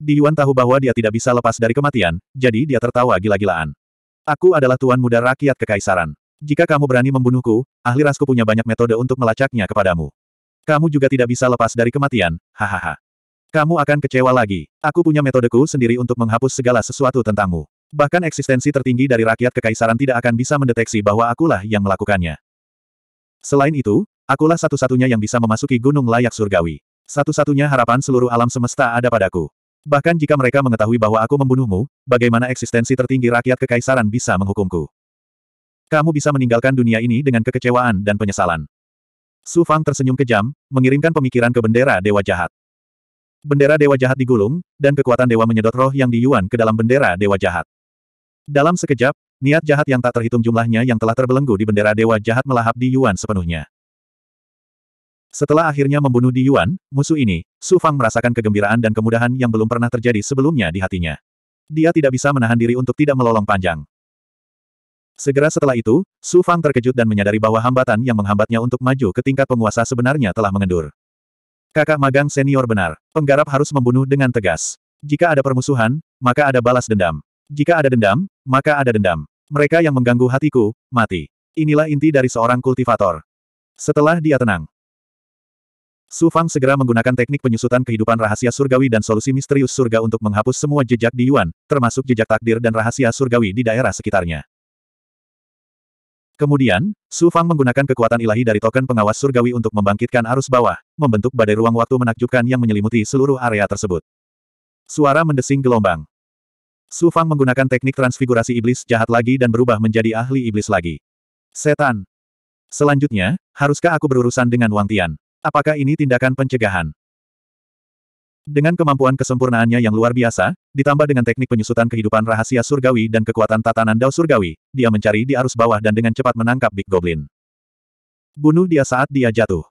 Di Yuan tahu bahwa dia tidak bisa lepas dari kematian, jadi dia tertawa gila-gilaan. Aku adalah tuan muda rakyat kekaisaran. Jika kamu berani membunuhku, ahli rasku punya banyak metode untuk melacaknya kepadamu. Kamu juga tidak bisa lepas dari kematian, hahaha. Kamu akan kecewa lagi. Aku punya metodeku sendiri untuk menghapus segala sesuatu tentangmu. Bahkan eksistensi tertinggi dari rakyat kekaisaran tidak akan bisa mendeteksi bahwa akulah yang melakukannya. Selain itu, akulah satu-satunya yang bisa memasuki gunung layak surgawi. Satu-satunya harapan seluruh alam semesta ada padaku. Bahkan jika mereka mengetahui bahwa aku membunuhmu, bagaimana eksistensi tertinggi rakyat kekaisaran bisa menghukumku? Kamu bisa meninggalkan dunia ini dengan kekecewaan dan penyesalan. Su Fang tersenyum kejam, mengirimkan pemikiran ke bendera Dewa Jahat. Bendera Dewa Jahat digulung, dan kekuatan Dewa menyedot roh yang diyuan ke dalam bendera Dewa Jahat. Dalam sekejap, niat jahat yang tak terhitung jumlahnya yang telah terbelenggu di bendera Dewa Jahat melahap di Yuan sepenuhnya. Setelah akhirnya membunuh di Yuan, musuh ini, Su Fang merasakan kegembiraan dan kemudahan yang belum pernah terjadi sebelumnya di hatinya. Dia tidak bisa menahan diri untuk tidak melolong panjang. Segera setelah itu, Su Fang terkejut dan menyadari bahwa hambatan yang menghambatnya untuk maju ke tingkat penguasa sebenarnya telah mengendur. Kakak magang senior benar, penggarap harus membunuh dengan tegas. Jika ada permusuhan, maka ada balas dendam. Jika ada dendam, maka ada dendam. Mereka yang mengganggu hatiku, mati. Inilah inti dari seorang kultivator. Setelah dia tenang, Su Fang segera menggunakan teknik penyusutan kehidupan rahasia surgawi dan solusi misterius surga untuk menghapus semua jejak di Yuan, termasuk jejak takdir dan rahasia surgawi di daerah sekitarnya. Kemudian, Su Fang menggunakan kekuatan ilahi dari token pengawas surgawi untuk membangkitkan arus bawah, membentuk badai ruang waktu menakjubkan yang menyelimuti seluruh area tersebut. Suara mendesing gelombang. Su Fang menggunakan teknik transfigurasi iblis jahat lagi dan berubah menjadi ahli iblis lagi. Setan. Selanjutnya, haruskah aku berurusan dengan Wang Tian? Apakah ini tindakan pencegahan? Dengan kemampuan kesempurnaannya yang luar biasa, ditambah dengan teknik penyusutan kehidupan rahasia surgawi dan kekuatan tatanan dao surgawi, dia mencari di arus bawah dan dengan cepat menangkap Big Goblin. Bunuh dia saat dia jatuh.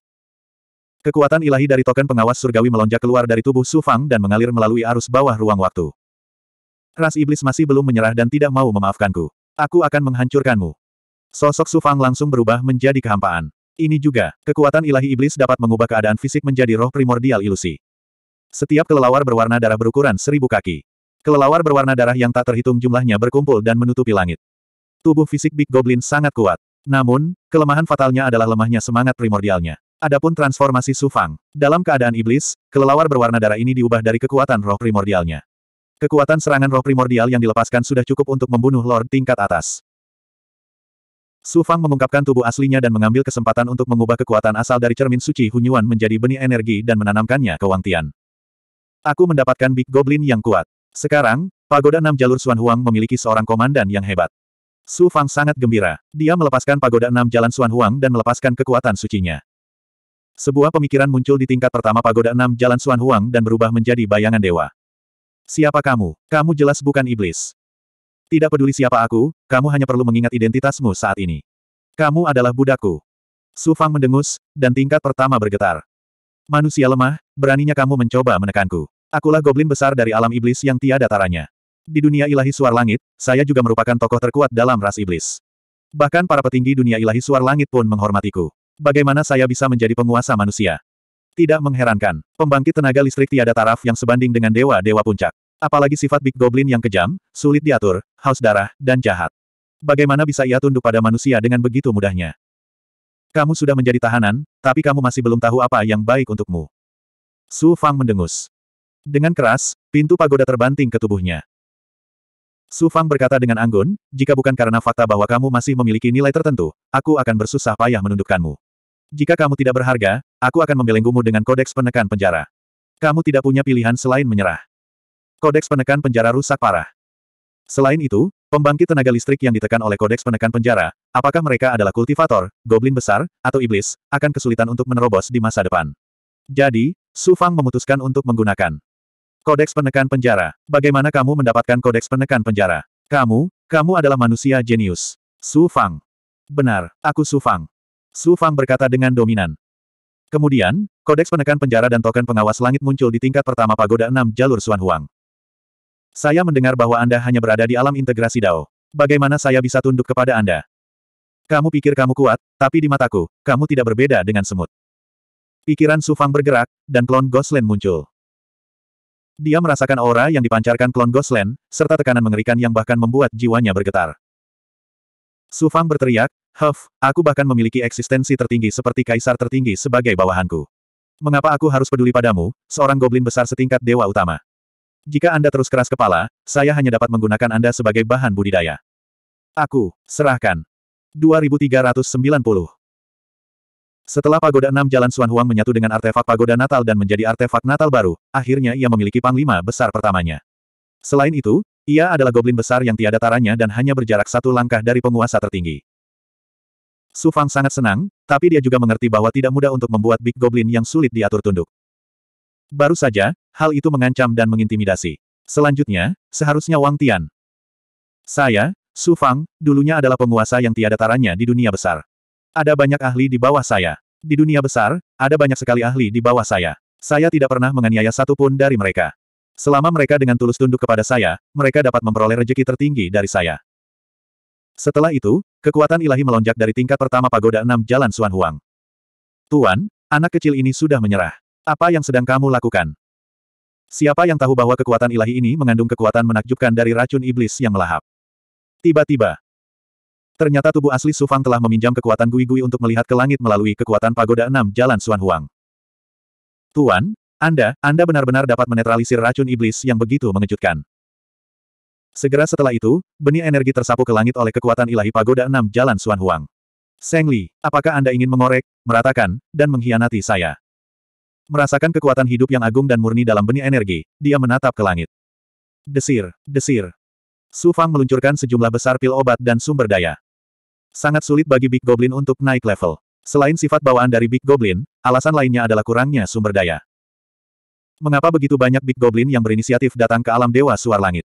Kekuatan ilahi dari token pengawas surgawi melonjak keluar dari tubuh Su Fang dan mengalir melalui arus bawah ruang waktu. Ras iblis masih belum menyerah dan tidak mau memaafkanku. Aku akan menghancurkanmu. Sosok Su Fang langsung berubah menjadi kehampaan. Ini juga, kekuatan ilahi iblis dapat mengubah keadaan fisik menjadi roh primordial ilusi. Setiap kelelawar berwarna darah berukuran seribu kaki. Kelelawar berwarna darah yang tak terhitung jumlahnya berkumpul dan menutupi langit. Tubuh fisik Big Goblin sangat kuat. Namun, kelemahan fatalnya adalah lemahnya semangat primordialnya. Adapun transformasi Sufang. Dalam keadaan iblis, kelelawar berwarna darah ini diubah dari kekuatan roh primordialnya. Kekuatan serangan roh primordial yang dilepaskan sudah cukup untuk membunuh Lord tingkat atas. Sufang mengungkapkan tubuh aslinya dan mengambil kesempatan untuk mengubah kekuatan asal dari cermin suci Hunyuan menjadi benih energi dan menanamkannya ke Wang Tian. Aku mendapatkan Big Goblin yang kuat. Sekarang, Pagoda Enam Jalur Xuan Huang memiliki seorang komandan yang hebat. Su Fang sangat gembira. Dia melepaskan Pagoda Enam Jalan Xuan Huang dan melepaskan kekuatan sucinya. Sebuah pemikiran muncul di tingkat pertama Pagoda Enam Jalan Xuan Huang dan berubah menjadi bayangan dewa. Siapa kamu? Kamu jelas bukan iblis. Tidak peduli siapa aku, kamu hanya perlu mengingat identitasmu saat ini. Kamu adalah budakku. Su Fang mendengus, dan tingkat pertama bergetar. Manusia lemah, beraninya kamu mencoba menekanku. Akulah goblin besar dari alam iblis yang tiada taranya. Di dunia ilahi suar langit, saya juga merupakan tokoh terkuat dalam ras iblis. Bahkan para petinggi dunia ilahi suar langit pun menghormatiku. Bagaimana saya bisa menjadi penguasa manusia? Tidak mengherankan, pembangkit tenaga listrik tiada taraf yang sebanding dengan dewa-dewa puncak. Apalagi sifat Big Goblin yang kejam, sulit diatur, haus darah, dan jahat. Bagaimana bisa ia tunduk pada manusia dengan begitu mudahnya? Kamu sudah menjadi tahanan, tapi kamu masih belum tahu apa yang baik untukmu. Su Fang mendengus. Dengan keras, pintu pagoda terbanting ke tubuhnya. Su Fang berkata dengan anggun, jika bukan karena fakta bahwa kamu masih memiliki nilai tertentu, aku akan bersusah payah menundukkanmu. Jika kamu tidak berharga, aku akan membelenggumu dengan kodeks penekan penjara. Kamu tidak punya pilihan selain menyerah. Kodeks penekan penjara rusak parah. Selain itu, Pembangkit tenaga listrik yang ditekan oleh kodeks penekan penjara, apakah mereka adalah kultivator, goblin besar, atau iblis, akan kesulitan untuk menerobos di masa depan. Jadi, Su Fang memutuskan untuk menggunakan kodeks penekan penjara. Bagaimana kamu mendapatkan kodeks penekan penjara? Kamu, kamu adalah manusia jenius. Su Fang. Benar, aku Su Fang. Su Fang berkata dengan dominan. Kemudian, kodeks penekan penjara dan token pengawas langit muncul di tingkat pertama pagoda enam jalur Suan Huang. Saya mendengar bahwa Anda hanya berada di alam integrasi Dao. Bagaimana saya bisa tunduk kepada Anda? Kamu pikir kamu kuat, tapi di mataku, kamu tidak berbeda dengan semut. Pikiran Sufang bergerak, dan klon Goslen muncul. Dia merasakan aura yang dipancarkan klon Goslen, serta tekanan mengerikan yang bahkan membuat jiwanya bergetar. Sufang berteriak, Huff, aku bahkan memiliki eksistensi tertinggi seperti kaisar tertinggi sebagai bawahanku. Mengapa aku harus peduli padamu, seorang goblin besar setingkat dewa utama? Jika Anda terus keras kepala, saya hanya dapat menggunakan Anda sebagai bahan budidaya. Aku, serahkan. 2390 Setelah Pagoda Enam Jalan Suan Huang menyatu dengan artefak Pagoda Natal dan menjadi artefak Natal baru, akhirnya ia memiliki panglima besar pertamanya. Selain itu, ia adalah goblin besar yang tiada taranya dan hanya berjarak satu langkah dari penguasa tertinggi. Su Fang sangat senang, tapi dia juga mengerti bahwa tidak mudah untuk membuat Big Goblin yang sulit diatur tunduk. Baru saja, hal itu mengancam dan mengintimidasi. Selanjutnya, seharusnya Wang Tian. Saya, Su Fang, dulunya adalah penguasa yang tiada taranya di dunia besar. Ada banyak ahli di bawah saya. Di dunia besar, ada banyak sekali ahli di bawah saya. Saya tidak pernah menganiaya satupun dari mereka. Selama mereka dengan tulus tunduk kepada saya, mereka dapat memperoleh rejeki tertinggi dari saya. Setelah itu, kekuatan ilahi melonjak dari tingkat pertama pagoda enam Jalan Suan Huang. Tuan, anak kecil ini sudah menyerah. Apa yang sedang kamu lakukan? Siapa yang tahu bahwa kekuatan ilahi ini mengandung kekuatan menakjubkan dari racun iblis yang melahap? Tiba-tiba. Ternyata tubuh asli Sufang telah meminjam kekuatan Gui-Gui untuk melihat ke langit melalui kekuatan pagoda enam jalan Suan Huang. Tuan, Anda, Anda benar-benar dapat menetralisir racun iblis yang begitu mengejutkan. Segera setelah itu, benih energi tersapu ke langit oleh kekuatan ilahi pagoda enam jalan Suan Huang. Seng Li, apakah Anda ingin mengorek, meratakan, dan mengkhianati saya? Merasakan kekuatan hidup yang agung dan murni dalam benih energi, dia menatap ke langit. Desir, desir. Su Fang meluncurkan sejumlah besar pil obat dan sumber daya. Sangat sulit bagi Big Goblin untuk naik level. Selain sifat bawaan dari Big Goblin, alasan lainnya adalah kurangnya sumber daya. Mengapa begitu banyak Big Goblin yang berinisiatif datang ke alam Dewa Suar Langit?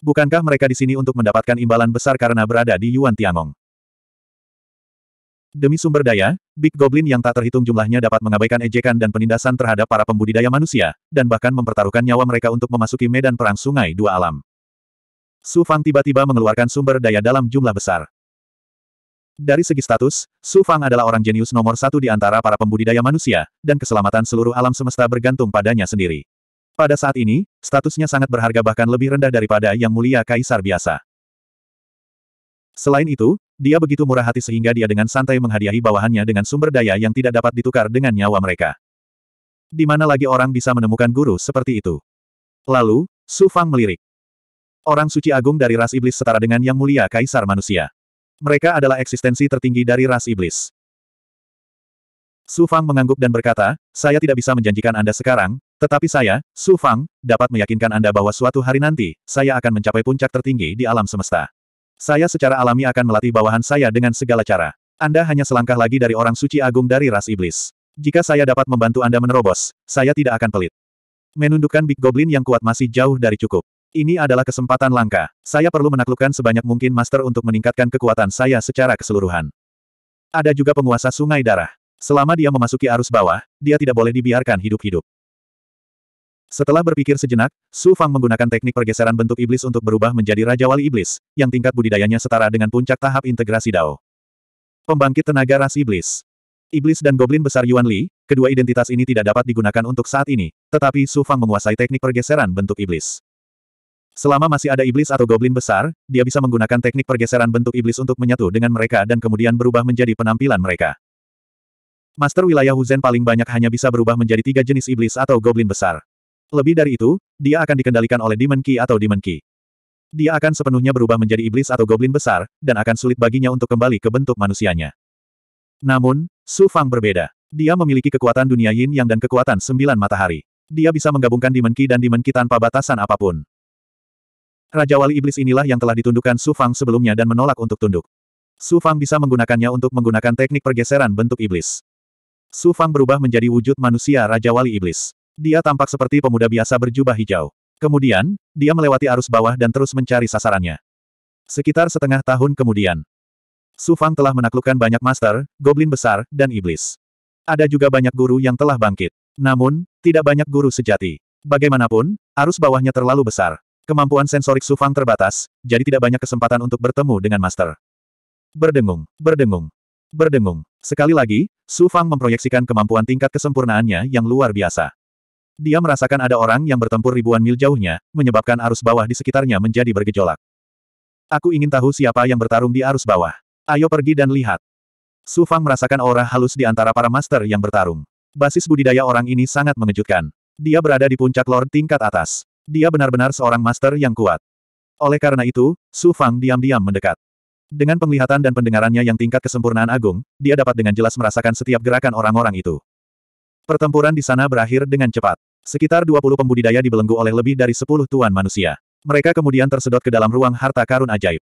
Bukankah mereka di sini untuk mendapatkan imbalan besar karena berada di Yuan Tiangong? Demi sumber daya, Big Goblin yang tak terhitung jumlahnya dapat mengabaikan ejekan dan penindasan terhadap para pembudidaya manusia, dan bahkan mempertaruhkan nyawa mereka untuk memasuki medan perang sungai dua alam. Su Fang tiba-tiba mengeluarkan sumber daya dalam jumlah besar. Dari segi status, Su Fang adalah orang jenius nomor satu di antara para pembudidaya manusia, dan keselamatan seluruh alam semesta bergantung padanya sendiri. Pada saat ini, statusnya sangat berharga bahkan lebih rendah daripada yang mulia kaisar biasa. Selain itu, dia begitu murah hati sehingga dia dengan santai menghadiahi bawahannya dengan sumber daya yang tidak dapat ditukar dengan nyawa mereka. Di mana lagi orang bisa menemukan guru seperti itu? Lalu, Su Fang melirik. Orang suci agung dari ras iblis setara dengan yang mulia kaisar manusia. Mereka adalah eksistensi tertinggi dari ras iblis. Su Fang mengangguk dan berkata, saya tidak bisa menjanjikan Anda sekarang, tetapi saya, Su Fang, dapat meyakinkan Anda bahwa suatu hari nanti, saya akan mencapai puncak tertinggi di alam semesta. Saya secara alami akan melatih bawahan saya dengan segala cara. Anda hanya selangkah lagi dari orang suci agung dari ras iblis. Jika saya dapat membantu Anda menerobos, saya tidak akan pelit. Menundukkan Big Goblin yang kuat masih jauh dari cukup. Ini adalah kesempatan langka. Saya perlu menaklukkan sebanyak mungkin Master untuk meningkatkan kekuatan saya secara keseluruhan. Ada juga penguasa sungai darah. Selama dia memasuki arus bawah, dia tidak boleh dibiarkan hidup-hidup. Setelah berpikir sejenak, Su Fang menggunakan teknik pergeseran bentuk iblis untuk berubah menjadi Raja Wali Iblis, yang tingkat budidayanya setara dengan puncak tahap integrasi Dao. Pembangkit tenaga ras iblis. Iblis dan goblin besar Yuan Li, kedua identitas ini tidak dapat digunakan untuk saat ini, tetapi Su Fang menguasai teknik pergeseran bentuk iblis. Selama masih ada iblis atau goblin besar, dia bisa menggunakan teknik pergeseran bentuk iblis untuk menyatu dengan mereka dan kemudian berubah menjadi penampilan mereka. Master wilayah Huzen paling banyak hanya bisa berubah menjadi tiga jenis iblis atau goblin besar. Lebih dari itu, dia akan dikendalikan oleh Demon Ki atau Demon Ki. Dia akan sepenuhnya berubah menjadi iblis atau goblin besar, dan akan sulit baginya untuk kembali ke bentuk manusianya. Namun, Su Fang berbeda. Dia memiliki kekuatan dunia yin yang dan kekuatan sembilan matahari. Dia bisa menggabungkan Demon Ki dan Demon Ki tanpa batasan apapun. Raja Wali Iblis inilah yang telah ditundukkan Su Fang sebelumnya dan menolak untuk tunduk. Su Fang bisa menggunakannya untuk menggunakan teknik pergeseran bentuk iblis. Su Fang berubah menjadi wujud manusia Raja Wali Iblis. Dia tampak seperti pemuda biasa berjubah hijau. Kemudian, dia melewati arus bawah dan terus mencari sasarannya. Sekitar setengah tahun kemudian, Su Fang telah menaklukkan banyak master, goblin besar, dan iblis. Ada juga banyak guru yang telah bangkit. Namun, tidak banyak guru sejati. Bagaimanapun, arus bawahnya terlalu besar. Kemampuan sensorik Su Fang terbatas, jadi tidak banyak kesempatan untuk bertemu dengan master. Berdengung, berdengung, berdengung. Sekali lagi, Su Fang memproyeksikan kemampuan tingkat kesempurnaannya yang luar biasa. Dia merasakan ada orang yang bertempur ribuan mil jauhnya, menyebabkan arus bawah di sekitarnya menjadi bergejolak. Aku ingin tahu siapa yang bertarung di arus bawah. Ayo pergi dan lihat. Su Fang merasakan aura halus di antara para master yang bertarung. Basis budidaya orang ini sangat mengejutkan. Dia berada di puncak lord tingkat atas. Dia benar-benar seorang master yang kuat. Oleh karena itu, Su Fang diam-diam mendekat. Dengan penglihatan dan pendengarannya yang tingkat kesempurnaan agung, dia dapat dengan jelas merasakan setiap gerakan orang-orang itu. Pertempuran di sana berakhir dengan cepat. Sekitar 20 pembudidaya dibelenggu oleh lebih dari 10 tuan manusia. Mereka kemudian tersedot ke dalam ruang harta karun ajaib.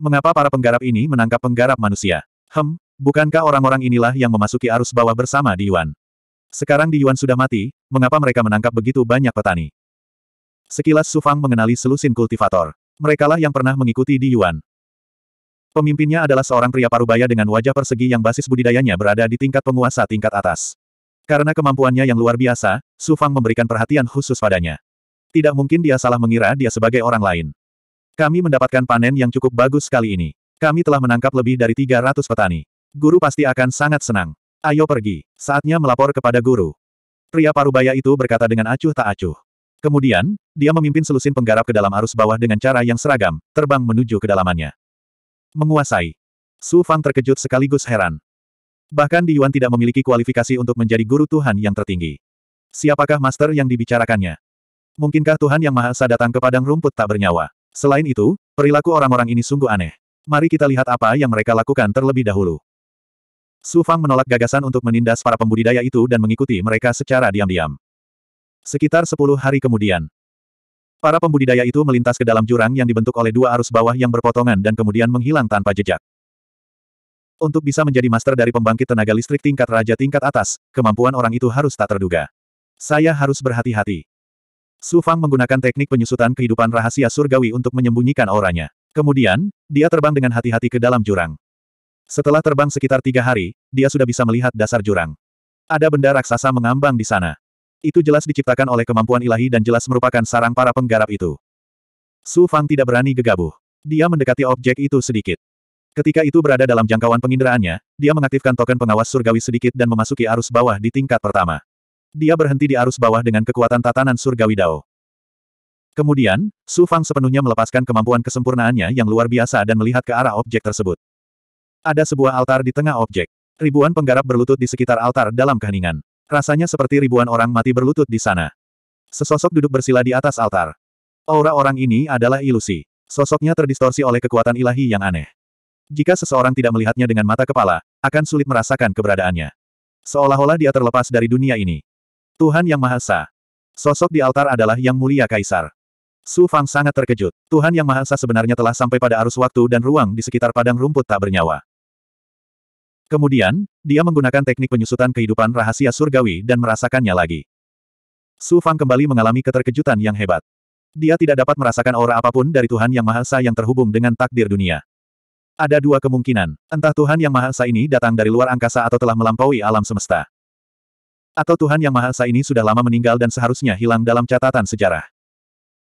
Mengapa para penggarap ini menangkap penggarap manusia? Hem, bukankah orang-orang inilah yang memasuki arus bawah bersama di Yuan? Sekarang di Yuan sudah mati, mengapa mereka menangkap begitu banyak petani? Sekilas Sufang mengenali selusin kultivator. Merekalah yang pernah mengikuti di Yuan. Pemimpinnya adalah seorang pria parubaya dengan wajah persegi yang basis budidayanya berada di tingkat penguasa tingkat atas. Karena kemampuannya yang luar biasa, Su Fang memberikan perhatian khusus padanya. Tidak mungkin dia salah mengira dia sebagai orang lain. Kami mendapatkan panen yang cukup bagus kali ini. Kami telah menangkap lebih dari 300 petani. Guru pasti akan sangat senang. Ayo pergi. Saatnya melapor kepada guru. Pria parubaya itu berkata dengan acuh tak acuh. Kemudian, dia memimpin selusin penggarap ke dalam arus bawah dengan cara yang seragam, terbang menuju kedalamannya. Menguasai. Su Fang terkejut sekaligus heran. Bahkan Di Yuan tidak memiliki kualifikasi untuk menjadi guru Tuhan yang tertinggi. Siapakah master yang dibicarakannya? Mungkinkah Tuhan Yang Maha Esa datang ke padang rumput tak bernyawa? Selain itu, perilaku orang-orang ini sungguh aneh. Mari kita lihat apa yang mereka lakukan terlebih dahulu. Su Fang menolak gagasan untuk menindas para pembudidaya itu dan mengikuti mereka secara diam-diam. Sekitar sepuluh hari kemudian, para pembudidaya itu melintas ke dalam jurang yang dibentuk oleh dua arus bawah yang berpotongan dan kemudian menghilang tanpa jejak. Untuk bisa menjadi master dari pembangkit tenaga listrik tingkat raja tingkat atas, kemampuan orang itu harus tak terduga. Saya harus berhati-hati. Su Fang menggunakan teknik penyusutan kehidupan rahasia surgawi untuk menyembunyikan auranya. Kemudian, dia terbang dengan hati-hati ke dalam jurang. Setelah terbang sekitar tiga hari, dia sudah bisa melihat dasar jurang. Ada benda raksasa mengambang di sana. Itu jelas diciptakan oleh kemampuan ilahi dan jelas merupakan sarang para penggarap itu. Su Fang tidak berani gegabah. Dia mendekati objek itu sedikit. Ketika itu berada dalam jangkauan penginderaannya, dia mengaktifkan token pengawas surgawi sedikit dan memasuki arus bawah di tingkat pertama. Dia berhenti di arus bawah dengan kekuatan tatanan surgawi Dao. Kemudian, Su Fang sepenuhnya melepaskan kemampuan kesempurnaannya yang luar biasa dan melihat ke arah objek tersebut. Ada sebuah altar di tengah objek. Ribuan penggarap berlutut di sekitar altar dalam keheningan. Rasanya seperti ribuan orang mati berlutut di sana. Sesosok duduk bersila di atas altar. Aura orang ini adalah ilusi. Sosoknya terdistorsi oleh kekuatan ilahi yang aneh. Jika seseorang tidak melihatnya dengan mata kepala, akan sulit merasakan keberadaannya. Seolah-olah dia terlepas dari dunia ini. Tuhan Yang Maha Esa. Sosok di altar adalah Yang Mulia Kaisar. Su Fang sangat terkejut. Tuhan Yang Maha Esa sebenarnya telah sampai pada arus waktu dan ruang di sekitar padang rumput tak bernyawa. Kemudian, dia menggunakan teknik penyusutan kehidupan rahasia surgawi dan merasakannya lagi. Su Fang kembali mengalami keterkejutan yang hebat. Dia tidak dapat merasakan aura apapun dari Tuhan Yang Maha Esa yang terhubung dengan takdir dunia. Ada dua kemungkinan, entah Tuhan Yang Maha Esa ini datang dari luar angkasa atau telah melampaui alam semesta. Atau Tuhan Yang Maha Esa ini sudah lama meninggal dan seharusnya hilang dalam catatan sejarah.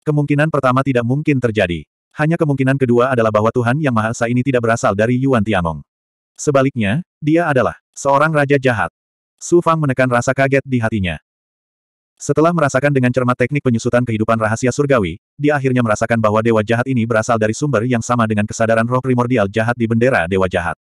Kemungkinan pertama tidak mungkin terjadi. Hanya kemungkinan kedua adalah bahwa Tuhan Yang Maha Esa ini tidak berasal dari Yuan Tiangong. Sebaliknya, dia adalah seorang raja jahat. Su Fang menekan rasa kaget di hatinya. Setelah merasakan dengan cermat teknik penyusutan kehidupan rahasia surgawi, dia akhirnya merasakan bahwa dewa jahat ini berasal dari sumber yang sama dengan kesadaran roh primordial jahat di bendera dewa jahat.